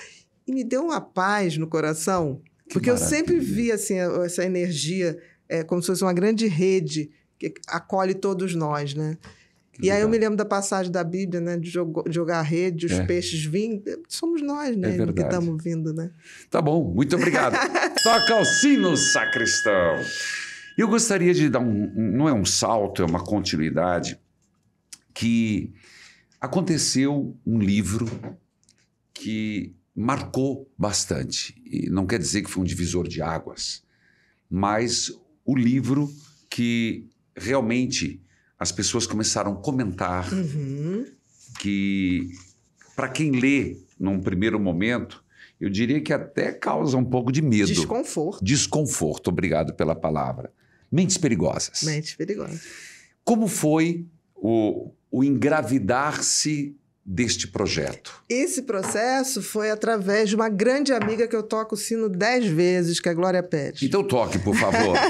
e me deu uma paz no coração, que porque maravilha. eu sempre vi assim, essa energia é, como se fosse uma grande rede que acolhe todos nós, né? E aí eu me lembro da passagem da Bíblia, né? De jogar, a rede, os é. peixes vindo. Somos nós, né? É que estamos vindo, né? Tá bom, muito obrigado. Toca o sino, sacristão! Eu gostaria de dar um. Não é um salto, é uma continuidade. Que aconteceu um livro que marcou bastante. E não quer dizer que foi um divisor de águas, mas o livro que realmente as pessoas começaram a comentar uhum. que, para quem lê num primeiro momento, eu diria que até causa um pouco de medo. Desconforto. Desconforto, obrigado pela palavra. Mentes perigosas. Mentes perigosas. Como foi o, o engravidar-se deste projeto? Esse processo foi através de uma grande amiga que eu toco o sino dez vezes, que é a Glória Pérez. Então toque, por favor.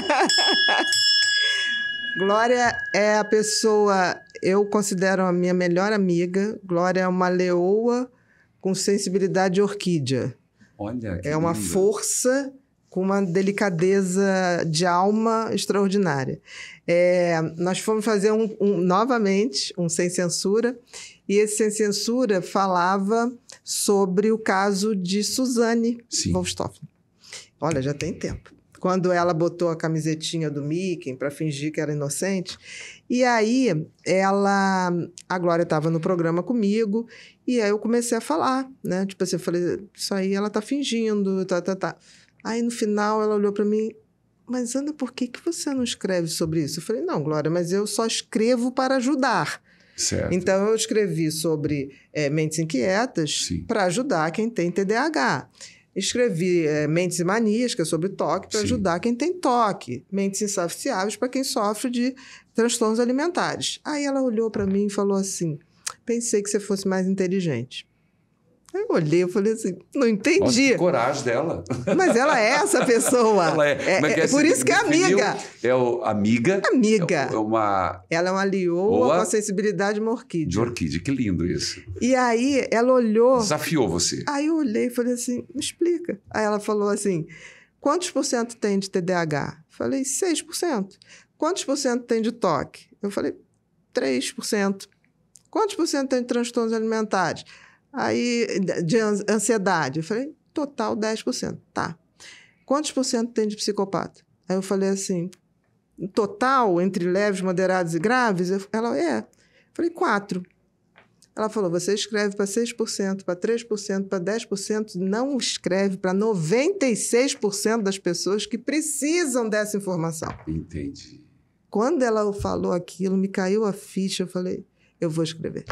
Glória é a pessoa, eu considero a minha melhor amiga. Glória é uma leoa com sensibilidade de orquídea. Olha, que é uma força com uma delicadeza de alma extraordinária. É, nós fomos fazer um, um, novamente um sem censura e esse sem censura falava sobre o caso de Suzane Wolfstoffen. Olha, já tem tempo quando ela botou a camisetinha do Mickey para fingir que era inocente. E aí ela, a Glória estava no programa comigo e aí eu comecei a falar, né? Tipo assim, eu falei, isso aí ela tá fingindo, tá, tá, tá. Aí no final ela olhou para mim, mas Ana, por que, que você não escreve sobre isso? Eu falei, não, Glória, mas eu só escrevo para ajudar. Certo. Então, eu escrevi sobre é, mentes inquietas para ajudar quem tem TDAH. Escrevi é, Mentes e Manias, que é sobre toque, para ajudar quem tem toque. Mentes insaciáveis para quem sofre de transtornos alimentares. Aí ela olhou para mim e falou assim: pensei que você fosse mais inteligente. Eu olhei, eu falei assim, não entendi. Nossa, coragem dela. Mas ela é essa pessoa. ela é. é, é, é, é por isso que é amiga. É o, amiga. Amiga. É, é uma... Ela é uma lioa com a sensibilidade de uma orquídea. De orquídea, que lindo isso. E aí ela olhou... Desafiou você. Aí eu olhei e falei assim, me explica. Aí ela falou assim, quantos por cento tem de TDAH? Falei, 6%. Quantos por cento tem de toque? Eu falei, 3%. Quantos por cento tem de transtornos alimentares? Aí, de ansiedade, eu falei, total 10%. Tá. Quantos por cento tem de psicopata? Aí eu falei assim, total, entre leves, moderados e graves? Ela, é. Eu falei, 4%. Ela falou: você escreve para 6%, para 3%, para 10%, não escreve para 96% das pessoas que precisam dessa informação. Entendi. Quando ela falou aquilo, me caiu a ficha, eu falei: eu vou escrever.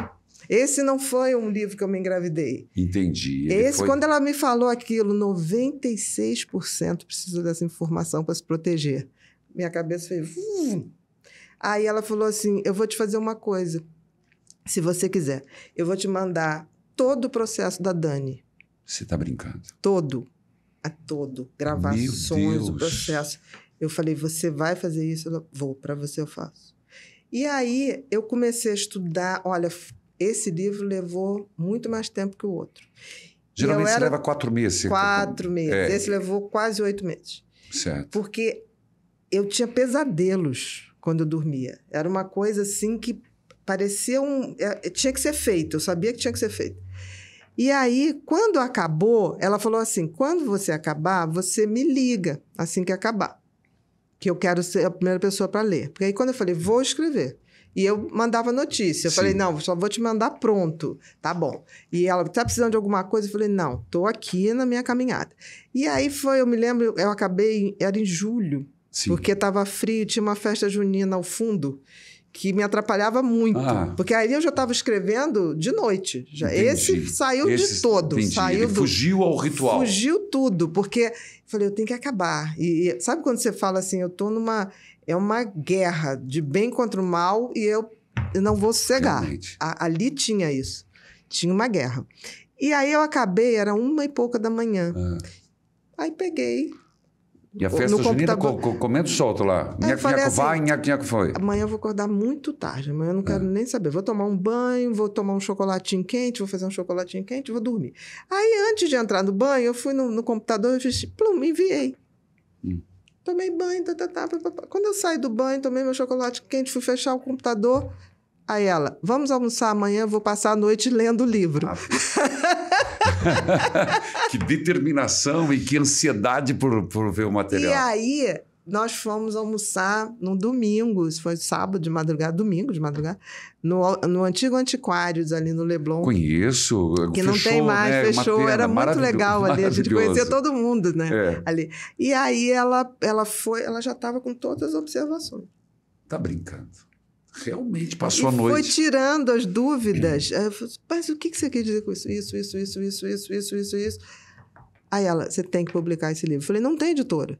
Esse não foi um livro que eu me engravidei. Entendi. Esse, foi... quando ela me falou aquilo, 96% precisa dessa informação para se proteger. Minha cabeça fez. Aí ela falou assim: Eu vou te fazer uma coisa, se você quiser. Eu vou te mandar todo o processo da Dani. Você está brincando? Todo. A é todo. Gravações, o processo. Eu falei: Você vai fazer isso? Ela, vou, para você eu faço. E aí eu comecei a estudar. Olha, esse livro levou muito mais tempo que o outro. Geralmente se leva quatro meses. Quatro meses. É. Esse levou quase oito meses. Certo. Porque eu tinha pesadelos quando eu dormia. Era uma coisa assim que parecia um. É, é, tinha que ser feito, eu sabia que tinha que ser feito. E aí, quando acabou, ela falou assim: quando você acabar, você me liga assim que acabar. Que eu quero ser a primeira pessoa para ler. Porque aí, quando eu falei, vou escrever. E eu mandava notícia. Eu Sim. falei, não, só vou te mandar pronto. Tá bom. E ela, tá precisando de alguma coisa? Eu falei, não, tô aqui na minha caminhada. E aí foi, eu me lembro, eu acabei, era em julho, Sim. porque tava frio, tinha uma festa junina ao fundo que me atrapalhava muito. Ah. Porque aí eu já estava escrevendo de noite. Já. Entendi. Esse saiu Esse, de todo. Entendi. Saiu do, fugiu ao ritual. Fugiu tudo, porque falei, eu tenho que acabar. E, e, sabe quando você fala assim, eu tô numa é uma guerra de bem contra o mal e eu não vou cegar. A, ali tinha isso. Tinha uma guerra. E aí eu acabei, era uma e pouca da manhã. Ah. Aí peguei. E a festa junina, computador... comendo solto lá. Nhaco, nhaco vai, assim, nhaco, foi. Amanhã eu vou acordar muito tarde. Amanhã eu não quero ah. nem saber. Vou tomar um banho, vou tomar um chocolatinho quente, vou fazer um chocolatinho quente, vou dormir. Aí, antes de entrar no banho, eu fui no, no computador e fiz, plum, enviei. Hum tomei banho, tá tá tá, tá, tá, tá, quando eu saí do banho, tomei meu chocolate quente, fui fechar o computador. Aí ela, vamos almoçar amanhã, vou passar a noite lendo o livro. Ah, que determinação e que ansiedade por, por ver o material. E aí, nós fomos almoçar no domingo, foi sábado de madrugada, domingo de madrugada, no, no antigo Antiquários, ali no Leblon. Conheço. Que fechou, não tem mais, né? fechou. Era muito legal ali, a gente conhecia todo mundo, né? É. Ali. E aí ela, ela foi, ela já estava com todas as observações. Tá brincando. Realmente passou e a noite. Foi tirando as dúvidas. É. Hum. Falei, assim, Mas o que você quer dizer com isso? Isso, isso, isso, isso, isso, isso, isso, isso. Aí ela, você tem que publicar esse livro. Eu falei, não tem editora.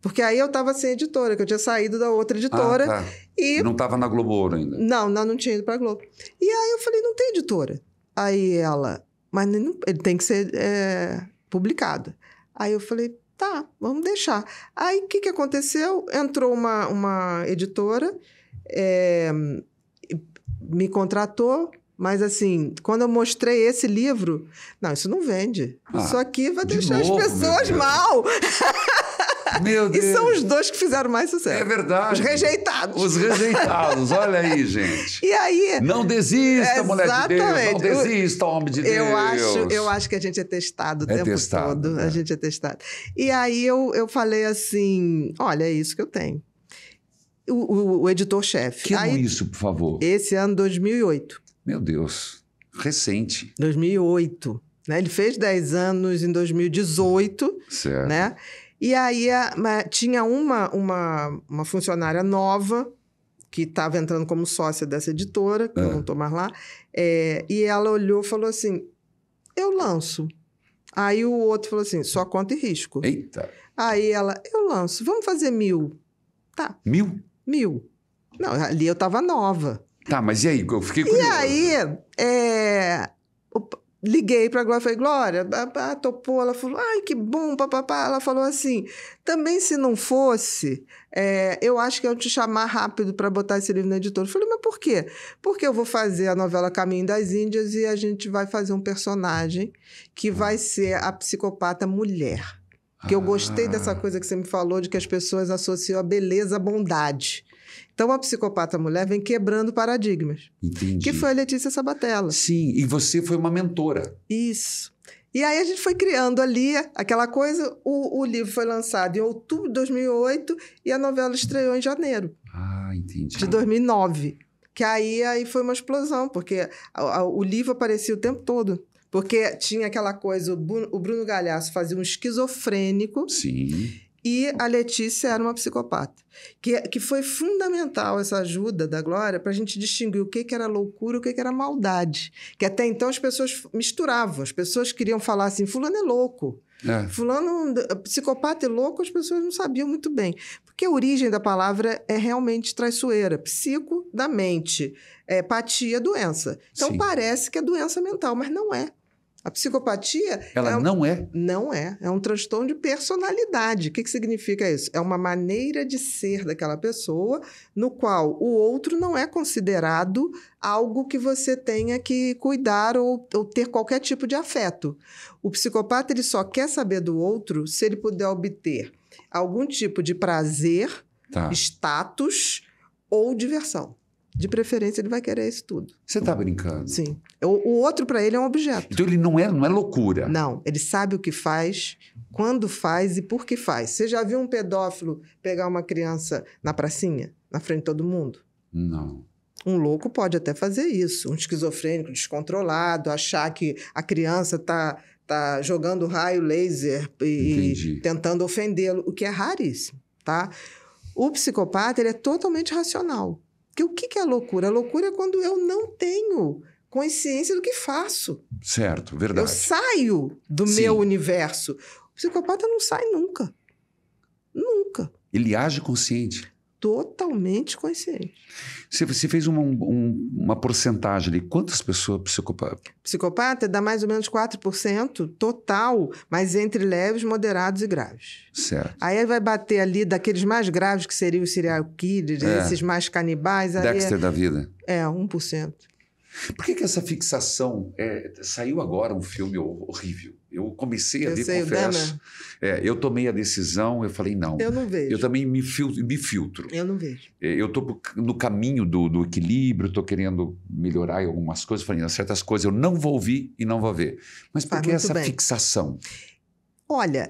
Porque aí eu estava sem editora, que eu tinha saído da outra ah, editora. Ah, tá. e... Não estava na Globo Ouro ainda? Não, não, não tinha ido para Globo. E aí eu falei, não tem editora. Aí ela, mas não, ele tem que ser é, publicado. Aí eu falei, tá, vamos deixar. Aí o que, que aconteceu? Entrou uma, uma editora, é, me contratou, mas assim, quando eu mostrei esse livro, não, isso não vende. Ah, isso aqui vai de deixar novo, as pessoas mal. Meu Deus. E são os dois que fizeram mais sucesso. É verdade. Os rejeitados. Os rejeitados, olha aí, gente. E aí. Não desista, mulher de Deus. Não desista, homem de Deus. Eu acho, eu acho que a gente é testado o é tempo testado, todo. É. A gente é testado. E aí eu, eu falei assim: olha, é isso que eu tenho. O, o, o editor-chefe. Que ano isso, por favor? Esse ano, 2008. Meu Deus, recente. 2008. Né? Ele fez 10 anos em 2018. Certo. Né? E aí a, tinha uma, uma, uma funcionária nova que estava entrando como sócia dessa editora, que é. eu não estou mais lá, é, e ela olhou e falou assim: eu lanço. Aí o outro falou assim: só conta e risco. Eita. Aí ela, eu lanço, vamos fazer mil. Tá. Mil? Mil. Não, ali eu estava nova. Tá, mas e aí? Eu fiquei com E aí, é, liguei para a Glória, falei, Glória, topou, ela falou, ai, que bom, papapá. Ela falou assim, também se não fosse, é, eu acho que eu te chamar rápido para botar esse livro na editora. Eu falei, mas por quê? Porque eu vou fazer a novela Caminho das Índias e a gente vai fazer um personagem que vai ser a psicopata mulher. Que eu gostei ah. dessa coisa que você me falou de que as pessoas associam a beleza à bondade. Então, a psicopata mulher vem quebrando paradigmas. Entendi. Que foi a Letícia Sabatella. Sim, e você foi uma mentora. Isso. E aí a gente foi criando ali aquela coisa. O, o livro foi lançado em outubro de 2008 e a novela estreou em janeiro. Ah, entendi. De 2009. Que aí, aí foi uma explosão, porque a, a, o livro aparecia o tempo todo. Porque tinha aquela coisa, o Bruno, o Bruno Galhaço fazia um esquizofrênico. Sim. E a Letícia era uma psicopata. Que, que foi fundamental essa ajuda da Glória para a gente distinguir o que, que era loucura e o que, que era maldade. Que até então as pessoas misturavam, as pessoas queriam falar assim: Fulano é louco. É. Fulano, psicopata e louco, as pessoas não sabiam muito bem. Porque a origem da palavra é realmente traiçoeira. Psico da mente. É, patia, doença. Então Sim. parece que é doença mental, mas não é. A psicopatia. Ela é, não é? Não é. É um transtorno de personalidade. O que, que significa isso? É uma maneira de ser daquela pessoa no qual o outro não é considerado algo que você tenha que cuidar ou, ou ter qualquer tipo de afeto. O psicopata ele só quer saber do outro se ele puder obter algum tipo de prazer, tá. status ou diversão de preferência ele vai querer isso tudo. Você está brincando? Sim. O, o outro para ele é um objeto. Então ele não é, não é loucura. Não, ele sabe o que faz, quando faz e por que faz. Você já viu um pedófilo pegar uma criança na pracinha, na frente de todo mundo? Não. Um louco pode até fazer isso, um esquizofrênico descontrolado, achar que a criança está tá jogando raio laser e Entendi. tentando ofendê-lo, o que é raríssimo, tá? O psicopata ele é totalmente racional. Porque o que é loucura? A loucura é quando eu não tenho consciência do que faço. Certo, verdade. Eu saio do Sim. meu universo. O psicopata não sai nunca. Nunca. Ele age consciente totalmente consciente. Você, fez uma, um, uma porcentagem ali. Quantas pessoas psicopata? Psicopata dá mais ou menos 4% total, mas entre leves, moderados e graves. Certo. Aí vai bater ali daqueles mais graves, que seriam os serial killers, é. esses mais canibais. Dexter é, da vida. É, 1%. Por que, que essa fixação... É, saiu agora um filme horrível eu comecei eu a ver, sei, confesso. É, eu tomei a decisão, eu falei, não. Eu não vejo. Eu também me filtro. Me filtro. Eu não vejo. É, eu estou no caminho do, do equilíbrio, estou querendo melhorar algumas coisas. Falei, certas coisas eu não vou ouvir e não vou ver. Mas tá, por que essa bem. fixação? Olha...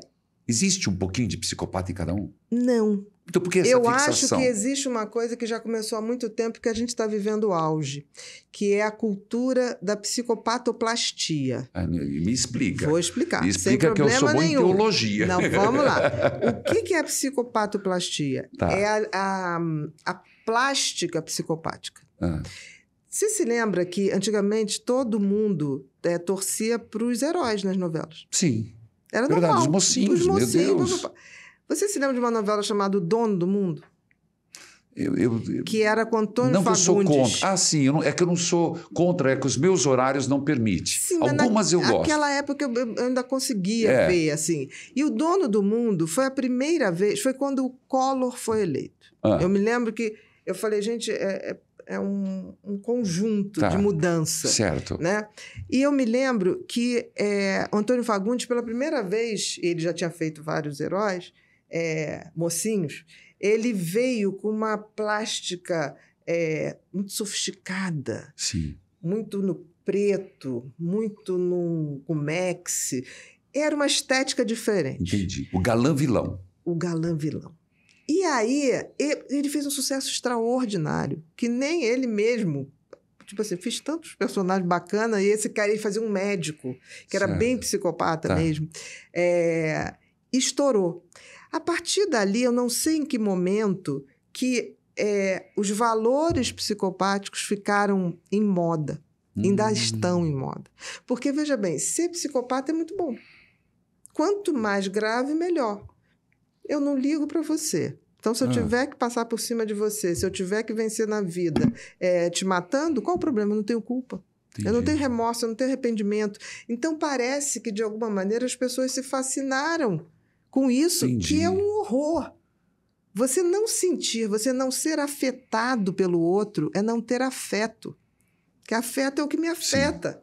Existe um pouquinho de psicopata em cada um? Não. Então, por que essa Eu fixação? acho que existe uma coisa que já começou há muito tempo que a gente está vivendo o auge, que é a cultura da psicopatoplastia. Ah, me explica. Vou explicar. Me explica que eu sou bom nenhum. em teologia. Não, vamos lá. O que, que é a psicopatoplastia? Tá. É a, a, a, plástica psicopática. Ah. Você se lembra que antigamente todo mundo é, torcia para os heróis nas novelas? Sim. Era Verdade, normal. os mocinhos, os mocinhos, meu Deus. Você se lembra de uma novela chamada O Dono do Mundo? Eu, eu, que era com Antônio não Fagundes. Não eu sou contra. Ah, sim, não, é que eu não sou contra, é que os meus horários não permitem. Algumas na, eu gosto. Naquela época eu, ainda conseguia é. ver, assim. E o Dono do Mundo foi a primeira vez, foi quando o Collor foi eleito. Ah. Eu me lembro que eu falei, gente, é, é, é um, um, conjunto tá. de mudança. Certo. Né? E eu me lembro que é, Antônio Fagundes, pela primeira vez, ele já tinha feito vários heróis, é, mocinhos, ele veio com uma plástica é, muito sofisticada, Sim. muito no preto, muito no comex. Era uma estética diferente. Entendi. O galã vilão. O galã vilão. E aí, ele fez um sucesso extraordinário, que nem ele mesmo. Tipo assim, fiz tantos personagens bacanas, e esse cara ele fazia um médico, que era bem psicopata tá. mesmo. É, estourou. A partir dali, eu não sei em que momento que é, os valores psicopáticos ficaram em moda, hum. ainda estão em moda. Porque, veja bem, ser psicopata é muito bom. Quanto mais grave, melhor. Eu não ligo para você. Então, se eu ah. tiver que passar por cima de você, se eu tiver que vencer na vida é, te matando, qual o problema? Eu não tenho culpa. Entendi. Eu não tenho remorso, eu não tenho arrependimento. Então, parece que, de alguma maneira, as pessoas se fascinaram com isso, Entendi. que é um horror. Você não sentir, você não ser afetado pelo outro é não ter afeto. Que afeto é o que me afeta. Sim.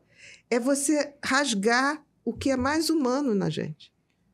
É você rasgar o que é mais humano na gente.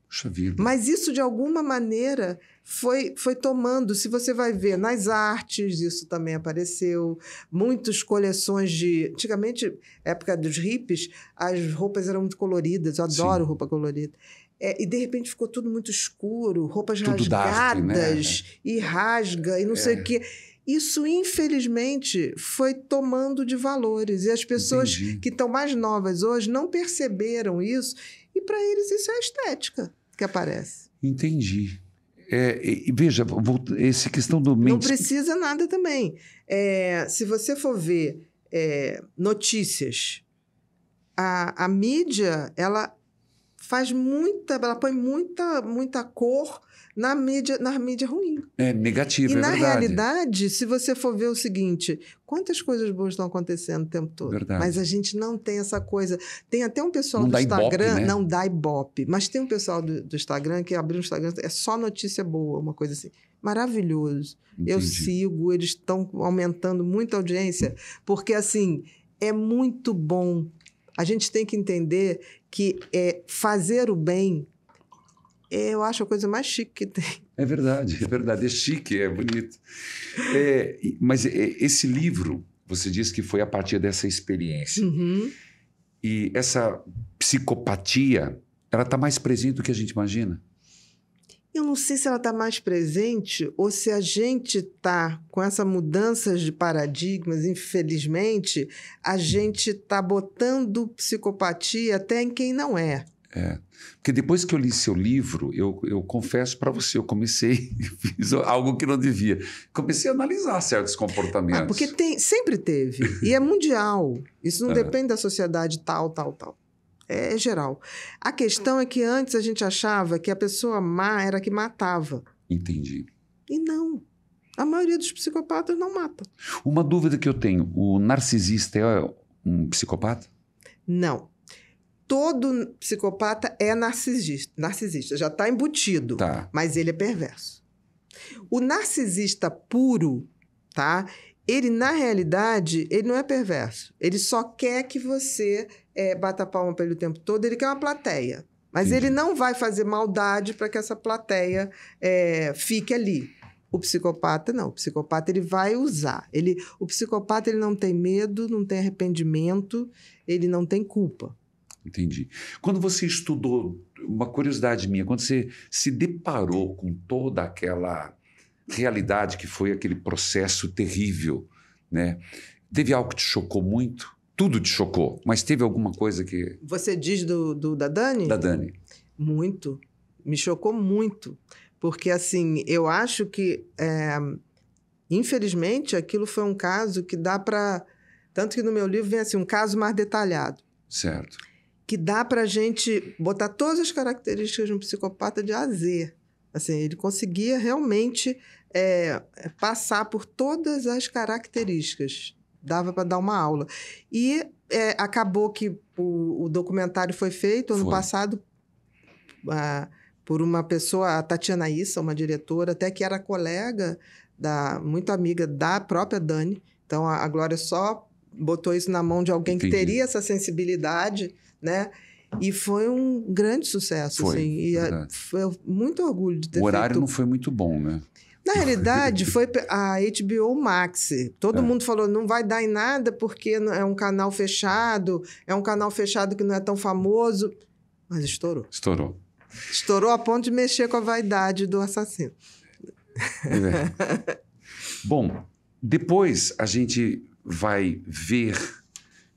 Puxa vida. Mas isso, de alguma maneira, foi, foi tomando. Se você vai ver nas artes, isso também apareceu. Muitas coleções de. Antigamente, época dos hippies, as roupas eram muito coloridas. Eu adoro Sim. roupa colorida. É, e de repente ficou tudo muito escuro, roupas tudo né? rasgadas dastre, né? e rasga e não é. sei o é. quê. Isso, infelizmente, foi tomando de valores. E as pessoas Entendi. que estão mais novas hoje não perceberam isso. E para eles isso é a estética que aparece. Entendi. É, e, veja, vou, essa questão do... Não precisa nada também. É, se você for ver é, notícias, a, a mídia, ela faz muita, ela põe muita, muita cor na mídia, na mídia ruim. É negativo, e é na verdade. realidade, se você for ver o seguinte, quantas coisas boas estão acontecendo o tempo todo. Verdade. Mas a gente não tem essa coisa. Tem até um pessoal não do Instagram, ibope, né? não dá ibope, mas tem um pessoal do, do Instagram que abriu o Instagram, é só notícia boa, uma coisa assim maravilhoso. Entendi. Eu sigo, eles estão aumentando muito a audiência, porque assim, é muito bom. A gente tem que entender que é, fazer o bem, eu acho a coisa mais chique que tem. É verdade, é verdade. É chique, é bonito. É, mas é, esse livro, você disse que foi a partir dessa experiência. Uhum. E essa psicopatia, ela está mais presente do que a gente imagina. Eu não sei se ela está mais presente ou se a gente está com essa mudança de paradigmas, infelizmente, a uhum. gente está botando psicopatia até em quem não é. É. Porque depois que eu li seu livro, eu, eu confesso para você, eu comecei, fiz algo que não devia. Comecei a analisar certos comportamentos. Ah, porque tem, sempre teve. e é mundial. Isso não é. depende da sociedade tal, tal, tal. É, é geral. A questão é que antes a gente achava que a pessoa má era a que matava. Entendi. E não. A maioria dos psicopatas não mata. Uma dúvida que eu tenho: o narcisista é um psicopata? Não. Todo psicopata é narcisista, narcisista já está embutido, tá. mas ele é perverso. O narcisista puro, tá? ele, na realidade, ele não é perverso. Ele só quer que você é, bata palma para ele o tempo todo, ele quer uma plateia. Mas ele não vai fazer maldade para que essa plateia é, fique ali. O psicopata não, o psicopata ele vai usar. Ele, o psicopata ele não tem medo, não tem arrependimento, ele não tem culpa. Entendi. Quando você estudou, uma curiosidade minha, quando você se deparou com toda aquela realidade que foi aquele processo terrível, né? Teve algo que te chocou muito? Tudo te chocou, mas teve alguma coisa que... Você diz do, do da Dani? Da Dani. Muito. Me chocou muito. Porque, assim, eu acho que, é, infelizmente, aquilo foi um caso que dá para... Tanto que no meu livro vem assim, um caso mais detalhado. Certo. Que dá para a gente botar todas as características de um psicopata de azer. Assim, ele conseguia realmente é, passar por todas as características. Dava para dar uma aula. E é, acabou que o, o, documentário foi feito ano foi. passado ah, por uma pessoa, a Tatiana Issa, uma diretora, até que era colega, da, muito amiga da própria Dani. Então a, a Glória só botou isso na mão de alguém Entendi. que teria essa sensibilidade, né? E foi um grande sucesso, foi, assim. E é é, a, foi muito orgulho de ter O horário feito... não foi muito bom, né? Na é realidade, foi a HBO Max. Todo é. mundo falou, não vai dar em nada porque é um canal fechado, é um canal fechado que não é tão famoso. Mas estourou. Estourou. Estourou a ponto de mexer com a vaidade do assassino. É. Bom, depois a gente vai ver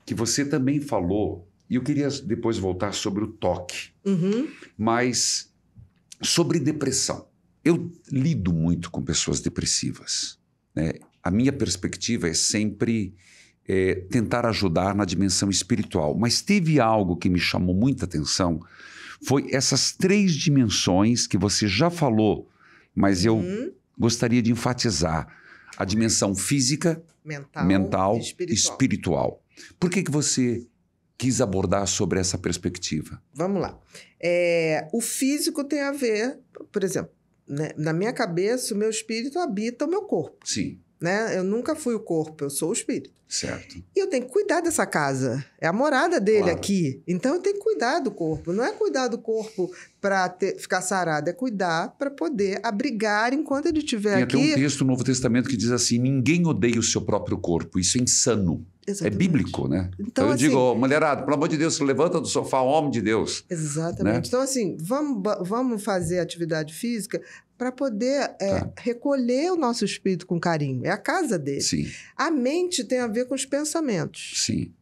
que você também falou, e eu queria depois voltar sobre o toque, uhum. mas sobre depressão. Eu lido muito com pessoas depressivas. Né? A minha perspectiva é sempre é, tentar ajudar na dimensão espiritual. Mas teve algo que me chamou muita atenção, foi essas três dimensões que você já falou, mas eu uhum. gostaria de enfatizar. A dimensão física, mental, mental espiritual. espiritual. Por que, que você quis abordar sobre essa perspectiva? Vamos lá. É, o físico tem a ver, por exemplo, né, na minha cabeça, o meu espírito habita o meu corpo. Sim. Né? Eu nunca fui o corpo, eu sou o espírito. Certo. E eu tenho que cuidar dessa casa. É a morada dele claro. aqui. Então eu tenho que cuidar do corpo. Não é cuidar do corpo para ficar sarado, é cuidar para poder abrigar enquanto ele estiver aqui. Tem até um texto no Novo Testamento que diz assim: ninguém odeia o seu próprio corpo. Isso é insano. É Exatamente. É bíblico, né? Então, então eu assim, digo, oh, mulherada, pelo amor de Deus, levanta do sofá, homem de Deus. Exatamente. Né? Então, assim, vamos, vamos fazer atividade física para poder é, tá. recolher o nosso espírito com carinho. É a casa dele. Sim. A mente tem a ver com os pensamentos. Sim.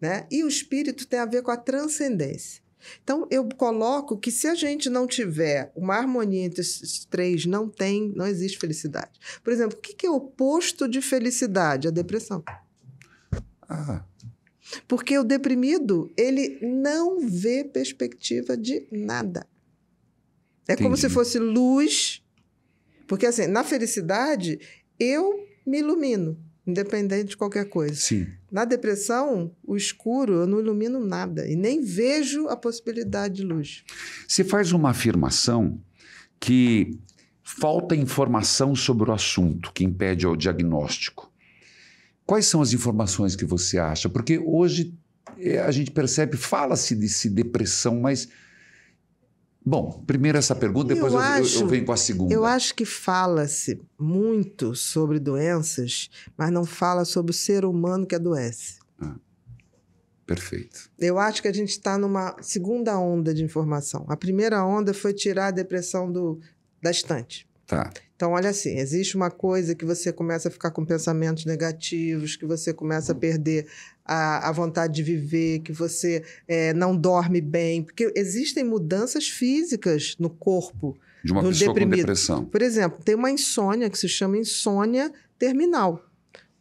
Né? E o espírito tem a ver com a transcendência. Então, eu coloco que se a gente não tiver uma harmonia entre esses três, não tem, não existe felicidade. Por exemplo, o que é o oposto de felicidade? A depressão. Ah. Porque o deprimido, ele não vê perspectiva de nada. É Entendi. como se fosse luz. Porque, assim, na felicidade, eu me ilumino independente de qualquer coisa. Sim. Na depressão, o escuro, eu não ilumino nada e nem vejo a possibilidade de luz. Você faz uma afirmação que falta informação sobre o assunto que impede o diagnóstico. Quais são as informações que você acha? Porque hoje eh, a gente percebe, fala-se de depressão, mas Bom, primeiro essa pergunta, depois eu, eu, eu venho com a segunda. Eu acho que fala-se muito sobre doenças, mas não fala sobre o ser humano que adoece. Ah, perfeito. Eu acho que a gente está numa segunda onda de informação. A primeira onda foi tirar a depressão do, da estante. Tá. Então, olha assim, existe uma coisa que você começa a ficar com pensamentos negativos, que você começa a hum. perder a, a vontade de viver, que você é, não dorme bem, porque existem mudanças físicas no corpo. De uma no pessoa deprimido. com depressão. Por exemplo, tem uma insônia que se chama insônia terminal.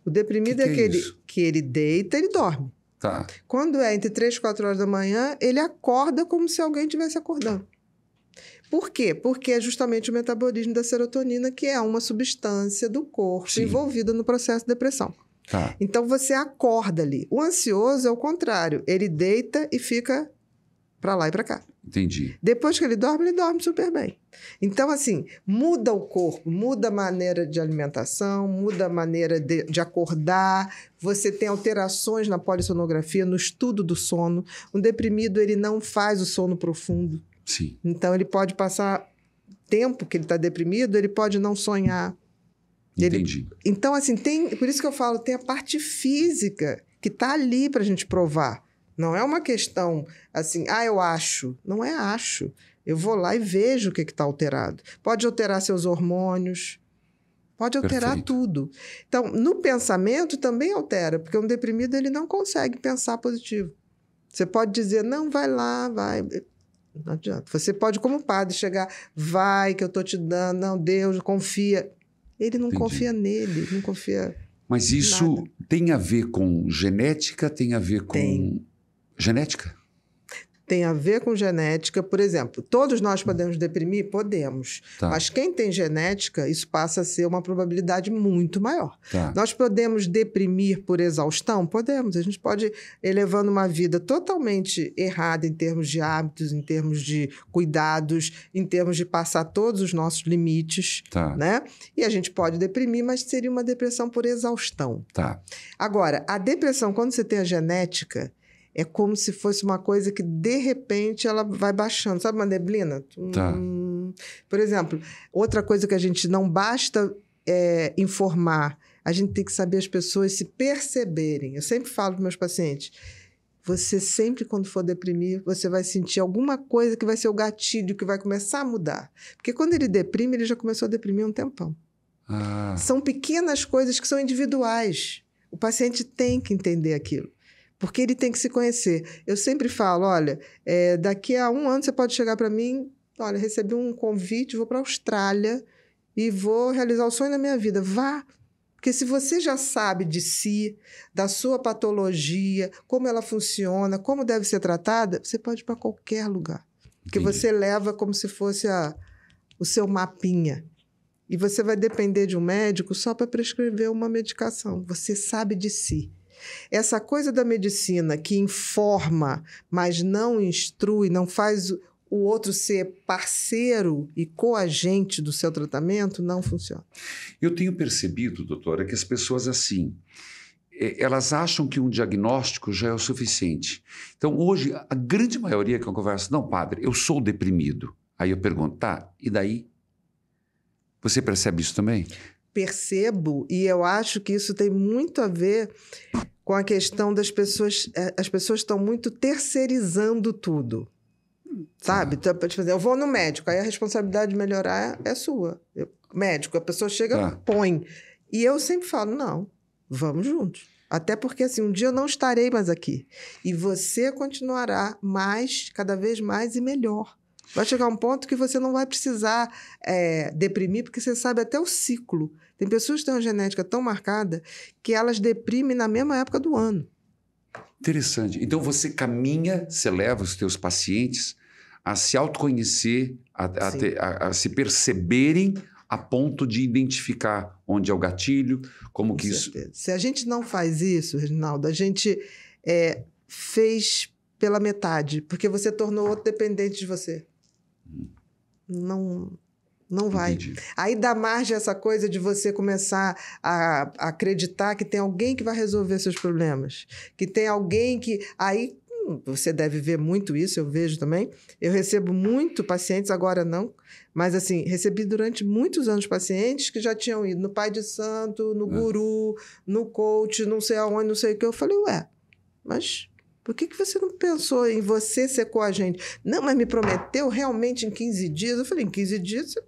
O deprimido que é que é aquele é que ele deita, ele dorme. Tá. Quando é entre 3 e 4 horas da manhã, ele acorda como se alguém estivesse acordando. Por quê? Porque é justamente o metabolismo da serotonina, que é uma substância do corpo Sim. envolvida no processo de depressão. Tá. Então você acorda ali. O ansioso é o contrário, ele deita e fica para lá e para cá. Entendi. Depois que ele dorme, ele dorme super bem. Então, assim, muda o corpo, muda a maneira de alimentação, muda a maneira de, de acordar. Você tem alterações na polissonografia, no estudo do sono. Um deprimido, ele não faz o sono profundo. Sim. Então, ele pode passar tempo que ele está deprimido, ele pode não sonhar. Ele, Entendi. Então, assim, tem. Por isso que eu falo, tem a parte física que está ali para a gente provar. Não é uma questão assim, ah, eu acho. Não é acho. Eu vou lá e vejo o que está alterado. Pode alterar seus hormônios, pode alterar Perfeito. tudo. Então, no pensamento também altera, porque um deprimido ele não consegue pensar positivo. Você pode dizer, não, vai lá, vai. Não adianta. Você pode, como padre, chegar, vai que eu estou te dando, não, Deus, confia. Ele não Entendi. confia nele, não confia. Mas isso nada. tem a ver com genética, tem a ver com. Tem. Genética? tem a ver com genética. Por exemplo, todos nós hum. podemos deprimir? Podemos. Tá. Mas quem tem genética, isso passa a ser uma probabilidade muito maior. Tá. Nós podemos deprimir por exaustão? Podemos. A gente pode levando uma vida totalmente errada em termos de hábitos, em termos de cuidados, em termos de passar todos os nossos limites, tá. né? E a gente pode deprimir, mas seria uma depressão por exaustão. Tá. Agora, a depressão, quando você tem a genética, é como se fosse uma coisa que, de repente, ela vai baixando. Sabe uma neblina? Tá. Hum. Por exemplo, outra coisa que a gente não basta é, informar, a gente tem que saber as pessoas se perceberem. Eu sempre falo para meus pacientes: você sempre, quando for deprimir, você vai sentir alguma coisa que vai ser o gatilho que vai começar a mudar. Porque quando ele deprime, ele já começou a deprimir um tempão. Ah. São pequenas coisas que são individuais. O paciente tem que entender aquilo porque ele tem que se conhecer. Eu sempre falo, olha, é, daqui a um ano você pode chegar para mim, olha, recebi um convite, vou para a Austrália e vou realizar o sonho da minha vida. Vá, porque se você já sabe de si, da sua patologia, como ela funciona, como deve ser tratada, você pode ir para qualquer lugar. Porque você leva como se fosse a, o seu mapinha. E você vai depender de um médico só para prescrever uma medicação. Você sabe de si. Essa coisa da medicina que informa, mas não instrui, não faz o outro ser parceiro e coagente do seu tratamento, não funciona. Eu tenho percebido, doutora, que as pessoas assim, elas acham que um diagnóstico já é o suficiente. Então, hoje, a grande maioria que eu converso, não, padre, eu sou deprimido. Aí eu pergunto, tá, e daí? Você percebe isso também? percebo, e eu acho que isso tem muito a ver com a questão das pessoas. É, as pessoas estão muito terceirizando tudo. Hum, sabe? Tá. Tipo, tipo assim, eu vou no médico, aí a responsabilidade de melhorar é sua. Eu, médico, a pessoa chega, tá. põe. E eu sempre falo: não, vamos juntos. Até porque assim, um dia eu não estarei mais aqui. E você continuará mais, cada vez mais e melhor. Vai chegar um ponto que você não vai precisar é, deprimir, porque você sabe até o ciclo tem pessoas que têm uma genética tão marcada que elas deprimem na mesma época do ano. Interessante. Então você caminha, você leva os teus pacientes a se autoconhecer, a, a, ter, a, a se perceberem a ponto de identificar onde é o gatilho, como Com que certeza. isso. Se a gente não faz isso, Reginaldo, a gente é, fez pela metade, porque você tornou outro dependente de você. Hum. Não, não vai. Entendi. Aí dá margem essa coisa de você começar a, acreditar que tem alguém que vai resolver seus problemas. Que tem alguém que. Aí hum, você deve ver muito isso, eu vejo também. Eu recebo muito pacientes, agora não, mas assim, recebi durante muitos anos pacientes que já tinham ido no Pai de Santo, no é. Guru, no coach, não sei aonde, não sei o que. Eu falei, ué, mas por que, que você não pensou em você ser gente? Não, mas me prometeu realmente em 15 dias. Eu falei, em 15 dias você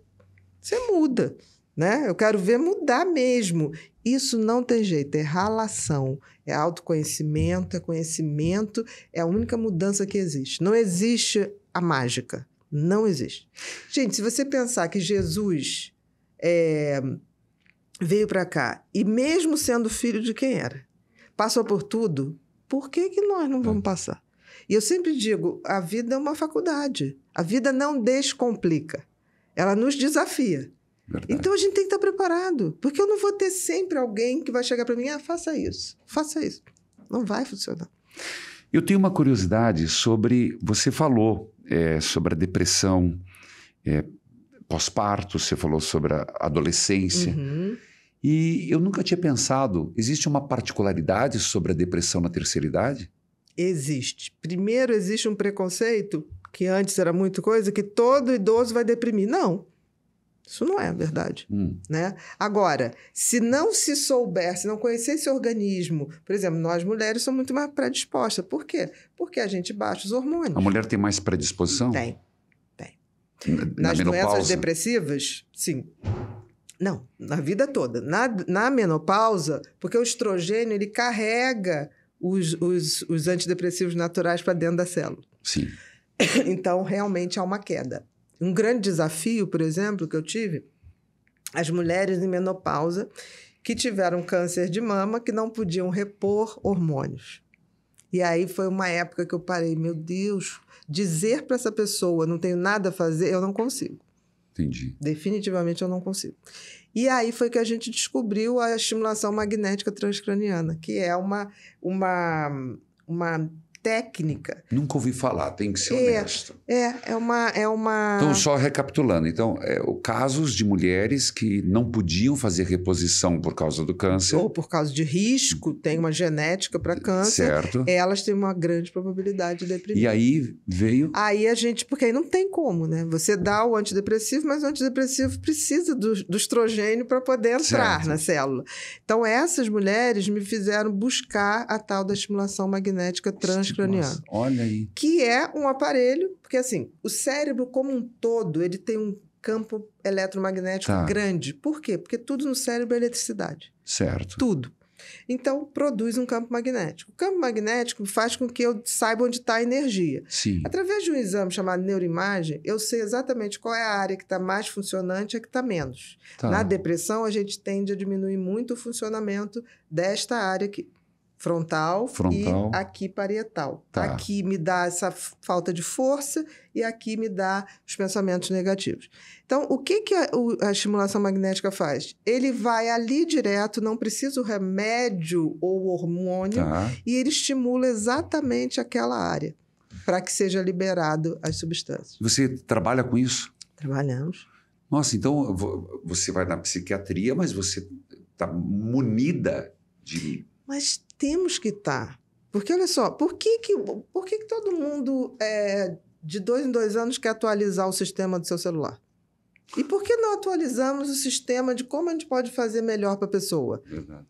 você muda. Né? Eu quero ver mudar mesmo. Isso não tem jeito, é ralação, é autoconhecimento, é conhecimento, é a única mudança que existe. Não existe a mágica, não existe. Gente, se você pensar que Jesus é, veio para cá e mesmo sendo filho de quem era, passou por tudo, por que, que nós não vamos passar? E eu sempre digo, a vida é uma faculdade. A vida não descomplica. Ela nos desafia. Verdade. Então a gente tem que estar preparado, porque eu não vou ter sempre alguém que vai chegar para mim, ah, faça isso, faça isso. Não vai funcionar. Eu tenho uma curiosidade sobre. Você falou é, sobre a depressão é, pós-parto, você falou sobre a adolescência. Uhum. E eu nunca tinha pensado, existe uma particularidade sobre a depressão na terceira idade? Existe. Primeiro, existe um preconceito que antes era muito coisa, que todo idoso vai deprimir. Não. Isso não é verdade. Hum. Né? Agora, se não se souber, se não conhecer esse organismo, por exemplo, nós mulheres somos muito mais predispostas. Por quê? Porque a gente baixa os hormônios. A mulher tem mais predisposição? Tem. Tem. Na, Nas na doenças depressivas, sim. Não, na vida toda. Na, na menopausa, porque o estrogênio ele carrega os, os, os antidepressivos naturais para dentro da célula. Sim. Então, realmente há uma queda. Um grande desafio, por exemplo, que eu tive, as mulheres em menopausa que tiveram câncer de mama que não podiam repor hormônios. E aí foi uma época que eu parei, meu Deus, dizer para essa pessoa, não tenho nada a fazer, eu não consigo. Entendi. Definitivamente eu não consigo. E aí foi que a gente descobriu a estimulação magnética transcraniana, que é uma, uma, uma técnica. Nunca ouvi falar, tem que ser é, honesto. É, é uma, é uma. Então, só recapitulando. Então, é, casos de mulheres que não podiam fazer reposição por causa do câncer. Ou por causa de risco, tem uma genética para câncer. Certo. Elas têm uma grande probabilidade de deprimir. E aí veio. Aí a gente, porque aí não tem como, né? Você dá o antidepressivo, mas o antidepressivo precisa do, do estrogênio para poder entrar certo. na célula. Então, essas mulheres me fizeram buscar a tal da estimulação magnética trans lavagem Nossa, olha aí. Que é um aparelho, porque assim, o cérebro como um todo, ele tem um campo eletromagnético tá. grande. Por quê? Porque tudo no cérebro é eletricidade. Certo. Tudo. Então, produz um campo magnético. O campo magnético faz com que eu saiba onde está a energia. Sim. Através de um exame chamado neuroimagem, eu sei exatamente qual é a área que está mais funcionante e a que está menos. Tá. Na depressão, a gente tende a diminuir muito o funcionamento desta área aqui frontal, frontal. e aqui parietal. Tá. Aqui me dá essa falta de força e aqui me dá os pensamentos negativos. Então, o que, que a, o, a estimulação magnética faz? Ele vai ali direto, não precisa o remédio ou o hormônio, tá. e ele estimula exatamente aquela área para que seja liberado as substâncias. Você trabalha com isso? Trabalhamos. Nossa, então você vai na psiquiatria, mas você está munida de mas temos que estar. Tá. Porque, olha só, por que, que, por que, que todo mundo é, de dois em dois anos quer atualizar o sistema do seu celular? E por que não atualizamos o sistema de como a gente pode fazer melhor para a pessoa? Verdade.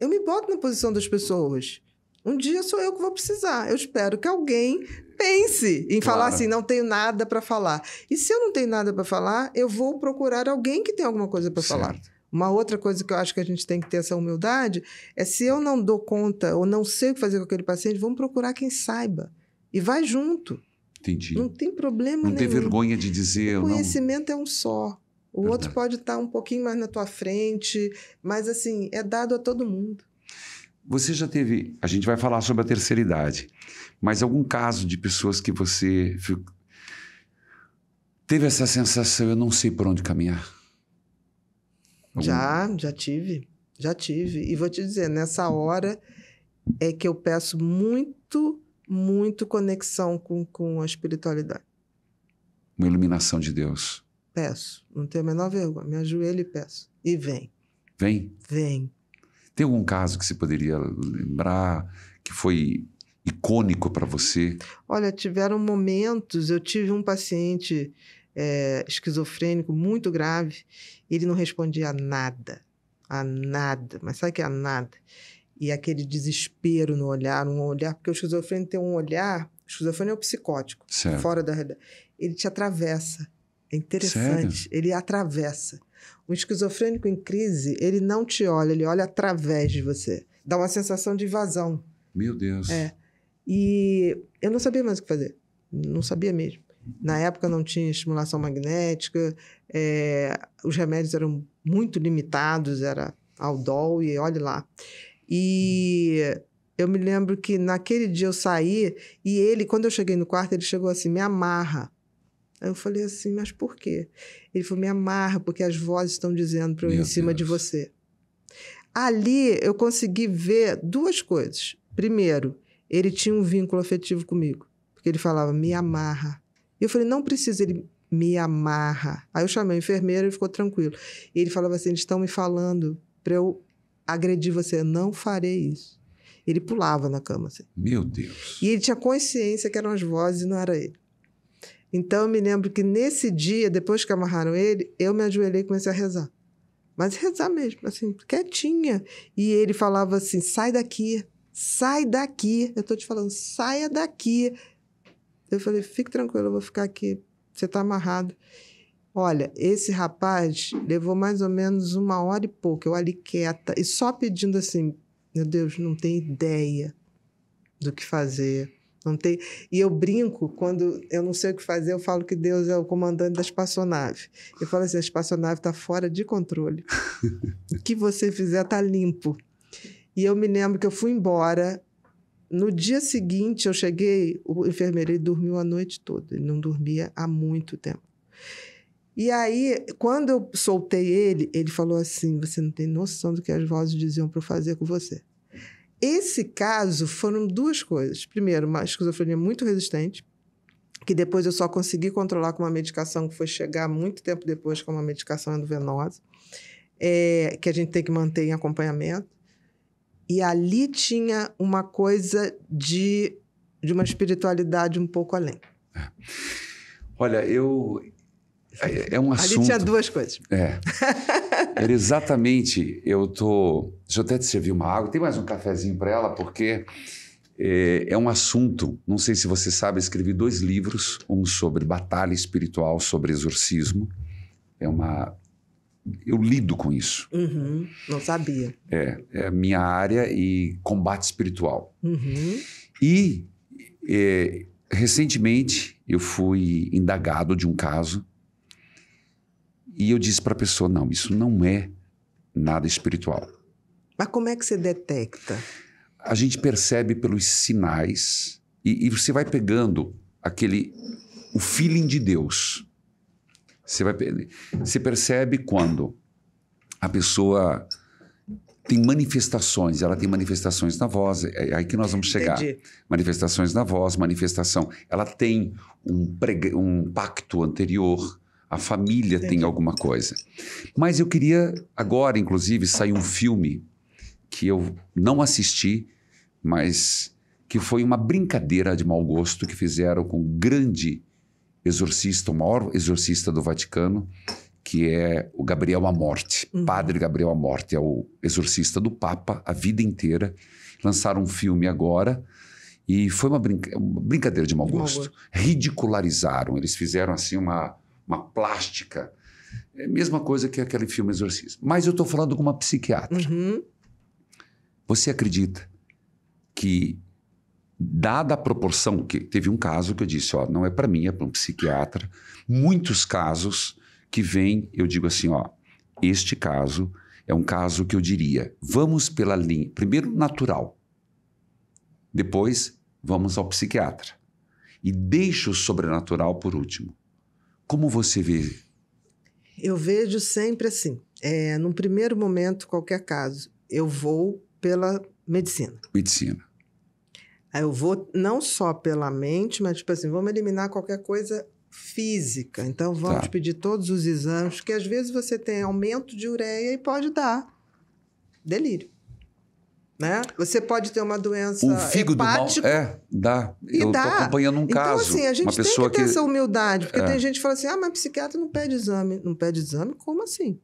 Eu me boto na posição das pessoas. Um dia sou eu que vou precisar. Eu espero que alguém pense em claro. falar assim: não tenho nada para falar. E se eu não tenho nada para falar, eu vou procurar alguém que tem alguma coisa para falar. Uma outra coisa que eu acho que a gente tem que ter essa humildade é se eu não dou conta ou não sei o que fazer com aquele paciente, vamos procurar quem saiba e vai junto. Entendi. Não tem problema não nenhum. Não tem vergonha de dizer. O conhecimento não... é um só. O Verdade. outro pode estar um pouquinho mais na tua frente, mas assim, é dado a todo mundo. Você já teve. A gente vai falar sobre a terceira idade, mas algum caso de pessoas que você teve essa sensação, eu não sei por onde caminhar? Já, já tive. Já tive. E vou te dizer, nessa hora é que eu peço muito, muito conexão com, com a espiritualidade. Uma iluminação de Deus. Peço. Não tenho a menor vergonha. Me ajoelho e peço. E vem. Vem? Vem. Tem algum caso que você poderia lembrar que foi icônico para você? Olha, tiveram momentos. Eu tive um paciente é, esquizofrênico muito grave, ele não respondia a nada, a nada, mas sabe que é a nada? E aquele desespero no olhar, um olhar, porque o esquizofrênico tem um olhar, o esquizofrênico é o psicótico, certo. fora da realidade. Ele te atravessa, é interessante, Sério? ele atravessa. Um esquizofrênico em crise, ele não te olha, ele olha através de você. Dá uma sensação de invasão. Meu Deus. É. E eu não sabia mais o que fazer. Não sabia mesmo. Na época não tinha estimulação magnética, é, os remédios eram muito limitados, era Aldol e olhe lá. E eu me lembro que naquele dia eu saí e ele, quando eu cheguei no quarto, ele chegou assim, me amarra. Aí eu falei assim, mas por quê? Ele falou, me amarra, porque as vozes estão dizendo para eu ir em cima Deus. de você. Ali eu consegui ver duas coisas. Primeiro, ele tinha um vínculo afetivo comigo, porque ele falava, me amarra. Eu falei, não precisa, ele me amarra. Aí eu chamei o enfermeiro e ficou tranquilo. E ele falava assim: eles estão me falando para eu agredir você, eu não farei isso. Ele pulava na cama. Assim. Meu Deus. E ele tinha consciência que eram as vozes e não era ele. Então eu me lembro que nesse dia, depois que amarraram ele, eu me ajoelhei e comecei a rezar. Mas rezar mesmo, assim, quietinha. E ele falava assim: sai daqui, sai daqui. Eu estou te falando, saia daqui. Eu falei: fique tranquilo, eu vou ficar aqui, você está amarrado. Olha, esse rapaz levou mais ou menos uma hora e pouco, eu ali quieta, e só pedindo assim: meu Deus, não tem ideia do que fazer. Não tem... E eu brinco, quando eu não sei o que fazer, eu falo que Deus é o comandante da espaçonave. Eu falo assim: a espaçonave está fora de controle. o que você fizer está limpo. E eu me lembro que eu fui embora, no dia seguinte, eu cheguei, o enfermeiro dormiu a noite toda, ele não dormia há muito tempo. E aí, quando eu soltei ele, ele falou assim: Você não tem noção do que as vozes diziam para eu fazer com você. Esse caso foram duas coisas. Primeiro, uma esquizofrenia muito resistente, que depois eu só consegui controlar com uma medicação que foi chegar muito tempo depois, com é uma medicação endovenosa, é, que a gente tem que manter em acompanhamento. E ali tinha uma coisa de, de uma espiritualidade um pouco além. É. Olha, eu. É, é um assunto. Ali tinha duas coisas. É. Era exatamente. Eu tô. Deixa eu até te servir uma água. Tem mais um cafezinho para ela, porque é, é, um assunto. Não sei se você sabe, escrevi dois livros: um sobre batalha espiritual, sobre exorcismo. É uma eu lido com isso. Uhum, não sabia. É, é a minha área e combate espiritual. Uhum. E é, recentemente eu fui indagado de um caso e eu disse para a pessoa: não, isso não é nada espiritual. Mas como é que você detecta? A gente percebe pelos sinais e, e você vai pegando aquele o feeling de Deus. Você vai, percebe quando a pessoa tem manifestações, ela tem manifestações na voz, é, é aí que nós vamos chegar. Entendi. Manifestações na voz, manifestação. Ela tem um, um pacto anterior, a família Entendi. tem alguma coisa. Mas eu queria, agora, inclusive, sair um filme que eu não assisti, mas que foi uma brincadeira de mau gosto que fizeram com grande exorcista, o maior exorcista do Vaticano, que é o Gabriel Amorte, uhum. Padre Gabriel Amorte, é o exorcista do Papa a vida inteira. Lançaram um filme agora e foi uma, brinca uma brincadeira de mau, de mau gosto. Ridicularizaram, eles fizeram assim uma, uma plástica. É a mesma coisa que aquele filme Exorcismo. Mas eu estou falando com uma psiquiatra. Uhum. Você acredita que dada a proporção que teve um caso que eu disse, ó, não é para mim, é para um psiquiatra. Muitos casos que vêm, eu digo assim, ó, este caso é um caso que eu diria, vamos pela linha, primeiro natural, depois vamos ao psiquiatra e deixa o sobrenatural por último. Como você vê? Eu vejo sempre assim, é, num primeiro momento qualquer caso, eu vou pela medicina. Medicina Aí eu vou não só pela mente, mas tipo assim, vamos eliminar qualquer coisa física. Então vamos tá. pedir todos os exames, que às vezes você tem aumento de ureia e pode dar delírio. Né? Você pode ter uma doença o fígado hepático, mal, é, dá. E eu dá. acompanhando um então, caso. Então assim, a gente tem que ter que... essa humildade, porque é. tem gente que fala assim: "Ah, mas psiquiatra não pede exame". Não pede exame? Como assim?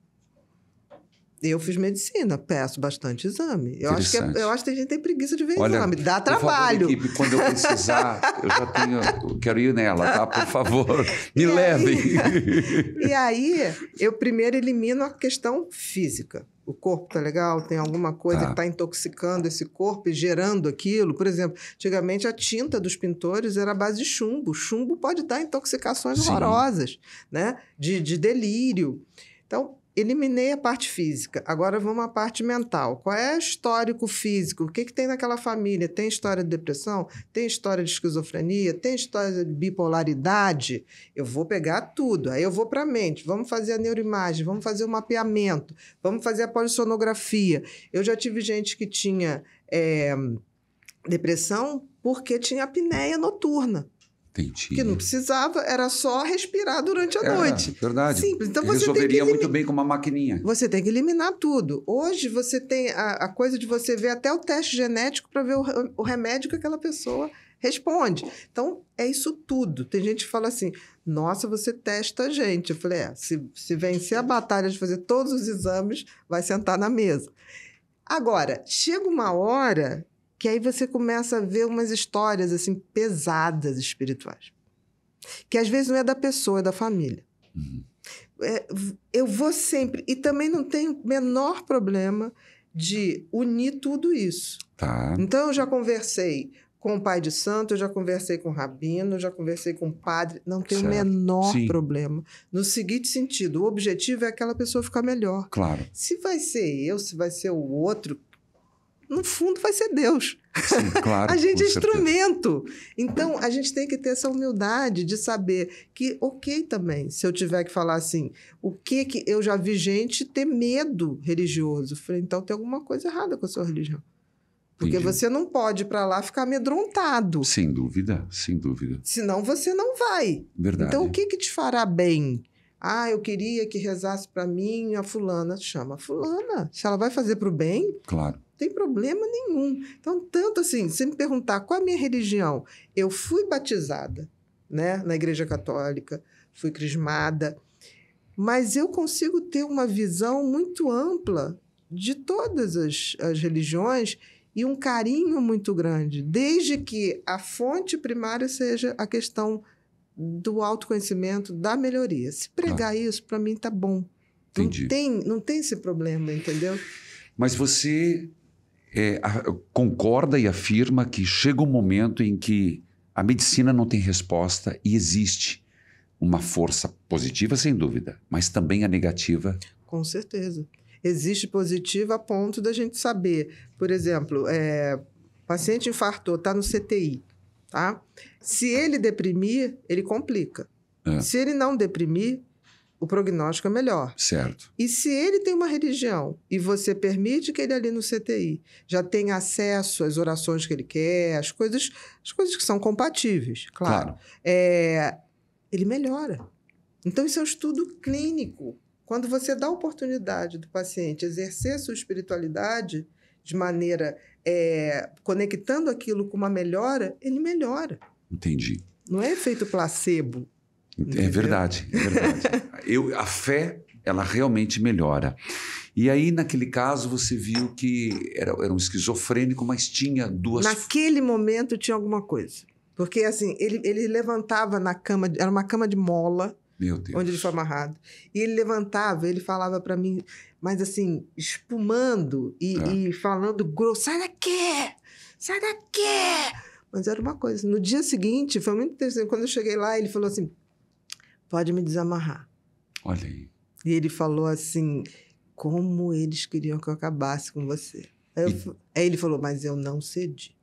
Eu fiz medicina, peço bastante exame. Eu acho que, é, eu acho que a gente tem preguiça de ver Olha, exame, dá trabalho. Favor, equipe, quando eu precisar, eu já tenho, eu quero ir nela, tá? Por favor, me e levem. Aí, e aí, eu primeiro elimino a questão física. O corpo tá legal, tem alguma coisa tá. que está intoxicando esse corpo e gerando aquilo. Por exemplo, antigamente a tinta dos pintores era a base de chumbo. Chumbo pode dar intoxicações Sim. horrorosas, né? De, de delírio. Então, Eliminei a parte física, agora vamos à parte mental. Qual é o histórico físico? O que, que tem naquela família? Tem história de depressão? Tem história de esquizofrenia? Tem história de bipolaridade? Eu vou pegar tudo. Aí eu vou para a mente. Vamos fazer a neuroimagem, vamos fazer o mapeamento, vamos fazer a polissonografia. Eu já tive gente que tinha é, depressão porque tinha apneia noturna. Entendi. Que não precisava, era só respirar durante a é, noite. Verdade. Simples. Então você Resolveria muito bem com uma maquininha. Você tem que eliminar tudo. Hoje você tem a, a coisa de você ver até o teste genético para ver o, o remédio que aquela pessoa responde. Então, é isso tudo. Tem gente que fala assim: nossa, você testa a gente. Eu falei: é, se, se vencer a batalha de fazer todos os exames, vai sentar na mesa. Agora, chega uma hora que aí você começa a ver umas histórias assim pesadas espirituais, que às vezes não é da pessoa, é da família. Uhum. É, eu vou sempre e também não tenho menor problema de unir tudo isso. Tá. Então eu já conversei com o pai de santo, eu já conversei com o rabino, eu já conversei com o padre, não tem o menor Sim. problema. No seguinte sentido, o objetivo é aquela pessoa ficar melhor. Claro. Se vai ser eu, se vai ser o outro, no fundo vai ser Deus. Sim, claro, a gente é instrumento. Então, a gente tem que ter essa humildade de saber que, ok, também, se eu tiver que falar assim, o que que eu já vi gente ter medo religioso? Falei, então tem alguma coisa errada com a sua religião. Porque Entendi. você não pode ir para lá ficar amedrontado. Sem dúvida, sem dúvida. Senão você não vai. Verdade. Então, o que que te fará bem? Ah, eu queria que rezasse para mim a fulana. Chama a fulana. Se ela vai fazer para o bem, claro tem problema nenhum. Então, tanto assim, se me perguntar qual é a minha religião, eu fui batizada, né, na Igreja Católica, fui crismada, mas eu consigo ter uma visão muito ampla de todas as, as religiões e um carinho muito grande, desde que a fonte primária seja a questão do autoconhecimento, da melhoria. Se pregar ah. isso, para mim tá bom. Entendi. Não tem, não tem esse problema, entendeu? Mas você é, concorda e afirma que chega um momento em que a medicina não tem resposta e existe uma força positiva, sem dúvida, mas também a negativa. Com certeza. Existe positiva a ponto da gente saber. Por exemplo, é, paciente infartou, está no CTI. Tá? Se ele deprimir, ele complica. É. Se ele não deprimir, o prognóstico é melhor. Certo. E se ele tem uma religião e você permite que ele ali no CTI já tenha acesso às orações que ele quer, as coisas, as coisas que são compatíveis, claro. claro. É, ele melhora. Então, isso é um estudo clínico. Quando você dá a oportunidade do paciente exercer sua espiritualidade de maneira é, conectando aquilo com uma melhora, ele melhora. Entendi. Não é efeito placebo. Entendeu? É verdade, é verdade. Eu, a fé, ela realmente melhora. E aí, naquele caso, você viu que era, era um esquizofrênico, mas tinha duas. Naquele momento tinha alguma coisa. Porque, assim, ele, ele levantava na cama, era uma cama de mola. Onde ele foi amarrado. E ele levantava, ele falava para mim, mas assim, espumando e, é. e falando grosso: sai daqui! Sai daqui! Mas era uma coisa. No dia seguinte, foi muito interessante. Quando eu cheguei lá, ele falou assim: pode me desamarrar. Olha aí. E ele falou assim: como eles queriam que eu acabasse com você. Aí, e... aí ele falou: mas eu não cedi.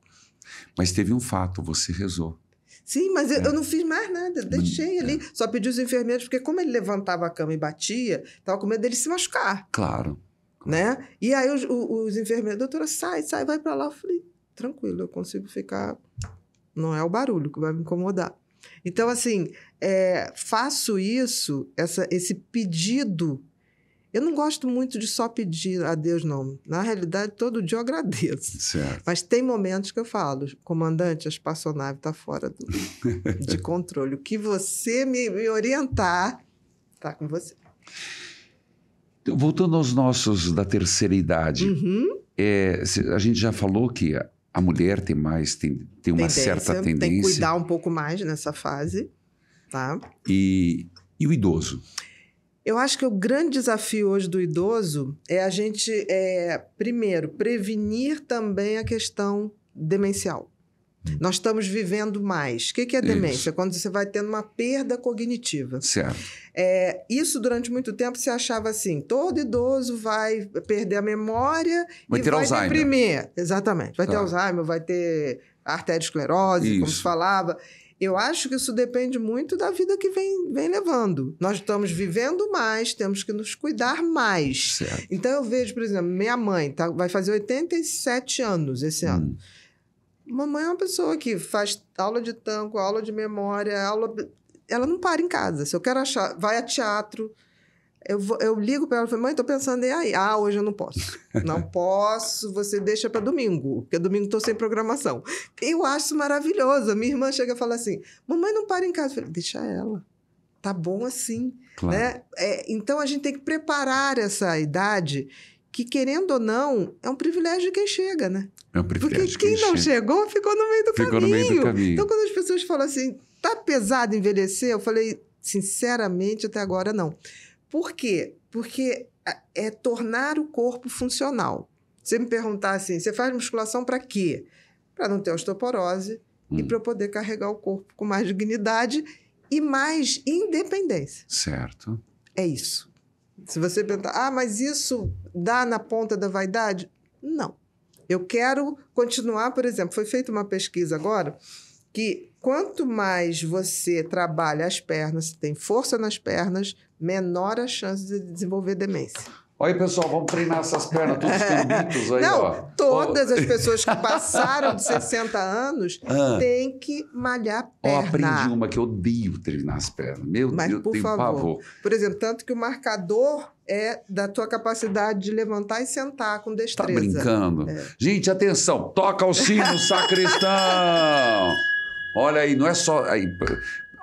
Mas teve um fato, você rezou. Sim, mas eu, é. eu, não fiz mais nada, deixei é. ali. Só pedi os enfermeiros, porque como ele levantava a cama e batia, estava com medo dele se machucar. Claro. Né? E aí os, os enfermeiros, doutora, sai, sai, vai para lá. Eu falei, tranquilo, eu consigo ficar. Não é o barulho que vai me incomodar. Então, assim, é, faço isso, essa, esse pedido. Eu não gosto muito de só pedir a Deus, não. Na realidade, todo dia eu agradeço. Certo. Mas tem momentos que eu falo, comandante, a espaçonave está fora do, de controle. O que você me, me orientar, está com você. Voltando aos nossos da terceira idade, uhum. é, a gente já falou que a mulher tem mais, tem, tem, uma tendência, certa tendência. Tem que cuidar um pouco mais nessa fase, tá? E, e o idoso? Eu acho que o grande desafio hoje do idoso é a gente, é, primeiro, prevenir também a questão demencial. Hum. Nós estamos vivendo mais. O que é demência? Isso. Quando você vai tendo uma perda cognitiva. Certo. É, isso durante muito tempo se achava assim: todo idoso vai perder a memória vai e vai Alzheimer. deprimir. Exatamente. Vai tá. ter Alzheimer, vai ter arteriosclerose, isso. como se falava. Eu acho que isso depende muito da vida que vem, vem levando. Nós estamos vivendo mais, temos que nos cuidar mais. Certo. Então eu vejo, por exemplo, minha mãe tá, vai fazer 87 anos esse hum. ano. Mamãe é uma pessoa que faz aula de tango, aula de memória, aula. Ela não para em casa. Se eu quero achar, vai a teatro. Eu, vou, eu ligo para ela e falo, mãe, estou pensando em aí. Ah, hoje eu não posso. Não posso, você deixa para domingo, porque domingo estou sem programação. Eu acho isso maravilhoso. minha irmã chega e fala assim: mamãe não para em casa. Eu falei, deixa ela. Tá bom assim. Claro. Né? É, então a gente tem que preparar essa idade que querendo ou não, é um privilégio de quem chega, né? É um privilégio. Porque quem, quem não chega. chegou ficou no meio do ficou caminho. Ficou no meio do caminho. Então, quando as pessoas falam assim, tá pesado envelhecer, eu falei, sinceramente, até agora não. Por quê? Porque é tornar o corpo funcional. Você me perguntar assim, você faz musculação para quê? Para não ter osteoporose hum. e para poder carregar o corpo com mais dignidade e mais independência. Certo. É isso. Se você perguntar, ah, mas isso dar na ponta da vaidade? Não. Eu quero continuar, por exemplo, foi feita uma pesquisa agora que quanto mais você trabalha as pernas, tem força nas pernas, menor a chance de desenvolver demência. Olha aí, pessoal, vamos treinar essas pernas, todos os aí, Não, ó. todas as pessoas que passaram de 60 anos ah. têm que malhar pernas. perna. Eu aprendi uma que eu odeio treinar as pernas. Meu Mas, Deus, por tenho favor. pavor. Por exemplo, tanto que o marcador é da tua capacidade de levantar e sentar com tá destreza. Tá brincando? É. Gente, atenção, toca o sino, sacristão! Olha aí, não é só... Aí,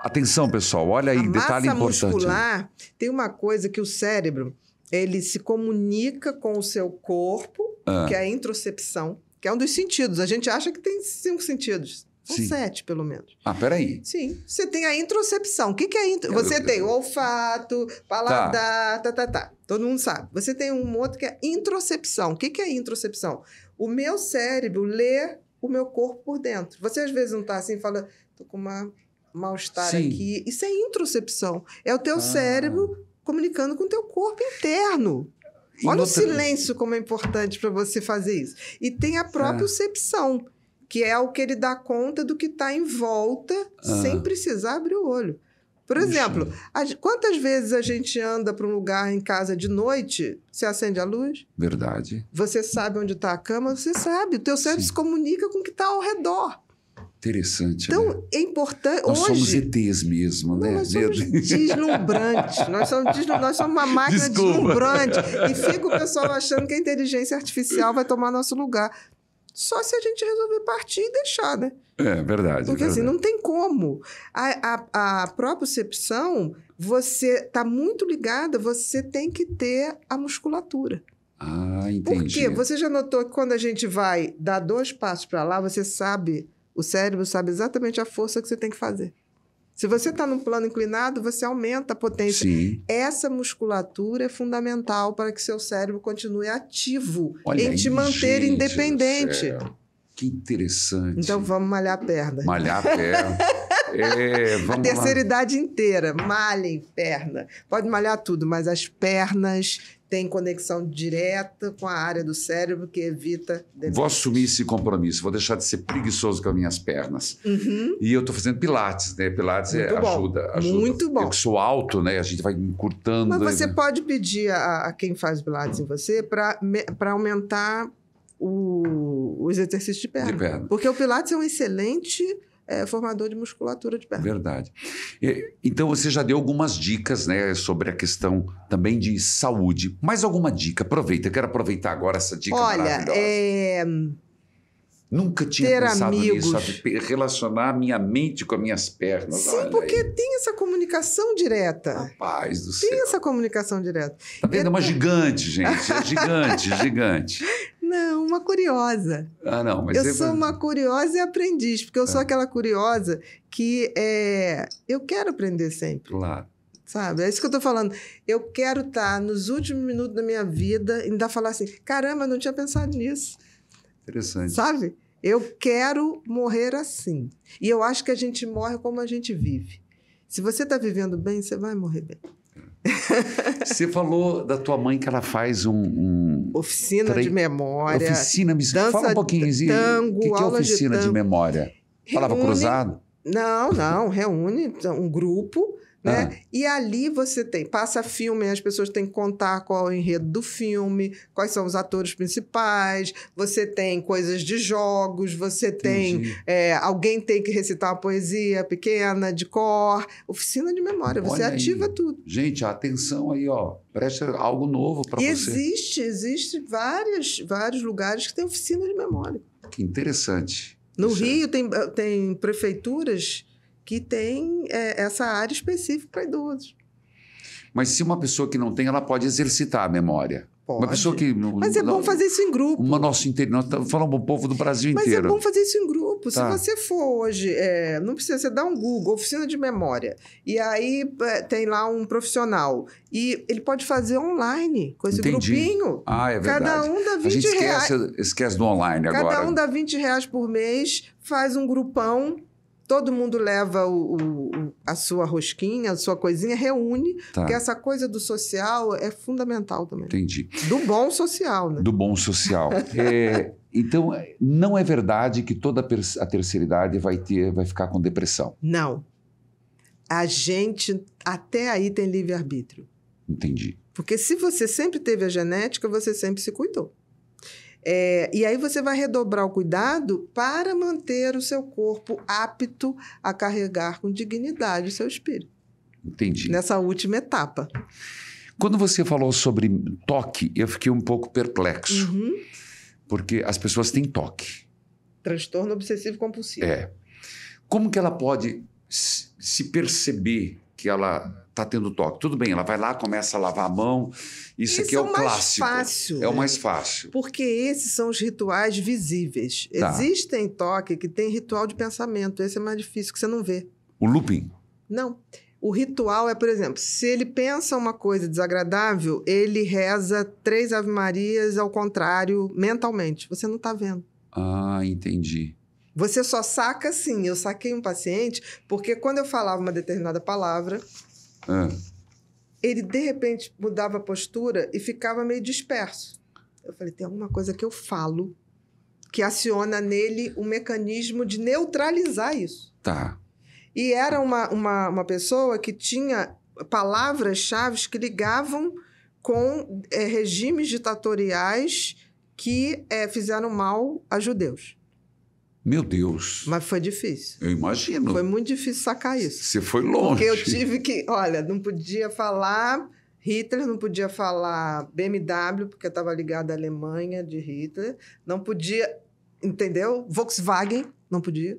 atenção, pessoal, olha aí, a detalhe massa muscular tem uma coisa que o cérebro ele se comunica com o seu corpo, ah. que é a introcepção, que é um dos sentidos. A gente acha que tem cinco sentidos. São sete, pelo menos. Ah, peraí. Sim. Você tem a introcepção. O que, que é intro... Você eu... tem o olfato, paladar, tá. tá, tá, tá. Todo mundo sabe. Você tem um outro que é introcepção. O que, que é introcepção? O meu cérebro lê o meu corpo por dentro. Você às vezes não tá assim, fala, tô com uma mal-estar aqui. Isso é introcepção. É o teu ah. cérebro comunicando com o teu corpo interno. E Olha o silêncio como é importante para você fazer isso. E tem a própria percepção, que é o que ele dá conta do que está em volta ah. sem precisar abrir o olho. Por exemplo, quantas vezes a gente anda para um lugar em casa de noite, você acende a luz? Verdade. Você sabe onde está a cama, você sabe. O teu cérebro Sim. se comunica com o que está ao redor. Interessante. Então, né? é importante. Nós hoje, somos ETs mesmo, né? Nós somos deslumbrantes. nós, somos nós somos uma máquina Desculpa. deslumbrante. E fica o pessoal achando que a inteligência artificial vai tomar nosso lugar. Só se a gente resolver partir e deixar, né? É, verdade. Porque é verdade. assim, não tem como. A, a, a propriocepção, você está muito ligada, você tem que ter a musculatura. Ah, entendi. Por quê? Você já notou que quando a gente vai dar dois passos para lá, você sabe o cérebro sabe exatamente a força que você tem que fazer. Se você está num plano inclinado, você aumenta a potência. Sim. Essa musculatura é fundamental para que seu cérebro continue ativo Olha em te manter independente. Que interessante. Então vamos malhar a perna. Malhar a perna. É, a terceira lá. idade inteira, malhem perna. Pode malhar tudo, mas as pernas têm conexão direta com a área do cérebro que evita. Demência. Vou assumir esse compromisso, vou deixar de ser preguiçoso com as minhas pernas. Uhum. E eu estou fazendo pilates, né? Pilates é, ajuda, ajuda. Muito bom. Eu sou alto, né? A gente vai encurtando. Mas né? você pode pedir a, a, quem faz pilates em você para aumentar o, os exercícios de perna. de perna. Porque o Pilates é um excelente é, formador de musculatura de perna. Verdade. Então você já deu algumas dicas né, sobre a questão também de saúde. Mais alguma dica? Aproveita, eu quero aproveitar agora essa dica Olha, é... Nunca tinha Ter pensado amigos. nisso, relacionar minha mente com as minhas pernas. Sim, porque aí. tem essa comunicação direta. Rapaz do tem céu. Tem essa comunicação direta. Tá vendo? É uma então gigante, gente. É gigante, gigante. Não, uma curiosa. Ah, não, mas eu você... sou uma curiosa e aprendiz, porque eu sou é. aquela curiosa que é, eu quero aprender sempre. Claro. Sabe? É isso que eu tô falando. Eu quero estar tá nos últimos minutos da minha vida e ainda falar assim: caramba, eu não tinha pensado nisso. Interessante. Sabe? Eu quero morrer assim. E eu acho que a gente morre como a gente vive. Se você está vivendo bem, você vai morrer bem. Você falou da tua mãe que ela faz um. um oficina tre... de memória. Oficina, me dança, fala um pouquinho, o que, que é oficina de, de memória? Reúne... cruzado? Não, não. Reúne um grupo né? Ah. E ali você tem, passa filme, as pessoas têm que contar qual é o enredo do filme, quais são os atores principais, você tem coisas de jogos, você Entendi. tem é, alguém tem que recitar uma poesia pequena, de cor, oficina de memória, Olha você aí. ativa tudo. Gente, atenção aí, ó, presta algo novo para você. Existe, existe vários, vários lugares que tem oficina de memória. Que interessante. No Rio tem, tem prefeituras que tem é, essa área específica para idosos. Mas se uma pessoa que não tem, ela pode exercitar a memória. Pode. Uma pessoa que não, Mas é bom fazer isso em grupo. Uma nossa interior, nós tá, falamos o povo do Brasil inteiro. Mas é bom fazer isso em grupo. Tá. Se você for hoje, é, não precisa, você dá um Google, oficina de memória, e aí é, tem lá um profissional. E ele pode fazer online com esse Entendi. grupinho. Ah, é verdade. Cada um dá 20 A gente esquece, reais. Esquece do online agora. Cada um dá 20 reais por mês, faz um grupão todo mundo leva o, o, a sua rosquinha, a sua coisinha, reúne, tá. porque essa coisa do social é fundamental também. Entendi. Do bom social, né? Do bom social. é, então, é, não é verdade que toda a terceira idade vai, ter, vai ficar com depressão. Não. A gente, até aí, tem livre-arbítrio. Entendi. Porque se você sempre teve a genética, você sempre se cuidou. É, e aí você vai redobrar o cuidado para manter o seu corpo apto a carregar com dignidade o seu espírito. Entendi. Nessa última etapa. Quando você falou sobre toque, eu fiquei um pouco perplexo. Uhum. Porque as pessoas têm toque. Transtorno obsessivo compulsivo. É. Como que ela pode se perceber que ela está tendo toque. Tudo bem, ela vai lá, começa a lavar a mão. Isso, aqui é, é o clássico. Fácil, é o né? mais fácil. Porque esses são os rituais visíveis. Tá. Existem toque que tem ritual de pensamento. Esse é mais difícil, que você não vê. O looping? Não. O ritual é, por exemplo, se ele pensa uma coisa desagradável, ele reza três Ave-Marias ao contrário, mentalmente. Você não está vendo. Ah, entendi. Você só saca assim. Eu saquei um paciente porque quando eu falava uma determinada palavra, é. ele de repente mudava a postura e ficava meio disperso. Eu falei: tem alguma coisa que eu falo que aciona nele o um mecanismo de neutralizar isso. Tá. E era uma, uma, uma pessoa que tinha palavras-chave que ligavam com é, regimes ditatoriais que é, fizeram mal a judeus. Meu Deus. Mas foi difícil. Eu imagino. Foi muito difícil sacar isso. Você foi longe. Porque eu tive que, olha, não podia falar Hitler, não podia falar BMW, porque estava ligada à Alemanha de Hitler, não podia, entendeu? Volkswagen, não podia.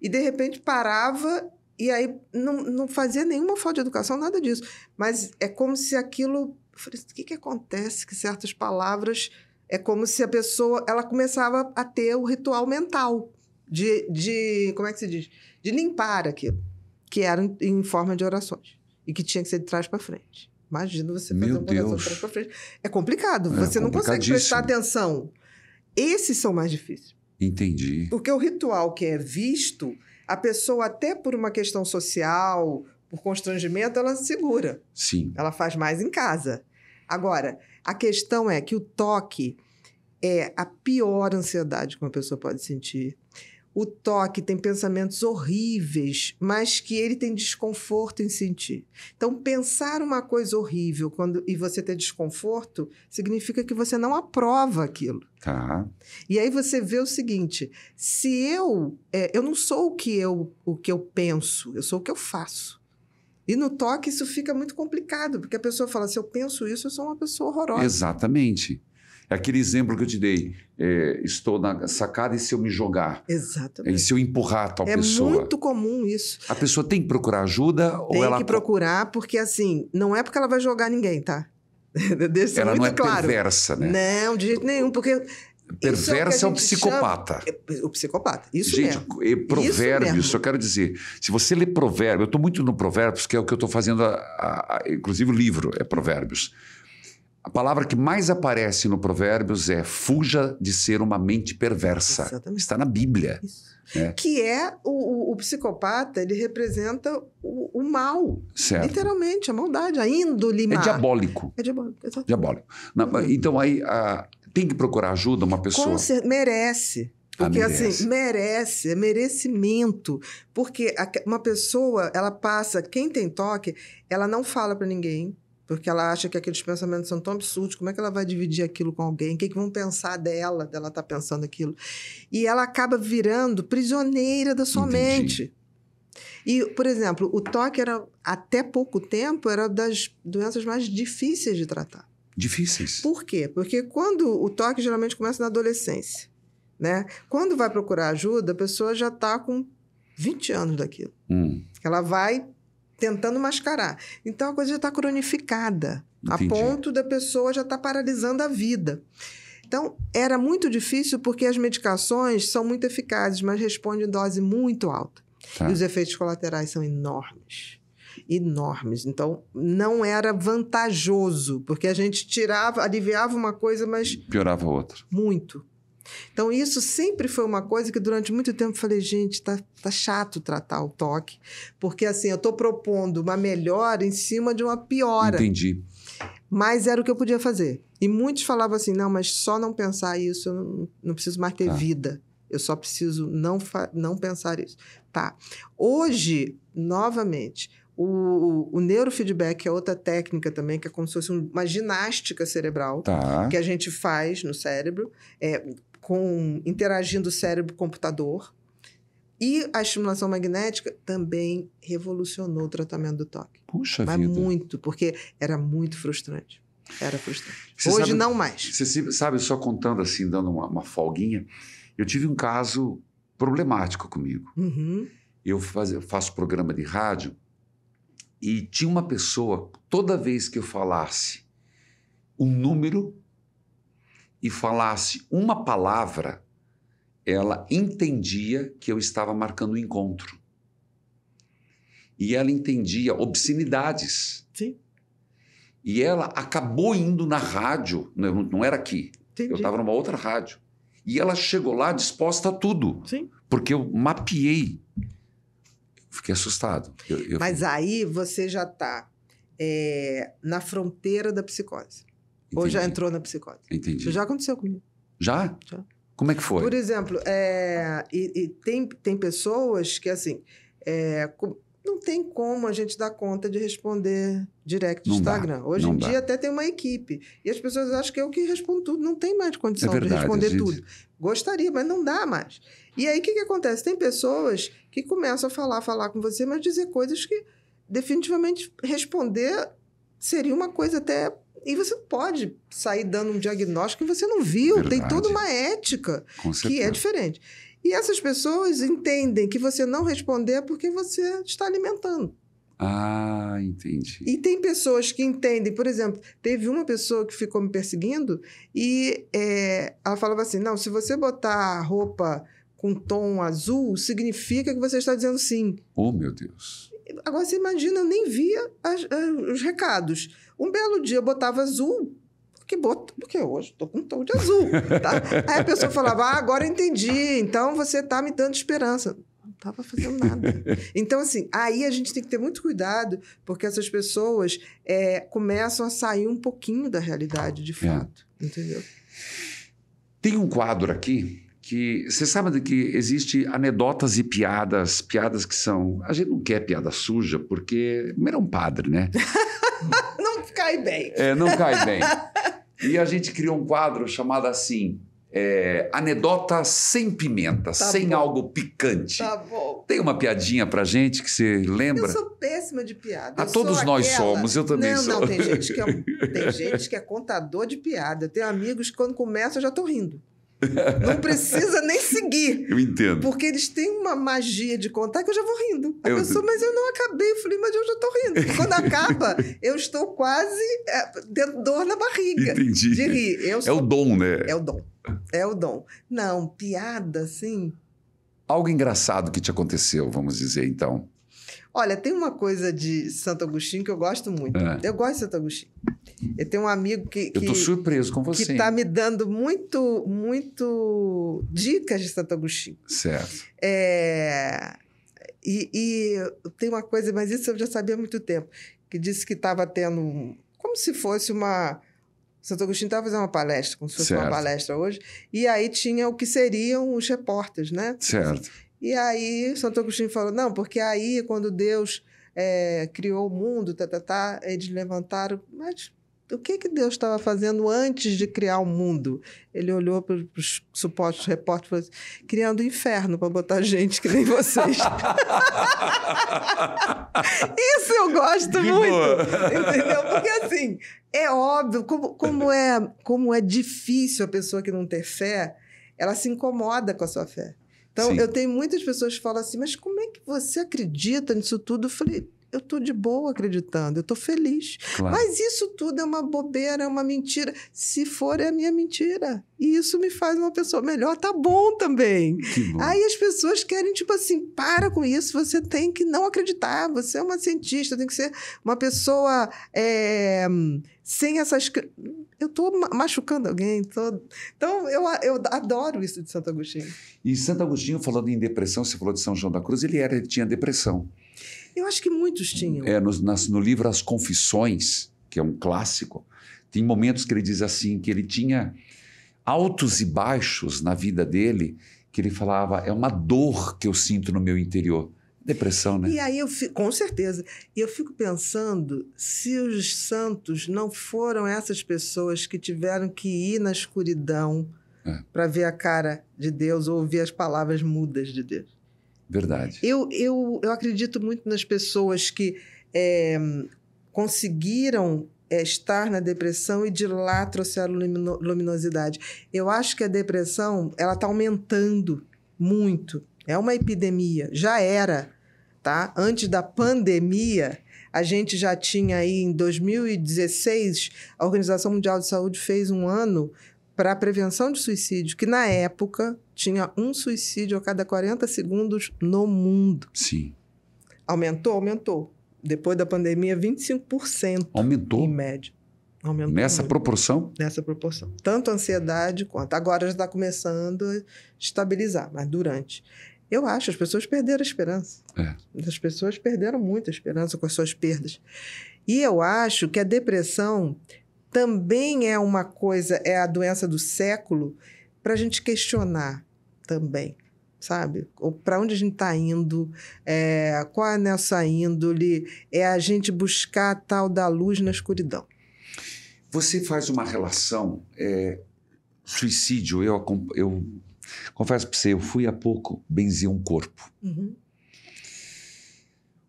E de repente parava e aí não, não fazia nenhuma falta de educação, nada disso. Mas é como se aquilo. Eu falei, assim, o que, que acontece que certas palavras. É como se a pessoa ela começava a ter o ritual mental de, de. Como é que se diz? De limpar aquilo, que era em, forma de orações e que tinha que ser de trás para frente. Imagina você fazer Meu uma oração de trás para frente. É complicado, é, você não consegue prestar atenção. Esses são mais difíceis. Entendi. Porque o ritual que é visto, a pessoa, até por uma questão social, por constrangimento, ela segura. Sim. Ela faz mais em casa. Agora, a questão é que o toque é a pior ansiedade que uma pessoa pode sentir o toque tem pensamentos horríveis, mas que ele tem desconforto em sentir. Então, pensar uma coisa horrível quando e você ter desconforto significa que você não aprova aquilo. Tá. E aí você vê o seguinte: se eu é, eu não sou o que eu o que eu penso, eu sou o que eu faço. E no toque isso fica muito complicado, porque a pessoa fala: se eu penso isso, eu sou uma pessoa horrorosa. Exatamente. É aquele exemplo que eu te dei. É, estou na sacada e se eu me jogar? Exatamente. E se eu empurrar tal é pessoa? É muito comum isso. A pessoa tem que procurar ajuda tem ou ela... Tem que procurar, porque assim, não é porque ela vai jogar ninguém, tá? Deixa ela muito não é claro. perversa, né? Não, de jeito nenhum, porque... É perversa é, o, é o psicopata. Chama... O psicopata, isso gente, mesmo. Gente, provérbios, só quero dizer, se você lê provérbios eu estou muito no provérbios, que é o que eu estou fazendo, a, a, a, inclusive o livro é provérbios. A palavra que mais aparece no Provérbios é fuja de ser uma mente perversa. Exatamente. Está na Bíblia. Né? Que é o, o, o, psicopata, ele representa o, o mal. Certo. Literalmente, a maldade, a índole má. É diabólico. É diabólico, Diabólico. Não, então aí a, tem que procurar ajuda uma pessoa. Ser, merece. Ah, Porque assim, merece. assim, merece, é merecimento. Porque uma pessoa, ela passa, quem tem toque, ela não fala para ninguém porque ela acha que aqueles pensamentos são tão absurdos, como é que ela vai dividir aquilo com alguém? O que, é que vão pensar dela, dela estar tá pensando aquilo? E ela acaba virando prisioneira da sua Entendi. mente. E, por exemplo, o toque era, até pouco tempo, era das doenças mais difíceis de tratar. Difíceis? Por quê? Porque quando o toque geralmente começa na adolescência, né? Quando vai procurar ajuda, a pessoa já está com 20 anos daquilo. Hum. Ela vai tentando mascarar. Então a coisa já está cronificada, Entendi. a ponto da pessoa já estar tá paralisando a vida. Então, era muito difícil porque as medicações são muito eficazes, mas respondem em dose muito alta. Tá. E os efeitos colaterais são enormes. Enormes. Então, não era vantajoso, porque a gente tirava, aliviava uma coisa, mas. Piorava outra. Muito. Então, isso sempre foi uma coisa que durante muito tempo falei, gente, tá, tá chato tratar o toque, porque assim, eu estou propondo uma melhora em cima de uma piora. Entendi. Mas era o que eu podia fazer. E muitos falavam assim: não, mas só não pensar isso, eu não, não preciso mais ter tá. vida. Eu só preciso não, não pensar isso. Tá. Hoje, novamente, o, o, o, neurofeedback é outra técnica também, que é como se fosse uma ginástica cerebral tá. que a gente faz no cérebro. É, com interagindo cérebro-computador. E a estimulação magnética também revolucionou o tratamento do toque. Puxa Mas vida. muito, porque era muito frustrante. Era frustrante. Você Hoje sabe, não mais. Você sabe, só contando assim, dando uma, uma folguinha, eu tive um caso problemático comigo. Uhum. Eu, faz, eu faço programa de rádio e tinha uma pessoa, toda vez que eu falasse um número, e falasse uma palavra, ela entendia que eu estava marcando um encontro. E ela entendia obscenidades. Sim. E ela acabou indo na rádio, não, né, não era aqui. Entendi. Eu estava numa outra rádio. E ela chegou lá disposta a tudo. Sim. Porque eu mapeei. Fiquei assustado. Eu, eu... Mas aí você já está é, eh, na fronteira da psicose. Entendi. Ou já entrou na psicose. Entendi. Isso já aconteceu comigo. Já? Já. Como é que foi? Por exemplo, é, e, e tem, tem pessoas que, assim, é, não tem como a gente dar conta de responder direto no Instagram. Dá, Hoje em dá. dia até tem uma equipe. E as pessoas acham que eu que respondo tudo. Não tem mais condição é verdade, de responder gente... tudo. Gostaria, mas não dá mais. E aí, o que, que acontece? Tem pessoas que começam a falar, falar com você, mas dizer coisas que definitivamente responder seria uma coisa até e você pode sair dando um diagnóstico que você não viu. Verdade. Tem toda uma ética que é diferente. E essas pessoas entendem que você não responder é porque você está alimentando. Ah, entendi. E tem pessoas que entendem, por exemplo, teve uma pessoa que ficou me perseguindo e é, ela falava assim: não, se você botar roupa com tom azul, significa que você está dizendo sim. Oh, meu Deus. Agora você imagina, eu nem via as, as, os recados. Um belo dia eu botava azul. Porque, bot, porque hoje estou com um tom de azul. Tá? Aí a pessoa falava: ah, agora entendi, então você está me dando esperança não estava fazendo nada. Então, assim, aí a gente tem que ter muito cuidado, porque essas pessoas é, começam a sair um pouquinho da realidade, de é. fato. É. Entendeu? Tem um quadro aqui que você sabe de que existe anedotas e piadas, piadas que são, a gente não quer piada suja porque primeiro é um padre, né? não cai bem. É, não cai bem. E a gente criou um quadro chamado assim, é, anedota sem pimenta, tá sem bom. algo picante. Tá bom. Tem uma piadinha pra gente que você lembra? Eu sou péssima de piada. A eu todos nós aquela... somos, eu também não, sou. Não, tem gente, que é, tem gente que é contador de piada. Eu tenho amigos que quando começa já estão rindo. Não precisa nem seguir. Eu entendo. Porque eles têm uma magia de contar que eu já vou rindo. A eu... pessoa, mas eu não acabei. Eu falei, mas eu já estou rindo. quando acaba, eu estou quase é, dor na barriga. Entendi. De rir. Sou... É o dom, né? É o dom. É o dom. Não, piada, sim. Algo engraçado que te aconteceu, vamos dizer então. Olha, tem uma coisa de Santo Agostinho que eu gosto muito. É. Eu gosto de Santo Agostinho. Eu tenho um amigo que. que eu estou surpreso com você. Que está me dando muito, muito dicas de Santo Agostinho. Certo. É, e, e tem uma coisa, mas isso eu já sabia há muito tempo, que disse que estava tendo. Como se fosse uma. Santo Agostinho estava fazendo uma palestra, como se fosse certo. uma palestra hoje, e aí tinha o que seriam os repórteres, né? Certo. E aí, Santo Agostinho falou: não, porque aí, quando Deus é, criou o mundo, tá, tá, tá, eles levantaram. Mas o que, que Deus estava fazendo antes de criar o mundo? Ele olhou para os supostos repórteres e falou assim, criando o um inferno para botar gente que nem vocês. Isso eu gosto muito. Boa. Entendeu? Porque assim, é óbvio, como, como, é, como é difícil a pessoa que não tem fé, ela se incomoda com a sua fé. Então, Sim. eu tenho muitas pessoas que falam assim, mas como é que você acredita nisso tudo? Eu falei, eu tô de boa acreditando, eu tô feliz. Claro. Mas isso tudo é uma bobeira, é uma mentira. Se for, é a minha mentira. E isso me faz uma pessoa melhor, tá bom também. Bom. Aí as pessoas querem, tipo assim, para com isso, você tem que não acreditar, você é uma cientista, tem que ser uma pessoa é, sem essas. Eu tô machucando alguém, tô... então eu, eu adoro isso de Santo Agostinho. E Santo Agostinho, falando em depressão, você falou de São João da Cruz, ele, era, ele tinha depressão. Eu acho que muitos tinham. É, no, nas, no livro As Confissões, que é um clássico, tem momentos que ele diz assim, que ele tinha altos e baixos na vida dele, que ele falava, é uma dor que eu sinto no meu interior. Depressão, né? E aí eu fico, com certeza. E eu fico pensando se os santos não foram essas pessoas que tiveram que ir na escuridão é. para ver a cara de Deus ou ouvir as palavras mudas de Deus. Verdade. Eu, eu, eu acredito muito nas pessoas que é, conseguiram é, estar na depressão e de lá trouxeram lumino, luminosidade. Eu acho que a depressão ela está aumentando muito. É uma epidemia. Já era, tá? Antes da pandemia, a gente já tinha aí em 2016, a Organização Mundial de Saúde fez um ano para a prevenção de suicídio, que na época tinha um suicídio a cada 40 segundos no mundo. Sim. Aumentou? Aumentou. Depois da pandemia, 25%. Aumentou? Em média. Aumentou Nessa muito. proporção? Nessa proporção. Tanto ansiedade quanto. Agora já está começando a estabilizar, mas durante. Eu acho, as pessoas perderam a esperança. É. As pessoas perderam muita esperança com as suas perdas. E eu acho que a depressão também é uma coisa, é a doença do século para a gente questionar também, sabe? Para onde a gente está indo, é, qual é a nossa índole, é a gente buscar a tal da luz na escuridão. Você faz uma relação é, suicídio. Eu, eu confesso para você, eu fui há pouco benzer um corpo. Uhum.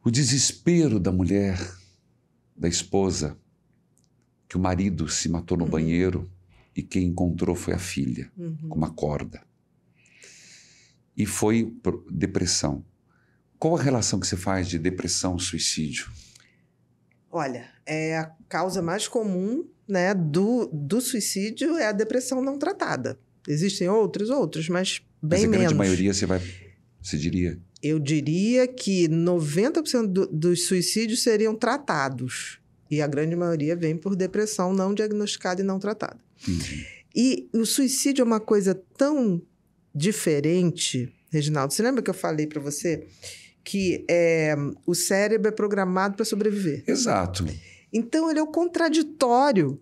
O desespero da mulher, da esposa, que o marido se matou no uhum. banheiro, e quem encontrou foi a filha, uhum. com uma corda. E foi depressão. Qual a relação que você faz de depressão suicídio? Olha, é a causa mais comum né, do, do suicídio é a depressão não tratada. Existem outros, outros, mas bem mas a menos. grande maioria você vai, você diria? Eu diria que 90% do, dos suicídios seriam tratados e a grande maioria vem por depressão não diagnosticada e não tratada. E o suicídio é uma coisa tão diferente, Reginaldo. Você lembra que eu falei para você que é, o cérebro é programado para sobreviver? Exato. Então ele é o contraditório.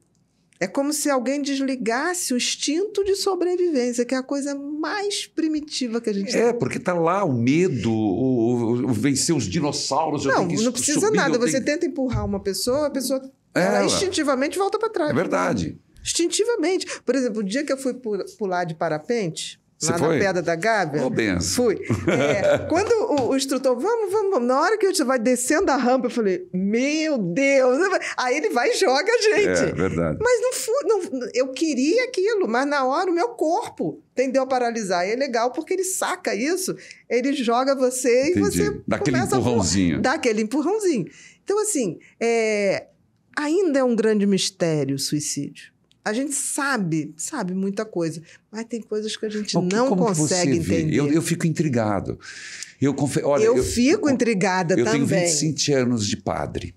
É como se alguém desligasse o instinto de sobrevivência, que é a coisa mais primitiva que a gente É, tem. porque tá lá o medo, o, o, o vencer os dinossauros. Não, não precisa subir, nada. Você tenho... tenta empurrar uma pessoa, a pessoa é, ela instintivamente volta para trás. É verdade. Né? Instintivamente. Por exemplo, o dia que eu fui pular de parapente, Lá foi? na Pedra da Gávea? Oh, benção. Fui. É, quando o, o, instrutor, vamos, vamos, vamos. Na hora que gente vai descendo a rampa, eu falei, meu Deus. Aí ele vai e joga a gente. É, é verdade. Mas não fui, não, eu queria aquilo, mas na hora o meu corpo tendeu a paralisar. E é legal porque ele saca isso, ele joga você Entendi. e você dá aquele empurrãozinho. Daquele dá aquele empurrãozinho. Então, assim, é, ainda é um grande mistério o suicídio a gente sabe, sabe muita coisa, mas tem coisas que a gente que, não consegue entender. Eu, eu, fico intrigado. Eu, confe... Olha, eu, eu fico eu, intrigada eu também. Eu tenho 25 anos de padre.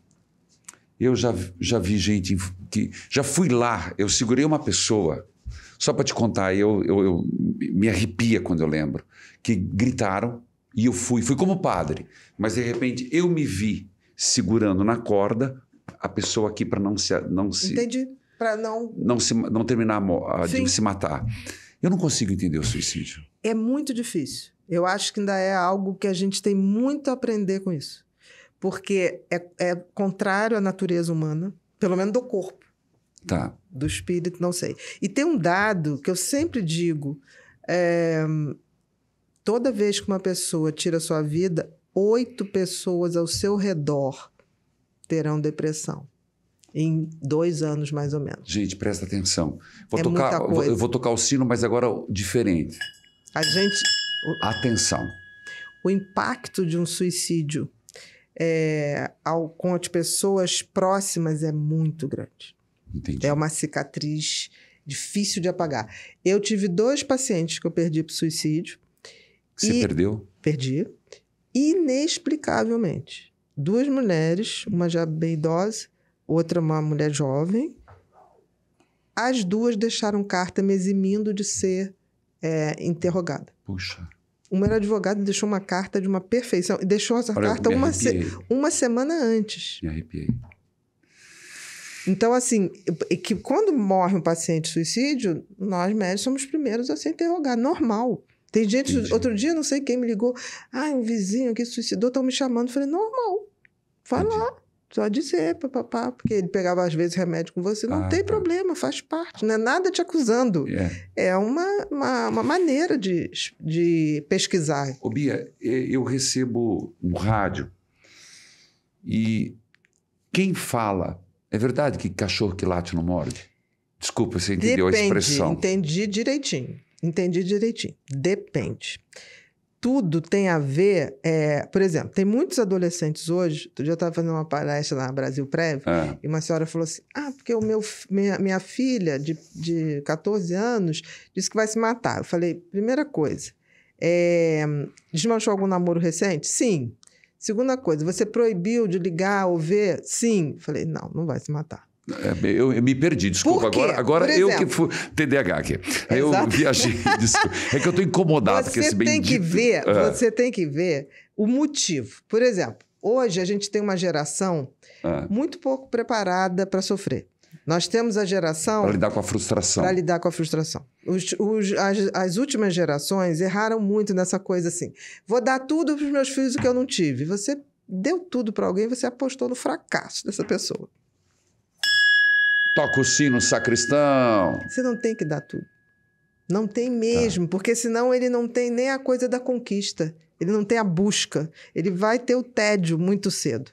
Eu já, já vi gente que. Já fui lá, eu segurei uma pessoa, só para te contar, eu, eu me arrepia quando eu lembro, que gritaram e eu fui. Fui como padre, mas de repente eu me vi segurando na corda a pessoa aqui para não se. Não se Entendi para não. Não, se, não terminar de se matar. Eu não consigo entender o suicídio. É muito difícil. Eu acho que ainda é algo que a gente tem muito a aprender com isso. Porque é, é contrário à natureza humana, pelo menos do corpo. Tá. Do espírito, não sei. E tem um dado que eu sempre digo: é, toda vez que uma pessoa tira sua vida, oito pessoas ao seu redor terão depressão em dois anos mais ou menos. Gente, presta atenção. Vou é tocar, vou, eu vou tocar o sino, mas agora diferente. A gente. Atenção. O impacto de um suicídio é, ao, com as pessoas próximas é muito grande. Entendi. É uma cicatriz difícil de apagar. Eu tive dois pacientes que eu perdi para suicídio. Você e... perdeu? Perdi. Inexplicavelmente. Duas mulheres, uma já bem idosa, outra uma mulher jovem. As duas deixaram carta me eximindo de ser é, interrogada. Puxa. Uma era advogada e deixou uma carta de uma perfeição. E deixou essa Olha, carta uma, se... uma semana antes. Me arrepiei. Então, assim, que quando morre um paciente suicídio, nós médicos somos os primeiros a ser interrogados. Normal. Tem gente, Entendi. outro dia, não sei quem me ligou, ah, um vizinho que se suicidou, estão me chamando. falei, normal, vai Entendi. lá. Só dizer, papapá, porque ele pegava às vezes remédio com você. Não ah, tem tá. problema, faz parte, não é nada te acusando. Yeah. É. é uma, uma, uma, maneira de, de pesquisar. Ô, Bia, eu recebo um rádio e quem fala. É verdade que cachorro que late não morde? Desculpa, você entendeu Depende, a expressão. Entendi direitinho. Entendi direitinho. Depende. Depende tudo tem a ver, é, por exemplo, tem muitos adolescentes hoje. Outro dia eu estava fazendo uma palestra lá no Brasil Prévio é. e uma senhora falou assim: Ah, porque o meu, minha, minha filha de, de 14 anos disse que vai se matar. Eu falei: primeira coisa, é, desmanchou algum namoro recente? Sim. Segunda coisa, você proibiu de ligar ou ver? Sim. Eu falei: não, não vai se matar. É, eu, me perdi, desculpa. Agora, agora eu que fui. TDAH aqui. Eu viajei. Desculpa. É que eu estou incomodado com esse bendito... tem que ver ah. Você tem que ver o motivo. Por exemplo, hoje a gente tem uma geração ah. muito pouco preparada para sofrer. Nós temos a geração. Para lidar com a frustração. Para lidar com a frustração. Os, os, as, as, últimas gerações erraram muito nessa coisa assim. Vou dar tudo para os meus filhos o que eu não tive. Você deu tudo para alguém, você apostou no fracasso dessa pessoa. Toca o sino, sacristão. Você não tem que dar tudo. Não tem mesmo, tá. porque senão ele não tem nem a coisa da conquista, ele não tem a busca, ele vai ter o tédio muito cedo.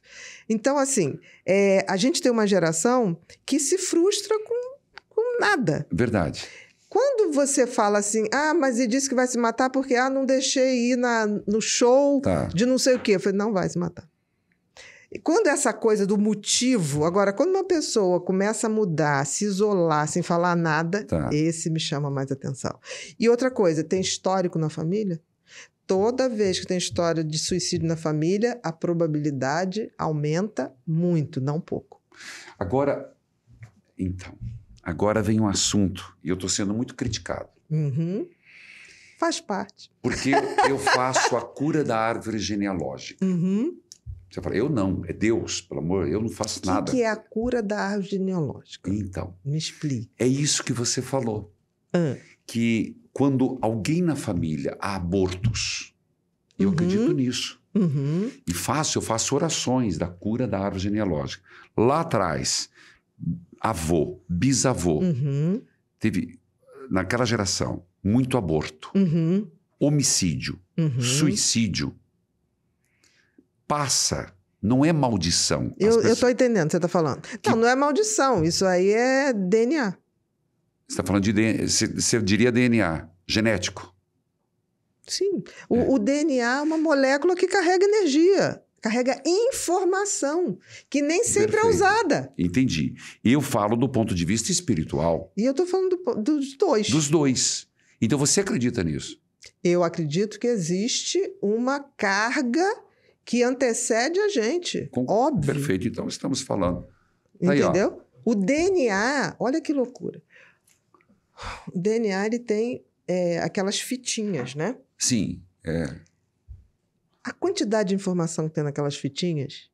Então, assim, é, a gente tem uma geração que se frustra com, com nada. Verdade. Quando você fala assim, ah, mas ele disse que vai se matar porque ah, não deixei ir na, no show tá. de não sei o quê. Eu falei, não vai se matar. E quando essa coisa do motivo. Agora, quando uma pessoa começa a mudar, se isolar sem falar nada, tá. esse me chama mais atenção. E outra coisa, tem histórico na família? Toda vez que tem história de suicídio na família, a probabilidade aumenta muito, não pouco. Agora, então, agora vem um assunto, e eu estou sendo muito criticado. Uhum. Faz parte. Porque eu, eu faço a cura da árvore genealógica. Uhum. Você fala, eu não, é Deus, pelo amor, eu não faço que nada. O que é a cura da árvore genealógica? Então. Me explique. É isso que você falou. Ah. Que quando alguém na família há abortos, eu uhum. acredito nisso. Uhum. E faço, eu faço orações da cura da árvore genealógica. Lá atrás, avô, bisavô, uhum. teve, naquela geração, muito aborto, uhum. homicídio, uhum. suicídio passa. Não é maldição. eu, estou entendendo o que você está falando. Que... Não, não é maldição. Isso aí é DNA. Você está falando de DNA. Você, você diria DNA, genético. Sim. O, é. o DNA é uma molécula que carrega energia carrega informação que nem sempre é Perfeito. é usada. Entendi. Eu falo do ponto de vista espiritual. E eu estou falando do, dos dois. Dos dois. Então você acredita nisso? Eu acredito que existe uma carga que antecede a gente. Com... Óbvio. Perfeito. Então estamos falando. Tá Entendeu? Aí, o DNA, olha que loucura. O DNA ele tem é, aquelas fitinhas, né? Sim. É. A quantidade de informação que tem naquelas fitinhas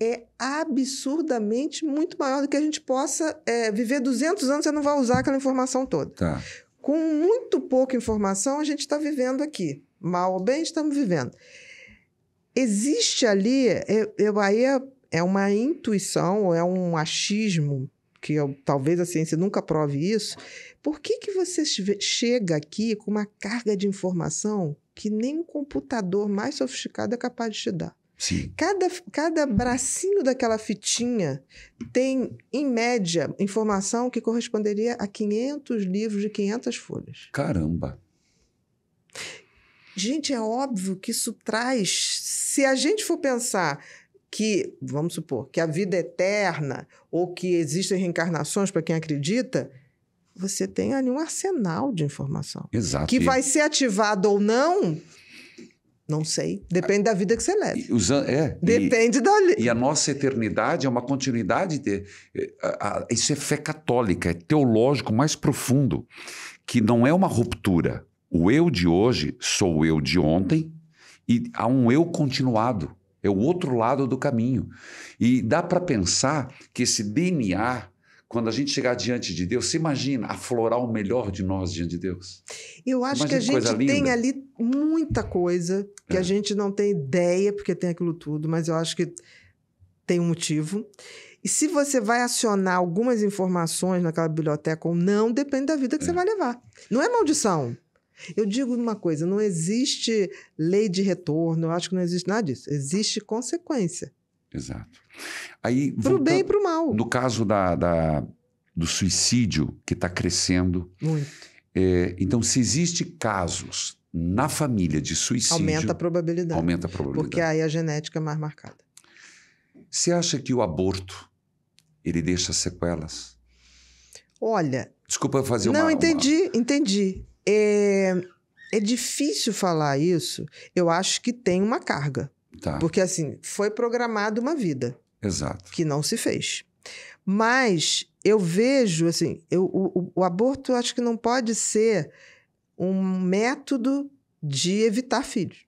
é absurdamente muito maior do que a gente possa é, viver 200 anos e não vai usar aquela informação toda. Tá. Com muito pouca informação, a gente está vivendo aqui. Mal ou bem, estamos vivendo existe ali, eu, eu aí é, é uma intuição, é um achismo, que eu, talvez a ciência nunca prove isso, por que, que você chega aqui com uma carga de informação que nem um computador mais sofisticado é capaz de te dar? Sim. Cada, cada bracinho daquela fitinha tem, em média, informação que corresponderia a 500 livros de 500 folhas. Caramba! Gente, é óbvio que isso traz se a gente for pensar que, vamos supor, que a vida é eterna ou que existem reencarnações para quem acredita, você tem ali um arsenal de informação. Exato. Que vai ser ativado ou não, não sei. Depende da vida que você leva. Os, é, Depende e, da. E a nossa eternidade é uma continuidade. De, é, a, a, isso é fé católica, é teológico mais profundo, que não é uma ruptura. O eu de hoje sou o eu de ontem, e há um eu continuado, é o outro lado do caminho. E dá para pensar que esse DNA, quando a gente chegar diante de Deus, você imagina aflorar o melhor de nós diante de Deus? Eu acho imagina que a gente tem ali muita coisa que é. a gente não tem ideia, porque tem aquilo tudo, mas eu acho que tem um motivo. E se você vai acionar algumas informações naquela biblioteca ou não, depende da vida que é. você vai levar. Não é maldição. Eu digo uma coisa: não existe lei de retorno, eu acho que não existe nada disso. Existe consequência. Exato. Aí, pro bem e pro mal. No caso da, da do suicídio, que está crescendo. Muito. É, então, se existem casos na família de suicídio. Aumenta a probabilidade. Aumenta a probabilidade. Porque aí a genética é mais marcada. Você acha que o aborto ele deixa sequelas? Olha. Desculpa fazer não, uma. Não, entendi, uma... entendi. É, é difícil falar isso. Eu acho que tem uma carga. Tá. Porque, assim, foi programada uma vida. Exato. Que não se fez. Mas eu vejo, assim, eu, o, o aborto acho que não pode ser um método de evitar filhos.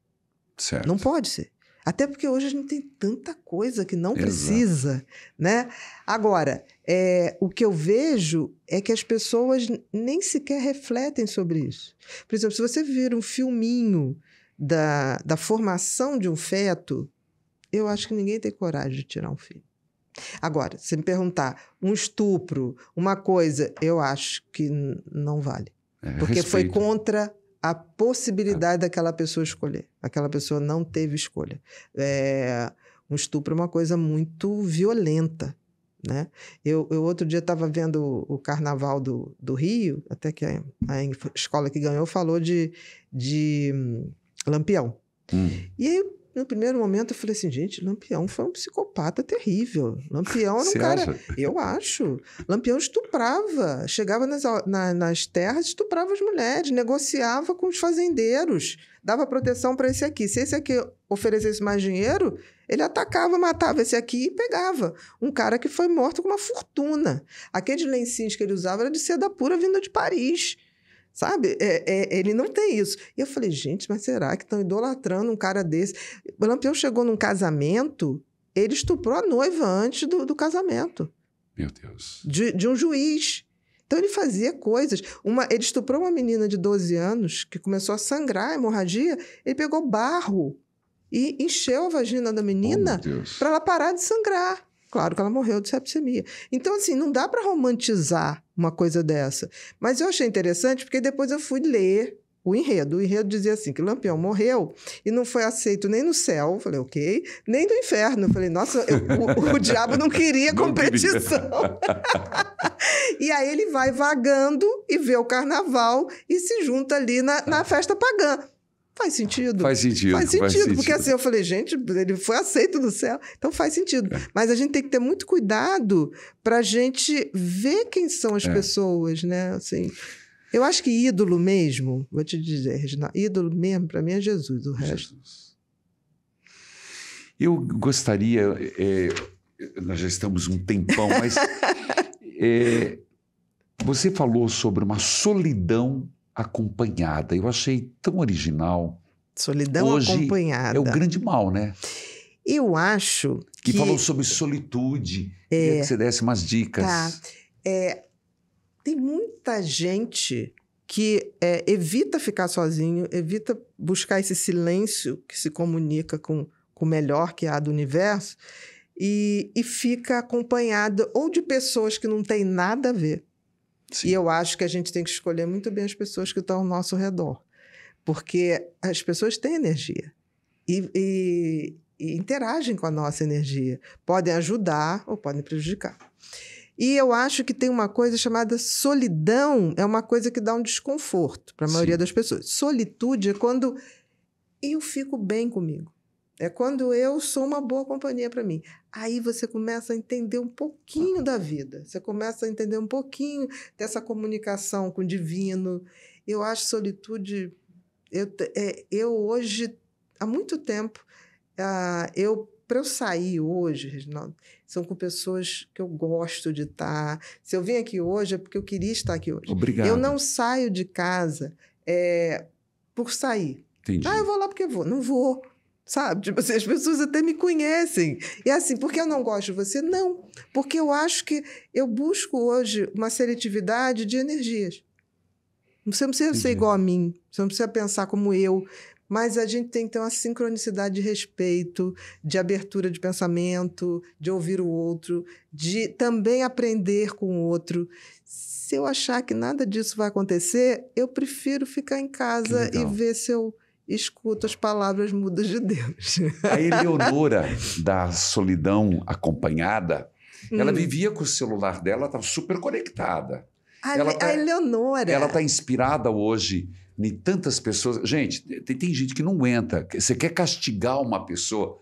Certo. Não pode ser. Até porque hoje a gente tem tanta coisa que não Exato. precisa, né? Agora, é, o que eu vejo é que as pessoas nem sequer refletem sobre isso. Por exemplo, se você vir um filminho da, da formação de um feto, eu acho que ninguém tem coragem de tirar um filho. Agora, se me perguntar um estupro, uma coisa, eu acho que não vale. É, porque respeito. foi contra a possibilidade daquela pessoa escolher. Aquela pessoa não teve escolha. É, um estupro é uma coisa muito violenta. Né? Eu, eu outro dia estava vendo o, carnaval do, do Rio, até que a, a escola que ganhou falou de, de hum, Lampião. Hum. E aí no primeiro momento eu falei assim, gente, Lampião foi um psicopata terrível. Lampião era um cara. Acha? Eu acho. Lampião estuprava, chegava nas, na, nas terras, estuprava as mulheres, negociava com os fazendeiros, dava proteção para esse aqui. Se esse aqui oferecesse mais dinheiro, ele atacava, matava esse aqui e pegava. Um cara que foi morto com uma fortuna. Aqueles lencinhos que ele usava era de seda pura vinda de Paris. Sabe? É, é, ele não tem isso. E eu falei, gente, mas será que estão idolatrando um cara desse? O Lampião chegou num casamento, ele estuprou a noiva antes do, do casamento. Meu Deus. De, de, um juiz. Então ele fazia coisas. Uma, ele estuprou uma menina de 12 anos que começou a sangrar, a hemorragia. Ele pegou barro e encheu a vagina da menina oh, para ela parar de sangrar. Claro que ela morreu de septicemia. Então, assim, não dá para romantizar uma coisa dessa. Mas eu achei interessante porque depois eu fui ler o enredo. O enredo dizia assim: que Lampião morreu e não foi aceito nem no céu, falei, ok, nem no inferno. falei, nossa, eu, o, o, diabo não queria competição. e aí ele vai vagando e vê o carnaval e se junta ali na, na festa pagã. Faz sentido. Faz sentido. Faz sentido, faz sentido porque assim eu falei, gente, ele foi aceito no céu, então faz sentido. É. Mas a gente tem que ter muito cuidado para a gente ver quem são as é. pessoas, né? Assim, eu acho que ídolo mesmo, vou te dizer, Reginaldo, ídolo mesmo para mim é Jesus, o resto. Jesus. Eu gostaria, é, nós já estamos um tempão, mas é, você falou sobre uma solidão acompanhada. Eu achei tão original. Solidão Hoje acompanhada. É o grande mal, né? Eu acho que. que falou sobre solitude. É, Queria que você desse umas dicas. Tá. É, tem muita gente que é, evita ficar sozinho, evita buscar esse silêncio que se comunica com, com o melhor que há do universo e, e fica acompanhada ou de pessoas que não têm nada a ver Sim. E eu acho que a gente tem que escolher muito bem as pessoas que estão ao nosso redor, porque as pessoas têm energia e, e, e interagem com a nossa energia, podem ajudar ou podem prejudicar. E eu acho que tem uma coisa chamada solidão, é uma coisa que dá um desconforto para a maioria Sim. das pessoas. Solitude é quando eu fico bem comigo. É quando eu sou uma boa companhia para mim. Aí você começa a entender um pouquinho da vida, você começa a entender um pouquinho dessa comunicação com o divino. Eu acho solitude. Eu, é, eu hoje, há muito tempo, uh, eu para eu sair hoje, Reginaldo, são com pessoas que eu gosto de estar. Se eu vim aqui hoje é porque eu queria estar aqui hoje. Obrigado. Eu não saio de casa é, por sair. Entendi. Ah, eu vou lá porque vou. Não vou. Sabe? Tipo assim, as pessoas até me conhecem. E é assim, por que eu não gosto de você? Não. Porque eu acho que eu busco hoje uma seletividade de energias. Você não precisa Entendi. ser igual a mim, você não precisa pensar como eu, mas a gente tem que ter uma sincronicidade de respeito, de abertura de pensamento, de ouvir o outro, de também aprender com o outro. Se eu achar que nada disso vai acontecer, eu prefiro ficar em casa e ver se eu escuto as palavras mudas de Deus. A Eleonora da solidão acompanhada, hum. ela vivia com o celular dela, estava super conectada. A, ela tá, a Eleonora. Ela está inspirada hoje em tantas pessoas. Gente, tem, tem gente que não aguenta. Você quer castigar uma pessoa?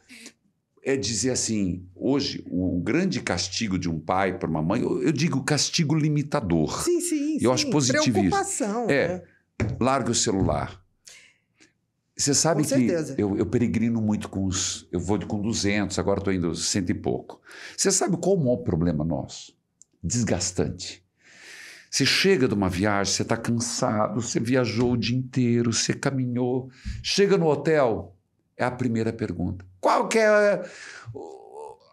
é dizer assim, hoje, o grande castigo de um pai para uma mãe, eu, digo castigo limitador. Sim, sim. Eu sim. acho positivo Preocupação. Isso. É, né? larga o celular. Você sabe com que eu, eu, peregrino muito com os. Eu vou com 200, agora estou indo cento e pouco. Você sabe qual é o maior problema nosso? Desgastante. Você chega de uma viagem, você está cansado, você viajou o dia inteiro, você caminhou. Chega no hotel, é a primeira pergunta. Qual que é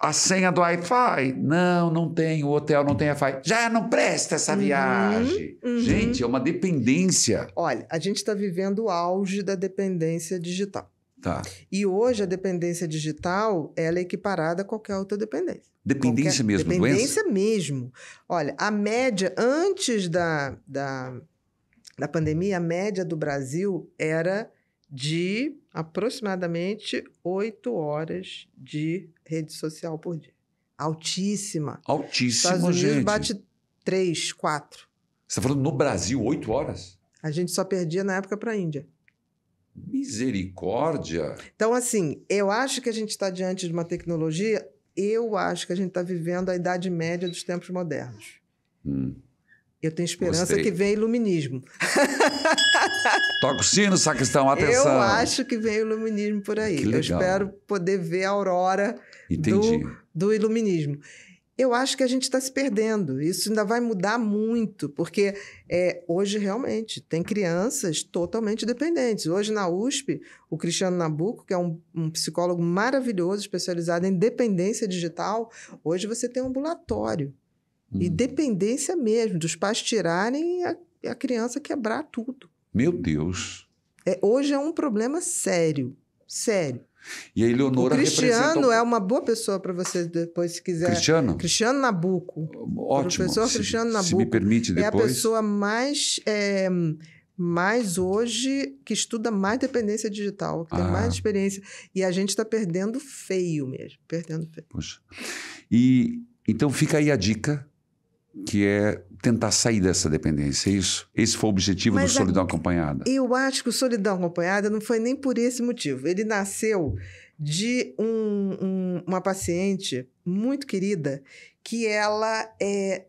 a senha do Wi-Fi. Não, não tem, o hotel não tem Wi-Fi. Já não presta essa uhum, viagem. Uhum. Gente, é uma dependência. Olha, a gente está vivendo o auge da dependência digital. Tá. E hoje a dependência digital ela é equiparada a qualquer outra dependência. Dependência qualquer... mesmo, Dependência doença? mesmo. Olha, a média antes da, da, da pandemia, a média do Brasil era de aproximadamente 8 horas de rede social por dia. Altíssima. Altíssima, Estados Unidos gente. bate 3, 4. Você está falando no Brasil, 8 horas? A gente só perdia na época para a Índia. Misericórdia! Então, assim, eu acho que a gente está diante de uma tecnologia, eu acho que a gente está vivendo a idade média dos tempos modernos. Hum. Eu tenho esperança Gostei. que venha iluminismo. Toca o sino, sacristão, atenção. Eu acho que vem o iluminismo por aí. Eu espero poder ver a aurora do, do iluminismo eu acho que a gente está se perdendo. Isso ainda vai mudar muito, porque é, hoje realmente tem crianças totalmente dependentes. Hoje na USP, o Cristiano Nabuco, que é um, um psicólogo maravilhoso, especializado em dependência digital, hoje você tem um ambulatório. Hum. E dependência mesmo, dos pais tirarem e a, a criança quebrar tudo. Meu Deus. É, hoje é um problema sério, sério. E a Eleonora o Cristiano representa... é uma boa pessoa para você depois, se quiser. Cristiano? Cristiano Nabuco. Ótimo. Professor se, Cristiano Nabuco. Se me permite depois. É a pessoa mais, é, mais hoje que estuda mais dependência digital, que ah. tem mais experiência. E a gente está perdendo feio mesmo, perdendo feio. Poxa. E então fica aí a dica que é tentar sair dessa dependência, é isso? Esse foi o objetivo Mas do Solidão a... Acompanhada. Eu acho que o Solidão Acompanhada não foi nem por esse motivo. Ele nasceu de um, um, uma paciente muito querida que ela é,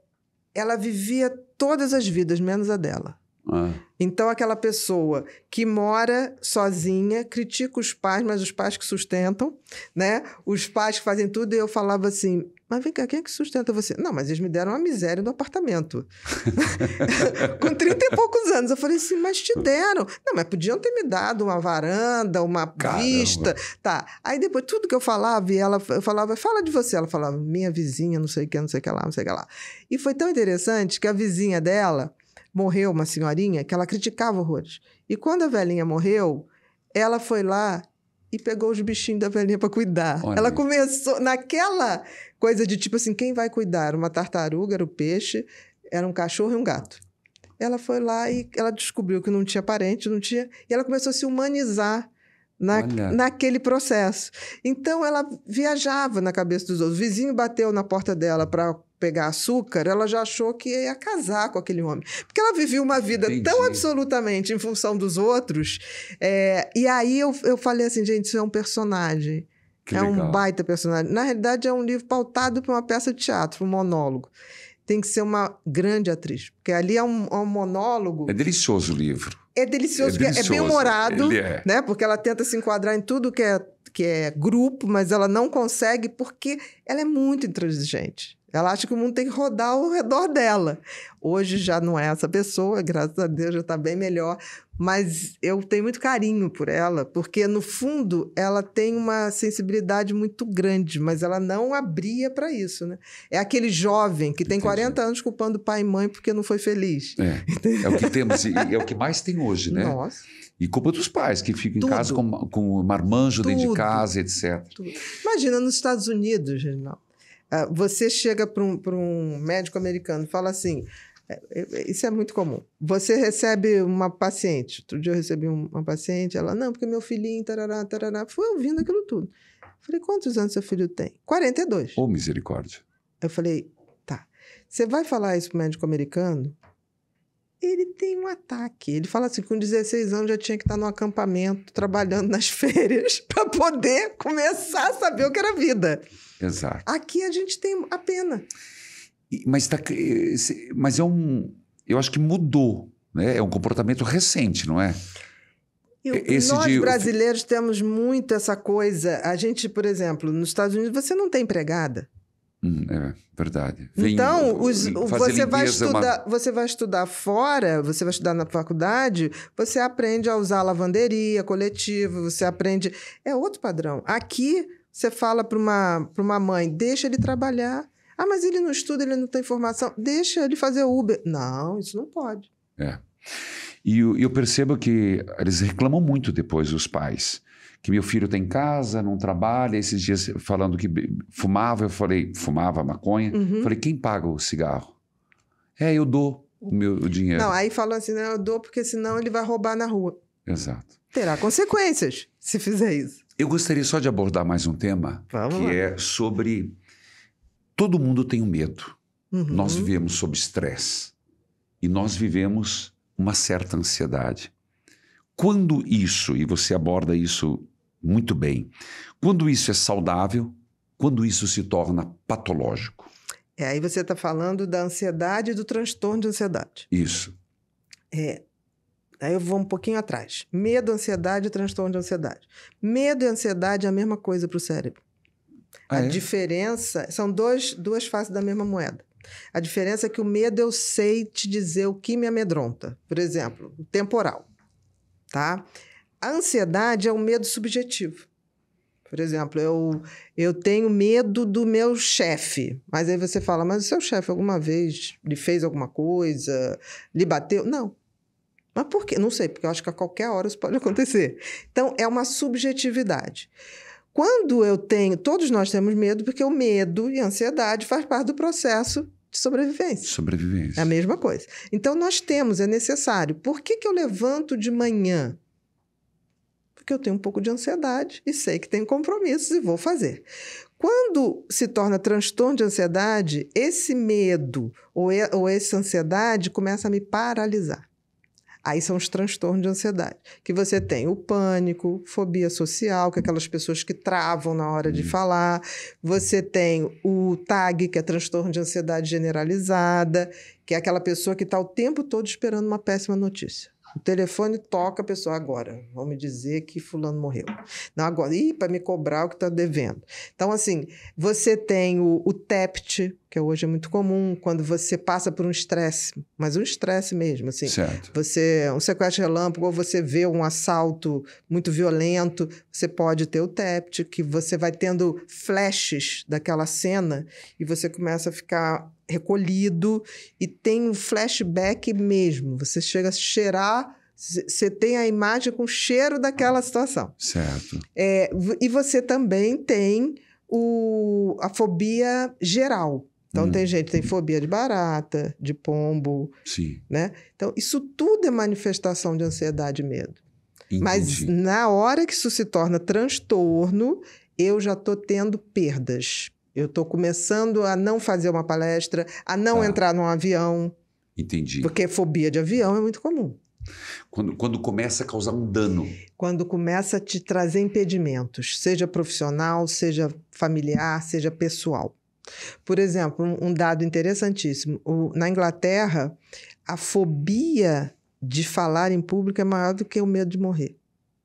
ela vivia todas as vidas menos a dela. Ah. Então, aquela pessoa que mora sozinha, critica os pais, mas os pais que sustentam, né? Os pais que fazem tudo, e eu falava assim: mas vem cá, quem é que sustenta você? Não, mas eles me deram a miséria do apartamento. Com 30 e poucos anos. Eu falei assim, mas te deram. Não, mas podiam ter me dado uma varanda, uma Caramba. vista. Tá. Aí depois, tudo que eu falava, e ela eu falava, fala de você. Ela falava, minha vizinha, não sei o que, não sei o que lá, não sei o que lá. E foi tão interessante que a vizinha dela morreu, uma senhorinha, que ela criticava horrores. E quando a velhinha morreu, ela foi lá e pegou os bichinhos da velhinha para cuidar. Olha. Ela começou naquela coisa de tipo assim, quem vai cuidar? Uma tartaruga, era o peixe, era um cachorro e um gato. Ela foi lá e ela descobriu que não tinha parente, não tinha, e ela começou a se humanizar na, naquele processo. Então ela viajava na cabeça dos outros. O vizinho bateu na porta dela para pegar açúcar, ela já achou que ia casar com aquele homem. Porque ela vivia uma vida Entendi. tão absolutamente em função dos outros. É, e aí eu, eu falei assim, gente, isso é um personagem. Que é legal. um baita personagem. Na realidade, é um livro pautado para uma peça de teatro, um monólogo. Tem que ser uma grande atriz, porque ali é um, é um monólogo. É delicioso o livro. É delicioso, é, é bem humorado, é. né? Porque ela tenta se enquadrar em tudo que é, que é grupo, mas ela não consegue porque ela é muito intransigente. Ela acha que o mundo tem que rodar ao redor dela. Hoje já não é essa pessoa, graças a Deus já está bem melhor, mas eu tenho muito carinho por ela, porque no fundo ela tem uma sensibilidade muito grande, mas ela não abria para isso, né? É aquele jovem que tem 40 anos culpando pai e mãe porque não foi feliz. É, é o que temos, é o que mais tem hoje, né? Nossa. E culpa dos pais, que ficam Tudo. em casa com, com marmanjo Tudo. dentro de casa, etc. Tudo. Imagina nos Estados Unidos, Reginaldo ah, você chega para um, um médico americano e fala assim: é, é, isso é muito comum. Você recebe uma paciente. Outro dia eu recebi uma paciente, ela, não, porque meu filhinho, tarará, tarará. Foi ouvindo aquilo tudo. Falei, quantos anos seu filho tem? 42. Ô, oh, misericórdia. Eu falei, tá. Você vai falar isso pro médico americano? Ele tem um ataque. Ele fala assim: com 16 anos já tinha que estar tá no acampamento, trabalhando nas férias, para poder começar a saber o que era vida. Exato. Aqui a gente tem a pena. Mas, tá, eh, mas é um. Eu acho que mudou. Né? É um comportamento recente, não é? Eu, nós de... brasileiros temos muito essa coisa. A gente, por exemplo, nos Estados Unidos, você não tem empregada. Hum, é verdade. Vem, então, os, você, vai estudar, uma... você vai estudar fora, você vai estudar na faculdade, você aprende a usar lavanderia coletiva, você aprende. É outro padrão. Aqui, você fala para uma, uma mãe, deixa ele trabalhar. Ah, mas ele não estuda, ele não tem formação. Deixa ele fazer Uber. Não, isso não pode. É. E eu, eu percebo que eles reclamam muito depois, os pais que meu filho tem tá casa, não trabalha. Esses dias falando que fumava, eu falei, fumava maconha. Uhum. Falei, quem paga o cigarro? É, eu dou o meu o dinheiro. Não, aí falam assim, não, eu dou porque senão ele vai roubar na rua. Exato. Terá consequências se fizer isso. Eu gostaria só de abordar mais um tema, Vamos que lá. é sobre. Todo mundo tem um medo. Uhum. Nós vivemos sob estresse e nós vivemos uma certa ansiedade. Quando isso, e você aborda isso muito bem, quando isso é saudável, quando isso se torna patológico? É, aí você está falando da ansiedade e do transtorno de ansiedade. Isso. É, Aí eu vou um pouquinho atrás. Medo, ansiedade e transtorno de ansiedade. Medo e ansiedade é a mesma coisa para o cérebro. Ah, a é? diferença são dois, duas faces da mesma moeda. A diferença é que o medo eu sei te dizer o que me amedronta. Por exemplo, o temporal. Tá? A ansiedade é um medo subjetivo. Por exemplo, eu, eu tenho medo do meu chefe. Mas aí você fala, mas o seu chefe alguma vez lhe fez alguma coisa? Lhe bateu? Não. Mas por quê? Não sei, porque eu acho que a qualquer hora isso pode acontecer. Então, é uma subjetividade. Quando eu tenho, todos nós temos medo, porque o medo e a ansiedade faz parte do processo de sobrevivência. Sobrevivência. É a mesma coisa. Então, nós temos, é necessário. Por que, que eu levanto de manhã? Porque eu tenho um pouco de ansiedade e sei que tenho compromissos e vou fazer. Quando se torna transtorno de ansiedade, esse medo ou, ou essa ansiedade começa a me paralisar. Aí são os transtornos de ansiedade, que você tem o pânico, fobia social, que é aquelas pessoas que travam na hora de uhum. falar. Você tem o TAG, que é transtorno de ansiedade generalizada, que é aquela pessoa que está o tempo todo esperando uma péssima notícia. O telefone toca a pessoa agora. Vamos dizer que fulano morreu. Não, agora. Ih, para me cobrar o que está devendo. Então, assim, você tem o, o TEPT, que hoje é muito comum, quando você passa por um estresse, mas um estresse mesmo, assim. Certo. Você, é um sequestro relâmpago, ou você vê um assalto muito violento, você pode ter o TEPT, que você vai tendo flashes daquela cena e você começa a ficar recolhido e tem um flashback mesmo. Você chega a cheirar, você tem a imagem com o cheiro daquela situação. Certo. É, e você também tem o, a fobia geral. Então hum. tem gente que tem fobia de barata, de pombo, Sim. né? Então isso tudo é manifestação de ansiedade e medo. Entendi. Mas na hora que isso se torna transtorno, eu já estou tendo perdas. Eu estou começando a não fazer uma palestra, a não tá. entrar num avião. Entendi. Porque fobia de avião é muito comum. Quando, quando começa a causar um dano. Quando começa a te trazer impedimentos, seja profissional, seja familiar, seja pessoal. Por exemplo, um dado interessantíssimo: o, na Inglaterra, a fobia de falar em público é maior do que o medo de morrer.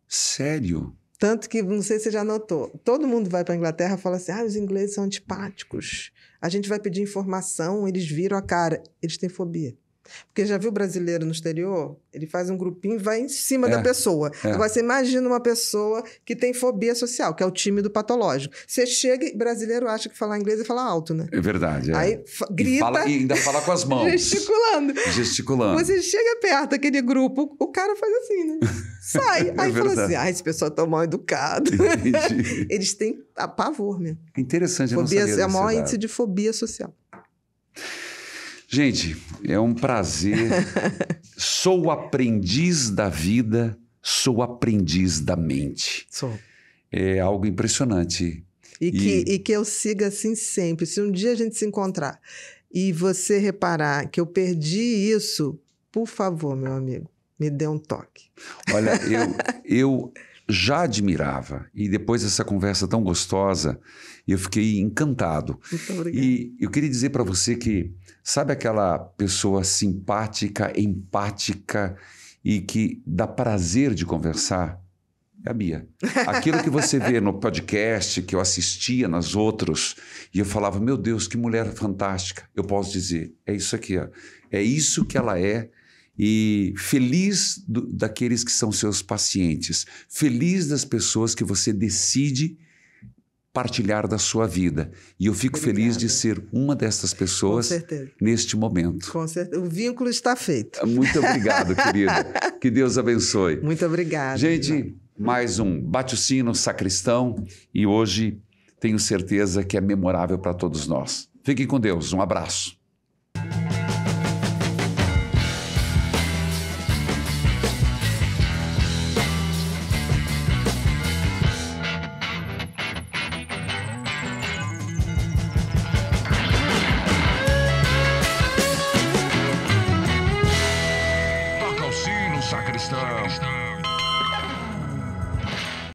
Sério? Tanto que, não sei se você já notou, todo mundo vai para a Inglaterra e fala assim: ah, os ingleses são antipáticos, a gente vai pedir informação, eles viram a cara. Eles têm fobia. Porque já viu brasileiro no exterior? Ele faz um grupinho e vai em cima é, da pessoa. É. Agora, você imagina uma pessoa que tem fobia social, que é o tímido patológico. Você chega e brasileiro acha que falar inglês é falar alto, né? É verdade. É. Aí grita. E, fala, e ainda fala com as mãos. gesticulando. Gesticulando. Você chega perto daquele grupo, o cara faz assim, né? Sai. É Aí fala assim: ah, esse pessoal tá mal educado. Eles têm pavor mesmo. É interessante, fobia, não sabia É o maior índice de fobia social. Gente, é um prazer. sou o aprendiz da vida, sou o aprendiz da mente. Sou. É algo impressionante. E, e... Que, e que eu siga assim sempre. Se um dia a gente se encontrar e você reparar que eu perdi isso, por favor, meu amigo, me dê um toque. Olha, eu, eu já admirava e depois dessa conversa tão gostosa, eu fiquei encantado. Muito obrigado. E eu queria dizer para você que Sabe aquela pessoa simpática, empática e que dá prazer de conversar? É a Bia. Aquilo que você vê no podcast, que eu assistia nas outras, e eu falava, meu Deus, que mulher fantástica. Eu posso dizer, é isso aqui, ó. é isso que ela é. E feliz do, daqueles que são seus pacientes, feliz das pessoas que você decide partilhar da sua vida. E eu fico Obrigada. feliz de ser uma dessas pessoas neste momento. Com certeza. O vínculo está feito. Ah, muito obrigado, querida. Que Deus abençoe. Muito obrigada. Gente, irmão. mais um Bate Sacristão e hoje tenho certeza que é memorável para todos nós. Fiquem com Deus. Um abraço.